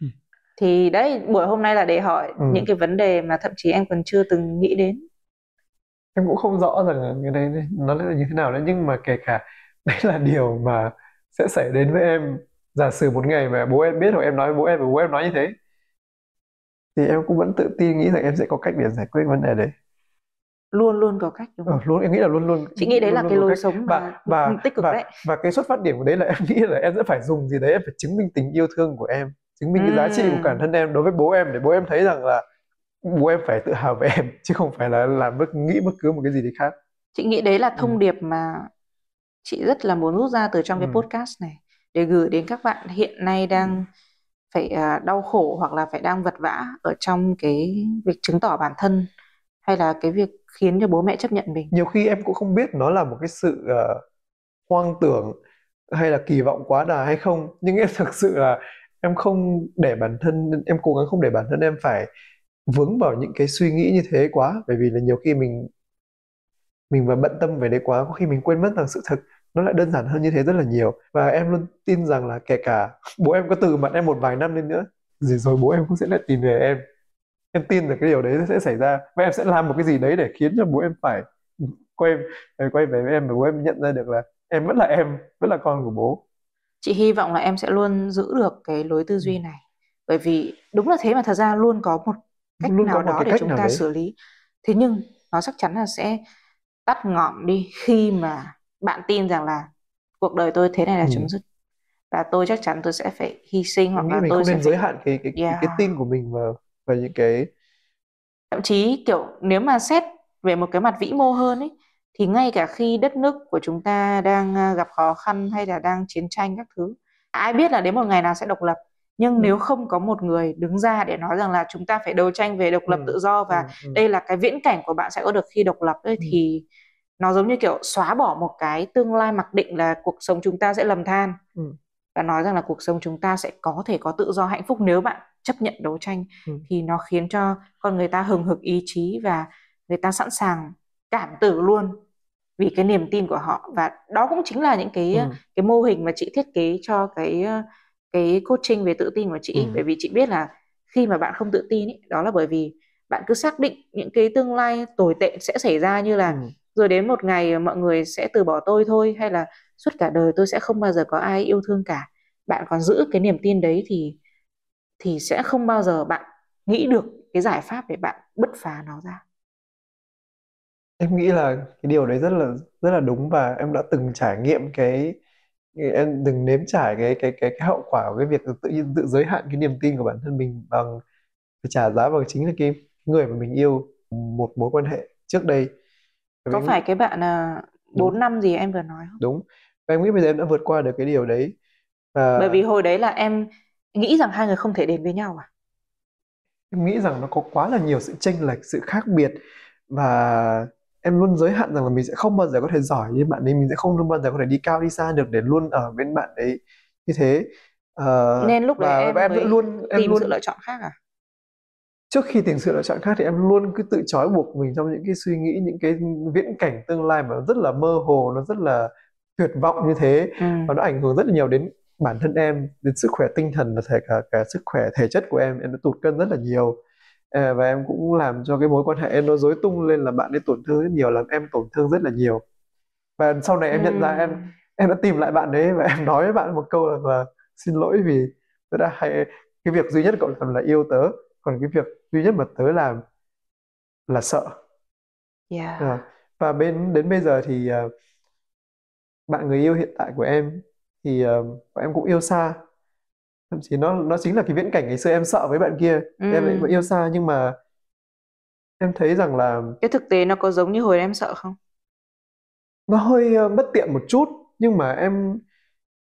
ừ. thì đấy buổi hôm nay là để hỏi ừ. những cái vấn đề mà thậm chí em còn chưa từng nghĩ đến em cũng không rõ rằng cái đấy nó là như thế nào đấy nhưng mà kể cả <laughs> đấy là điều mà sẽ xảy đến với em giả sử một ngày mà bố em biết hoặc em nói với bố em và bố em nói như thế thì em cũng vẫn tự tin nghĩ rằng em sẽ có cách để giải quyết vấn đề đấy luôn luôn có cách đúng ừ, không? Ừ, luôn em nghĩ là luôn luôn chị nghĩ đấy luôn, là luôn, cái lối sống và, và tích cực và, đấy và cái xuất phát điểm của đấy là <laughs> em nghĩ là em sẽ phải dùng gì đấy em phải chứng minh tình yêu thương của em chứng minh ừ. cái giá trị của bản thân em đối với bố em để bố em thấy rằng là bố em phải tự hào về em <laughs> chứ không phải là làm bất nghĩ bất cứ một cái gì đấy khác chị nghĩ đấy là thông ừ. điệp mà chị rất là muốn rút ra từ trong ừ. cái podcast này để gửi đến các bạn hiện nay đang ừ. phải à, đau khổ hoặc là phải đang vật vã ở trong cái việc chứng tỏ bản thân hay là cái việc khiến cho bố mẹ chấp nhận mình nhiều khi em cũng không biết nó là một cái sự uh, hoang tưởng hay là kỳ vọng quá đà hay không nhưng em <laughs> thực sự là em không để bản thân em cố gắng không để bản thân em phải vướng vào những cái suy nghĩ như thế quá bởi vì là nhiều khi mình mình mà bận tâm về đấy quá có khi mình quên mất rằng sự thật nó lại đơn giản hơn như thế rất là nhiều và em luôn tin rằng là kể cả bố em có từ mặt em một vài năm lên nữa gì rồi bố em cũng sẽ lại tìm về em em tin được cái điều đấy sẽ xảy ra và em sẽ làm một cái gì đấy để khiến cho bố em phải quay quay về với em và bố em nhận ra được là em vẫn là em vẫn là con của bố chị hy vọng là em sẽ luôn giữ được cái lối tư duy ừ. này bởi vì đúng là thế mà thật ra luôn có một cách luôn nào có một đó để chúng ta đấy. xử lý thế nhưng nó chắc chắn là sẽ tắt ngọn đi khi mà bạn tin rằng là cuộc đời tôi thế này là ừ. chấm dứt và tôi chắc chắn tôi sẽ phải hy sinh hoặc là tôi sẽ giới phải... hạn cái cái, yeah. cái tin của mình vào và những cái thậm chí kiểu nếu mà xét về một cái mặt vĩ mô hơn ấy thì ngay cả khi đất nước của chúng ta đang à, gặp khó khăn hay là đang chiến tranh các thứ ai biết là đến một ngày nào sẽ độc lập nhưng ừ. nếu không có một người đứng ra để nói rằng là chúng ta phải đấu tranh về độc lập ừ. tự do ừ, và ừ. đây là cái viễn cảnh của bạn sẽ có được khi độc lập ấy, ừ. thì nó giống như kiểu xóa bỏ một cái tương lai mặc định là cuộc sống chúng ta sẽ lầm than ừ. và nói rằng là cuộc sống chúng ta sẽ có thể có tự do hạnh phúc nếu bạn chấp nhận đấu tranh ừ. thì nó khiến cho con người ta hừng hực ý chí và người ta sẵn sàng cảm tử luôn vì cái niềm tin của họ và đó cũng chính là những cái ừ. cái mô hình mà chị thiết kế cho cái cái coaching về tự tin của chị ừ. bởi vì chị biết là khi mà bạn không tự tin ý, đó là bởi vì bạn cứ xác định những cái tương lai tồi tệ sẽ xảy ra như là ừ. rồi đến một ngày mọi người sẽ từ bỏ tôi thôi hay là suốt cả đời tôi sẽ không bao giờ có ai yêu thương cả bạn còn giữ cái niềm tin đấy thì thì sẽ không bao giờ bạn nghĩ được cái giải pháp để bạn bứt phá nó ra em nghĩ là cái điều đấy rất là rất là đúng và em đã từng trải nghiệm cái em từng nếm trải cái cái cái, cái hậu quả của cái việc tự tự giới hạn cái niềm tin của bản thân mình bằng phải trả giá bằng chính là cái người mà mình yêu một mối quan hệ trước đây có mình... phải cái bạn à, 4 năm gì em vừa nói không đúng em nghĩ bây giờ em đã vượt qua được cái điều đấy và... bởi vì hồi đấy là em nghĩ rằng hai người không thể đến với nhau à em nghĩ rằng nó có quá là nhiều sự chênh lệch sự khác biệt và em luôn giới hạn rằng là mình sẽ không bao giờ có thể giỏi như bạn ấy mình sẽ không bao giờ có thể đi cao đi xa được để luôn ở bên bạn ấy như thế uh, nên lúc đấy em, em vẫn luôn em tìm luôn sự lựa chọn khác à trước khi tìm sự lựa chọn khác thì em luôn cứ tự trói buộc mình trong những cái suy nghĩ những cái viễn cảnh tương lai mà nó rất là mơ hồ nó rất là tuyệt vọng như thế ừ. và nó ảnh hưởng rất là nhiều đến bản thân em đến sức khỏe tinh thần và thể cả cả sức khỏe thể chất của em em đã tụt cân rất là nhiều à, và em cũng làm cho cái mối quan hệ em nó rối tung lên là bạn ấy tổn thương rất nhiều làm em tổn thương rất là nhiều và sau này em nhận ra em em đã tìm lại bạn ấy và em nói với bạn một câu là, là xin lỗi vì tớ đã hay cái việc duy nhất cậu làm là yêu tớ còn cái việc duy nhất mà tớ làm là sợ yeah. à, và bên đến bây giờ thì uh, bạn người yêu hiện tại của em thì ờ, bọn em cũng yêu xa thậm chí nó nó chính là cái viễn cảnh ngày xưa em sợ với bạn kia ừ. em vẫn yêu xa nhưng mà em thấy rằng là cái thực tế nó có giống như hồi em sợ không nó hơi ờ, bất tiện một chút nhưng mà em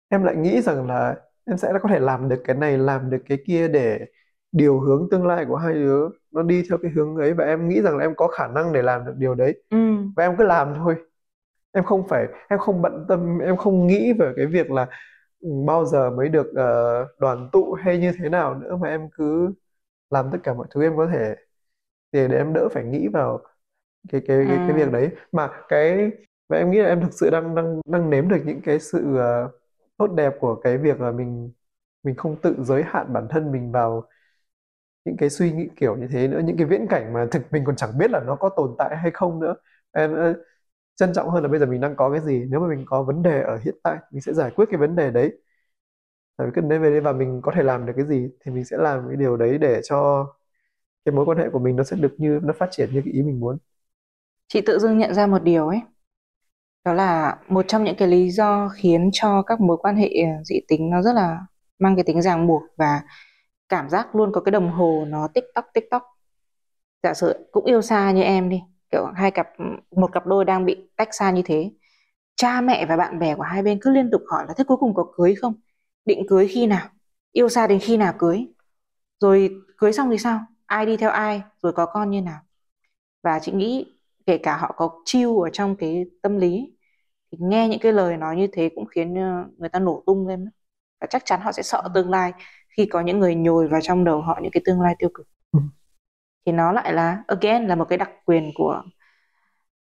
em lại nghĩ rằng là em sẽ có thể làm được cái này làm được cái kia để điều hướng tương lai của hai đứa nó đi theo cái hướng ấy và em nghĩ rằng là em có khả năng để làm được điều đấy ừ. và em cứ làm thôi em không phải em không bận tâm em không nghĩ về cái việc là ừ, bao giờ mới được uh, đoàn tụ hay như thế nào nữa mà em cứ làm tất cả mọi thứ em có thể để để em đỡ phải nghĩ vào cái cái cái, cái việc à. đấy mà cái và em nghĩ là em thực sự đang đang đang nếm được những cái sự uh, tốt đẹp của cái việc là mình mình không tự giới hạn bản thân mình vào những cái suy nghĩ kiểu như thế nữa những cái viễn cảnh mà thực mình còn chẳng biết là nó có tồn tại hay không nữa em trân trọng hơn là bây giờ mình đang có cái gì nếu mà mình có vấn đề ở hiện tại mình sẽ giải quyết cái vấn đề đấy giải quyết vấn đề về đây và mình có thể làm được cái gì thì mình sẽ làm cái điều đấy để cho cái mối quan hệ của mình nó sẽ được như nó phát triển như cái ý mình muốn chị tự dưng nhận ra một điều ấy đó là một trong những cái lý do khiến cho các mối quan hệ ờ, dị tính nó rất là mang cái tính ràng buộc và cảm giác luôn có cái đồng hồ nó tích tóc tích tóc giả sử cũng yêu xa như em đi kiểu hai cặp một cặp đôi đang bị tách xa như thế cha mẹ và bạn bè của hai bên cứ liên tục hỏi là thế cuối cùng có cưới không định cưới khi nào yêu xa đến khi nào cưới rồi cưới xong thì sao ai đi theo ai rồi có con như nào và chị nghĩ kể cả họ có chiêu ở trong cái tâm lý thì nghe những cái lời nói như thế cũng khiến ờ, người ta nổ tung lên và chắc chắn họ sẽ sợ ừ. tương lai khi có những người nhồi vào trong đầu họ những cái tương lai tiêu cực thì nó lại là again là một cái đặc quyền của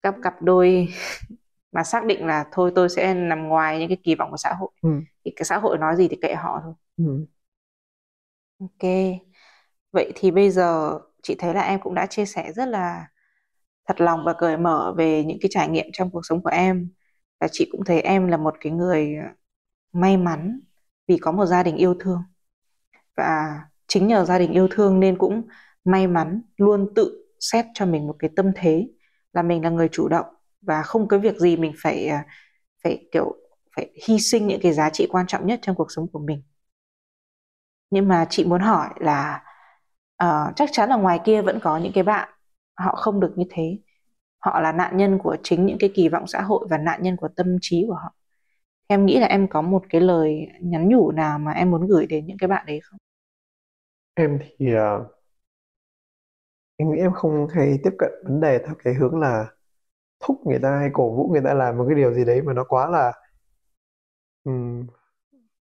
các cặp đôi <laughs> mà xác định là thôi tôi sẽ nằm ngoài những cái kỳ vọng của xã hội ừ. thì cái xã hội nói gì thì kệ họ thôi ừ. ok vậy thì bây giờ chị thấy là em cũng đã chia sẻ rất là thật lòng và cởi mở về những cái trải nghiệm trong cuộc sống của em và chị cũng thấy em là một cái người may mắn vì có một gia đình yêu thương và chính nhờ gia đình yêu thương nên cũng may mắn luôn tự xét cho mình một cái tâm thế là mình là người chủ động và không cái việc gì mình phải à, phải kiểu phải hy sinh những cái giá trị quan trọng nhất trong cuộc sống của mình nhưng mà chị muốn hỏi là uh, chắc chắn là ngoài kia vẫn có những cái bạn họ không được như thế họ là nạn nhân của chính những cái kỳ vọng xã hội và nạn nhân của tâm trí của họ em nghĩ là em có một cái lời nhắn nhủ nào mà em muốn gửi đến những cái bạn đấy không em thì uh, em nghĩ em không hay tiếp cận vấn đề theo cái hướng là thúc người ta hay cổ vũ người ta làm một cái điều gì đấy mà nó quá là ừm,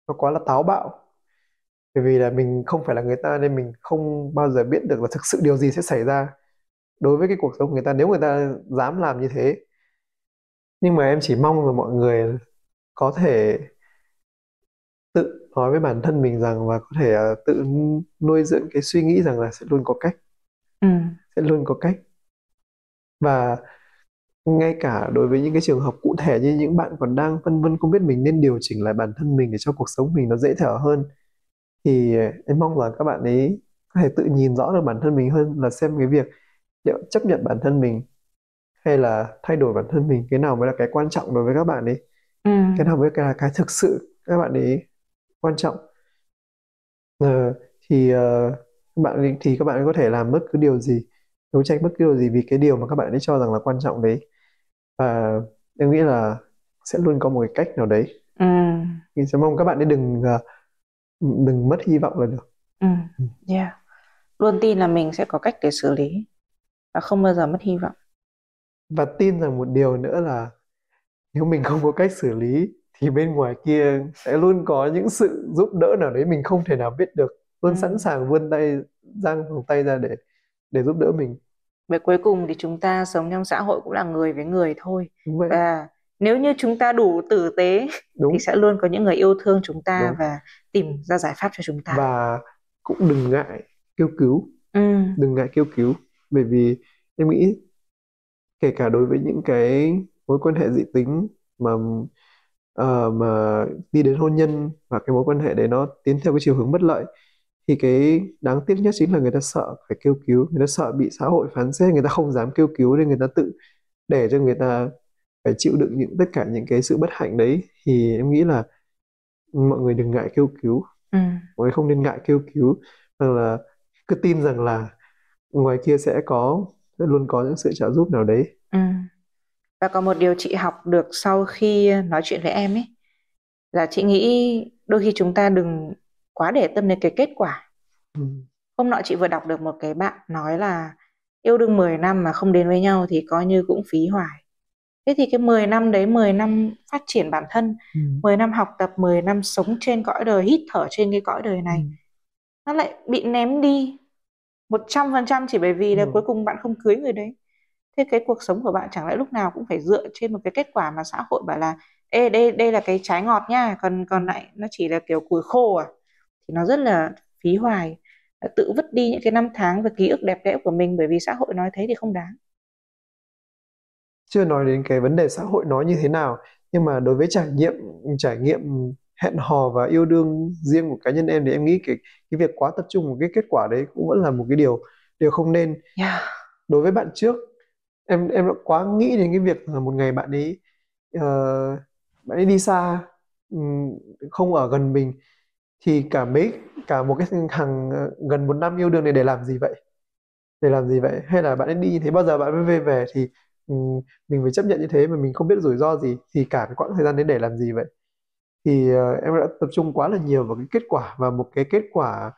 nó quá là táo bạo bởi vì là mình không phải là người ta nên mình không bao giờ biết được là thực sự điều gì sẽ xảy ra đối với cái cuộc sống của người ta nếu người ta dám làm như thế nhưng mà em chỉ mong là mọi người có thể tự nói với bản thân mình rằng và có thể à, tự nuôi dưỡng cái suy nghĩ rằng là sẽ luôn có cách Ừ. sẽ luôn có cách và ngay cả đối với những cái trường hợp cụ thể như những bạn còn đang phân vân không biết mình nên điều chỉnh lại bản thân mình để cho cuộc sống mình nó dễ thở hơn thì em mong là các bạn ấy có thể tự nhìn rõ được bản thân mình hơn là xem cái việc liệu chấp nhận bản thân mình hay là thay đổi bản thân mình cái nào mới là cái quan trọng đối với các bạn ấy ừ. cái nào mới là cái thực sự các bạn ấy quan trọng ờ, thì uh, các bạn ấy, thì các bạn ấy có thể làm bất cứ điều gì đấu tranh bất cứ điều gì vì cái điều mà các bạn ấy cho rằng là quan trọng đấy và em nghĩ là sẽ luôn có một cái cách nào đấy ừ. mình sẽ mong các bạn ấy đừng ờ, đừng mất hy vọng là được ừ. ừ. yeah luôn tin là mình sẽ có cách để xử lý và không bao giờ mất hy vọng và tin rằng một điều nữa là nếu mình không có cách xử lý thì bên ngoài kia sẽ luôn có những sự giúp đỡ nào đấy mình không thể nào biết được luôn ừ. sẵn sàng vươn tay giang vòng tay ra để để giúp đỡ mình về cuối cùng thì chúng ta sống trong xã hội cũng là người với người thôi Đúng vậy. và nếu như chúng ta đủ tử tế <laughs> Đúng. thì sẽ luôn có những người yêu thương chúng ta Đúng. và tìm ra giải pháp cho chúng ta và cũng đừng ngại kêu cứu ừ. đừng ngại kêu cứu bởi vì em nghĩ kể cả đối với những cái mối quan hệ dị tính mà uh, mà đi đến hôn nhân và cái mối quan hệ đấy nó tiến theo cái chiều hướng bất lợi thì cái đáng tiếc nhất chính là người ta sợ phải kêu cứu người ta sợ bị xã hội phán xét người ta không dám kêu cứu nên người ta tự để cho người ta phải chịu đựng những tất cả những cái sự bất hạnh đấy thì em nghĩ là mọi người đừng ngại kêu cứu ừ. mọi người không nên ngại kêu cứu hoặc là cứ tin rằng là ngoài kia sẽ có sẽ luôn có những sự trợ giúp nào đấy ừ. và còn một điều chị học được sau khi nói chuyện với em ấy là chị nghĩ đôi khi chúng ta đừng quá để tâm đến cái kết quả ừ. hôm nọ chị vừa đọc được một cái bạn nói là yêu đương 10 năm mà không đến với nhau thì coi như cũng phí hoài thế thì cái 10 năm đấy 10 năm phát triển bản thân ừ. 10 năm học tập 10 năm sống trên cõi đời hít thở trên cái cõi đời này ừ. nó lại bị ném đi một trăm phần trăm chỉ bởi vì là ừ. cuối cùng bạn không cưới người đấy thế cái cuộc sống của bạn chẳng lẽ lúc nào cũng phải dựa trên một cái kết quả mà xã hội bảo là ê đây đây là cái trái ngọt nha còn còn lại nó chỉ là kiểu củi khô à thì nó rất là phí hoài tự vứt đi những cái năm tháng và ký ức đẹp đẽ của mình bởi vì xã hội nói thế thì không đáng chưa nói đến cái vấn đề xã hội nói như thế nào nhưng mà đối với trải nghiệm trải nghiệm hẹn hò và yêu đương riêng của cá nhân em thì em nghĩ cái cái việc quá tập trung vào cái kết quả đấy cũng vẫn là một cái điều điều không nên yeah. đối với bạn trước em em đã quá nghĩ đến cái việc là một ngày bạn ấy uh, bạn ấy đi xa không ở gần mình thì cả mấy cả một cái thằng ờ, gần một năm yêu đương này để làm gì vậy để làm gì vậy hay là bạn ấy đi như thế bao giờ bạn mới về về thì mình phải chấp nhận như thế mà mình không biết rủi ro gì thì cả cái quãng thời gian đấy để làm gì vậy thì uh, em đã tập trung quá là nhiều vào cái kết quả và một cái kết quả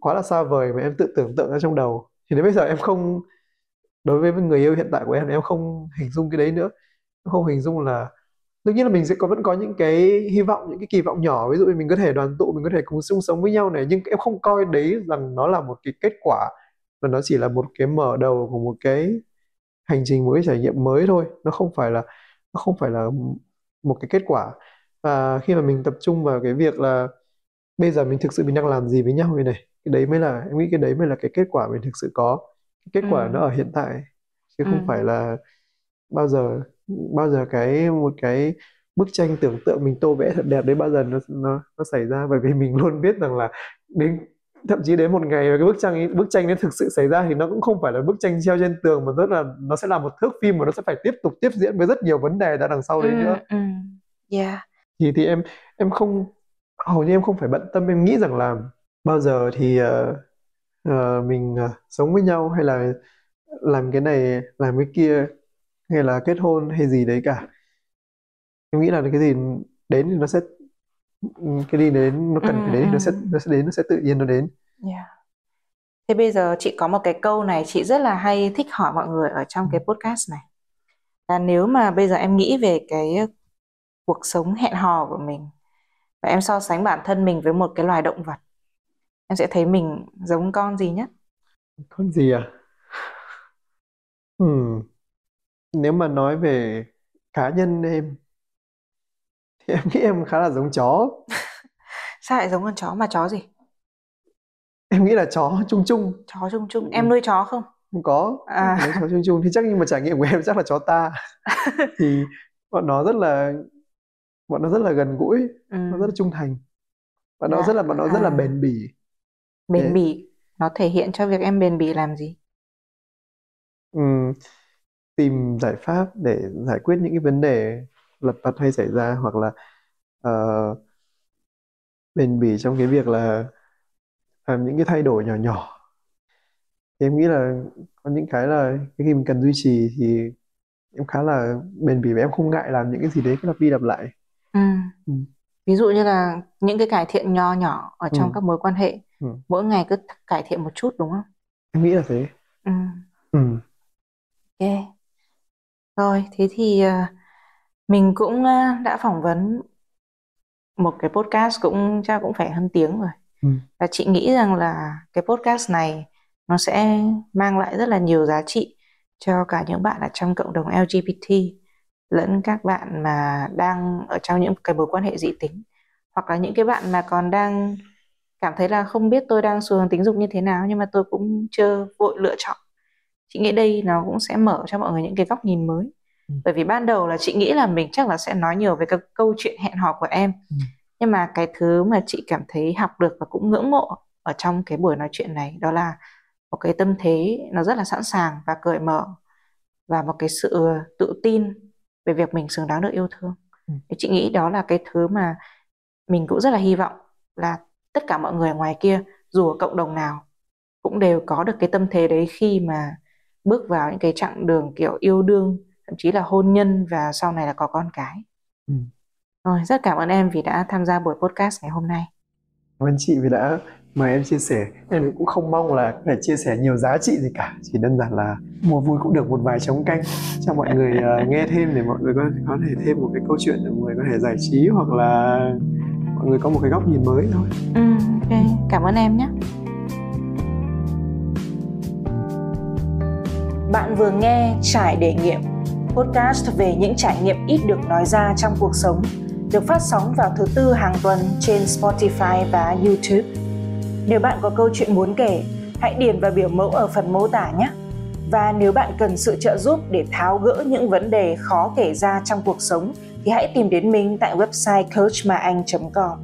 quá là xa vời mà em tự tưởng tượng ra trong đầu thì đến bây giờ em không đối với người yêu hiện tại của em em không hình dung cái đấy nữa em không hình dung là tất nhiên là mình sẽ có vẫn có những cái hy vọng những cái kỳ vọng nhỏ ví dụ như mình có thể đoàn tụ mình có thể cùng sung sống với nhau này nhưng em không coi đấy rằng nó là một cái kết quả mà nó chỉ là một cái mở đầu của một cái hành trình một cái trải nghiệm mới thôi nó không phải là nó không phải là một cái kết quả và khi mà mình tập trung vào cái việc là bây giờ mình thực sự mình đang làm gì với nhau vậy này cái đấy mới là em nghĩ cái đấy mới là cái kết quả mình thực sự có cái kết ừ. quả nó ở hiện tại chứ ừ. không phải là bao giờ bao giờ cái một cái bức tranh tưởng tượng mình tô vẽ thật đẹp đấy bao giờ nó nó nó xảy ra bởi vì mình luôn biết rằng là đến thậm chí đến một ngày cái bức tranh bức tranh nó thực sự xảy ra thì nó cũng không phải là bức tranh treo trên tường mà rất là nó sẽ là một thước phim mà nó sẽ phải tiếp tục tiếp diễn với rất nhiều vấn đề đã đằng sau đấy ừ, nữa. Ừ. Yeah. Thì thì em em không hầu như em không phải bận tâm em nghĩ rằng là bao giờ thì uh, uh, mình uh, sống với nhau hay là làm cái này làm cái kia hay là kết hôn hay gì đấy cả em nghĩ là cái gì đến thì nó sẽ cái đi đến nó cần phải ừ, đến thì nó ừ. sẽ nó sẽ đến nó sẽ tự nhiên nó đến yeah. thế bây giờ chị có một cái câu này chị rất là hay thích hỏi mọi người ở trong cái podcast này là nếu mà bây giờ em nghĩ về cái cuộc sống hẹn hò của mình và em so sánh bản thân mình với một cái loài động vật em sẽ thấy mình giống con gì nhất con gì à hmm nếu mà nói về cá nhân em thì em nghĩ em khá là giống chó. <laughs> Sao lại giống con chó mà chó gì? Em nghĩ là chó chung chung. Chó chung chung. Em ừ. nuôi chó không? Không có. À. Nuôi chó chung chung thì chắc nhưng mà trải nghiệm của em chắc là chó ta. <laughs> thì bọn nó rất là bọn nó rất là gần gũi, ừ. nó rất là trung thành. Bọn nó dạ. rất là bọn nó rất là à. bền bỉ. Bền Đấy. bỉ. Nó thể hiện cho việc em bền bỉ làm gì? Ừ tìm giải pháp để giải quyết những cái vấn đề lật vặt hay xảy ra hoặc là uh, bền bỉ trong cái việc là làm những cái thay đổi nhỏ nhỏ thì em nghĩ là có những cái là cái khi mình cần duy trì thì em khá là bền bỉ và em không ngại làm những cái gì đấy cứ lặp đi lặp lại ừ. Ừ. ví dụ như là những cái cải thiện nho nhỏ ở trong ừ. các mối quan hệ ừ. mỗi ngày cứ cải thiện một chút đúng không em nghĩ là thế ừ. ừ. ok rồi, thế thì, ờ, mình cũng, ờ, đã phỏng vấn một cái podcast cũng chắc cũng phải hơn tiếng rồi. Ừm. Và chị nghĩ rằng là cái podcast này nó sẽ mang lại rất là nhiều giá trị cho cả những bạn ở trong cộng đồng LGBT lẫn các bạn mà đang ở trong những cái mối quan hệ dị tính, hoặc là những cái bạn mà còn đang cảm thấy là không biết tôi đang xu tính dục như thế nào nhưng mà tôi cũng chưa vội lựa chọn chị nghĩ đây nó cũng sẽ mở cho mọi người những cái góc nhìn mới ừ. bởi vì ban đầu là chị nghĩ là mình chắc là sẽ nói nhiều về các câu chuyện hẹn hò của em ừ. nhưng mà cái thứ mà chị cảm thấy học được và cũng ngưỡng mộ ở trong cái buổi nói chuyện này đó là một cái tâm thế nó rất là sẵn sàng và cởi mở và một cái sự tự tin về việc mình xứng đáng được yêu thương ừ. chị nghĩ đó là cái thứ mà mình cũng rất là hy vọng là tất cả mọi người ngoài kia dù ở cộng đồng nào cũng đều có được cái tâm thế đấy khi mà bước vào những cái chặng đường kiểu yêu đương thậm chí là hôn nhân và sau này là có con cái ừ. rồi rất cảm ơn em vì đã tham gia buổi podcast ngày hôm nay cảm ơn chị vì đã mời em chia sẻ em cũng không mong là phải chia sẻ nhiều giá trị gì cả chỉ đơn giản là mùa vui cũng được một vài trống canh cho mọi người uh, <laughs> nghe thêm để mọi người có, có thể thêm một cái câu chuyện để mọi người có thể giải trí hoặc là mọi người có một cái góc nhìn mới thôi ừ, ok cảm ơn em nhé Bạn vừa nghe Trải để nghiệm, podcast về những trải nghiệm ít được nói ra trong cuộc sống, được phát sóng vào thứ tư hàng tuần trên Spotify và YouTube. Nếu bạn có câu chuyện muốn kể, hãy điền vào biểu mẫu ở phần mô tả nhé. Và nếu bạn cần sự trợ giúp để tháo gỡ những vấn đề khó kể ra trong cuộc sống thì hãy tìm đến mình tại website coachmaanh.com.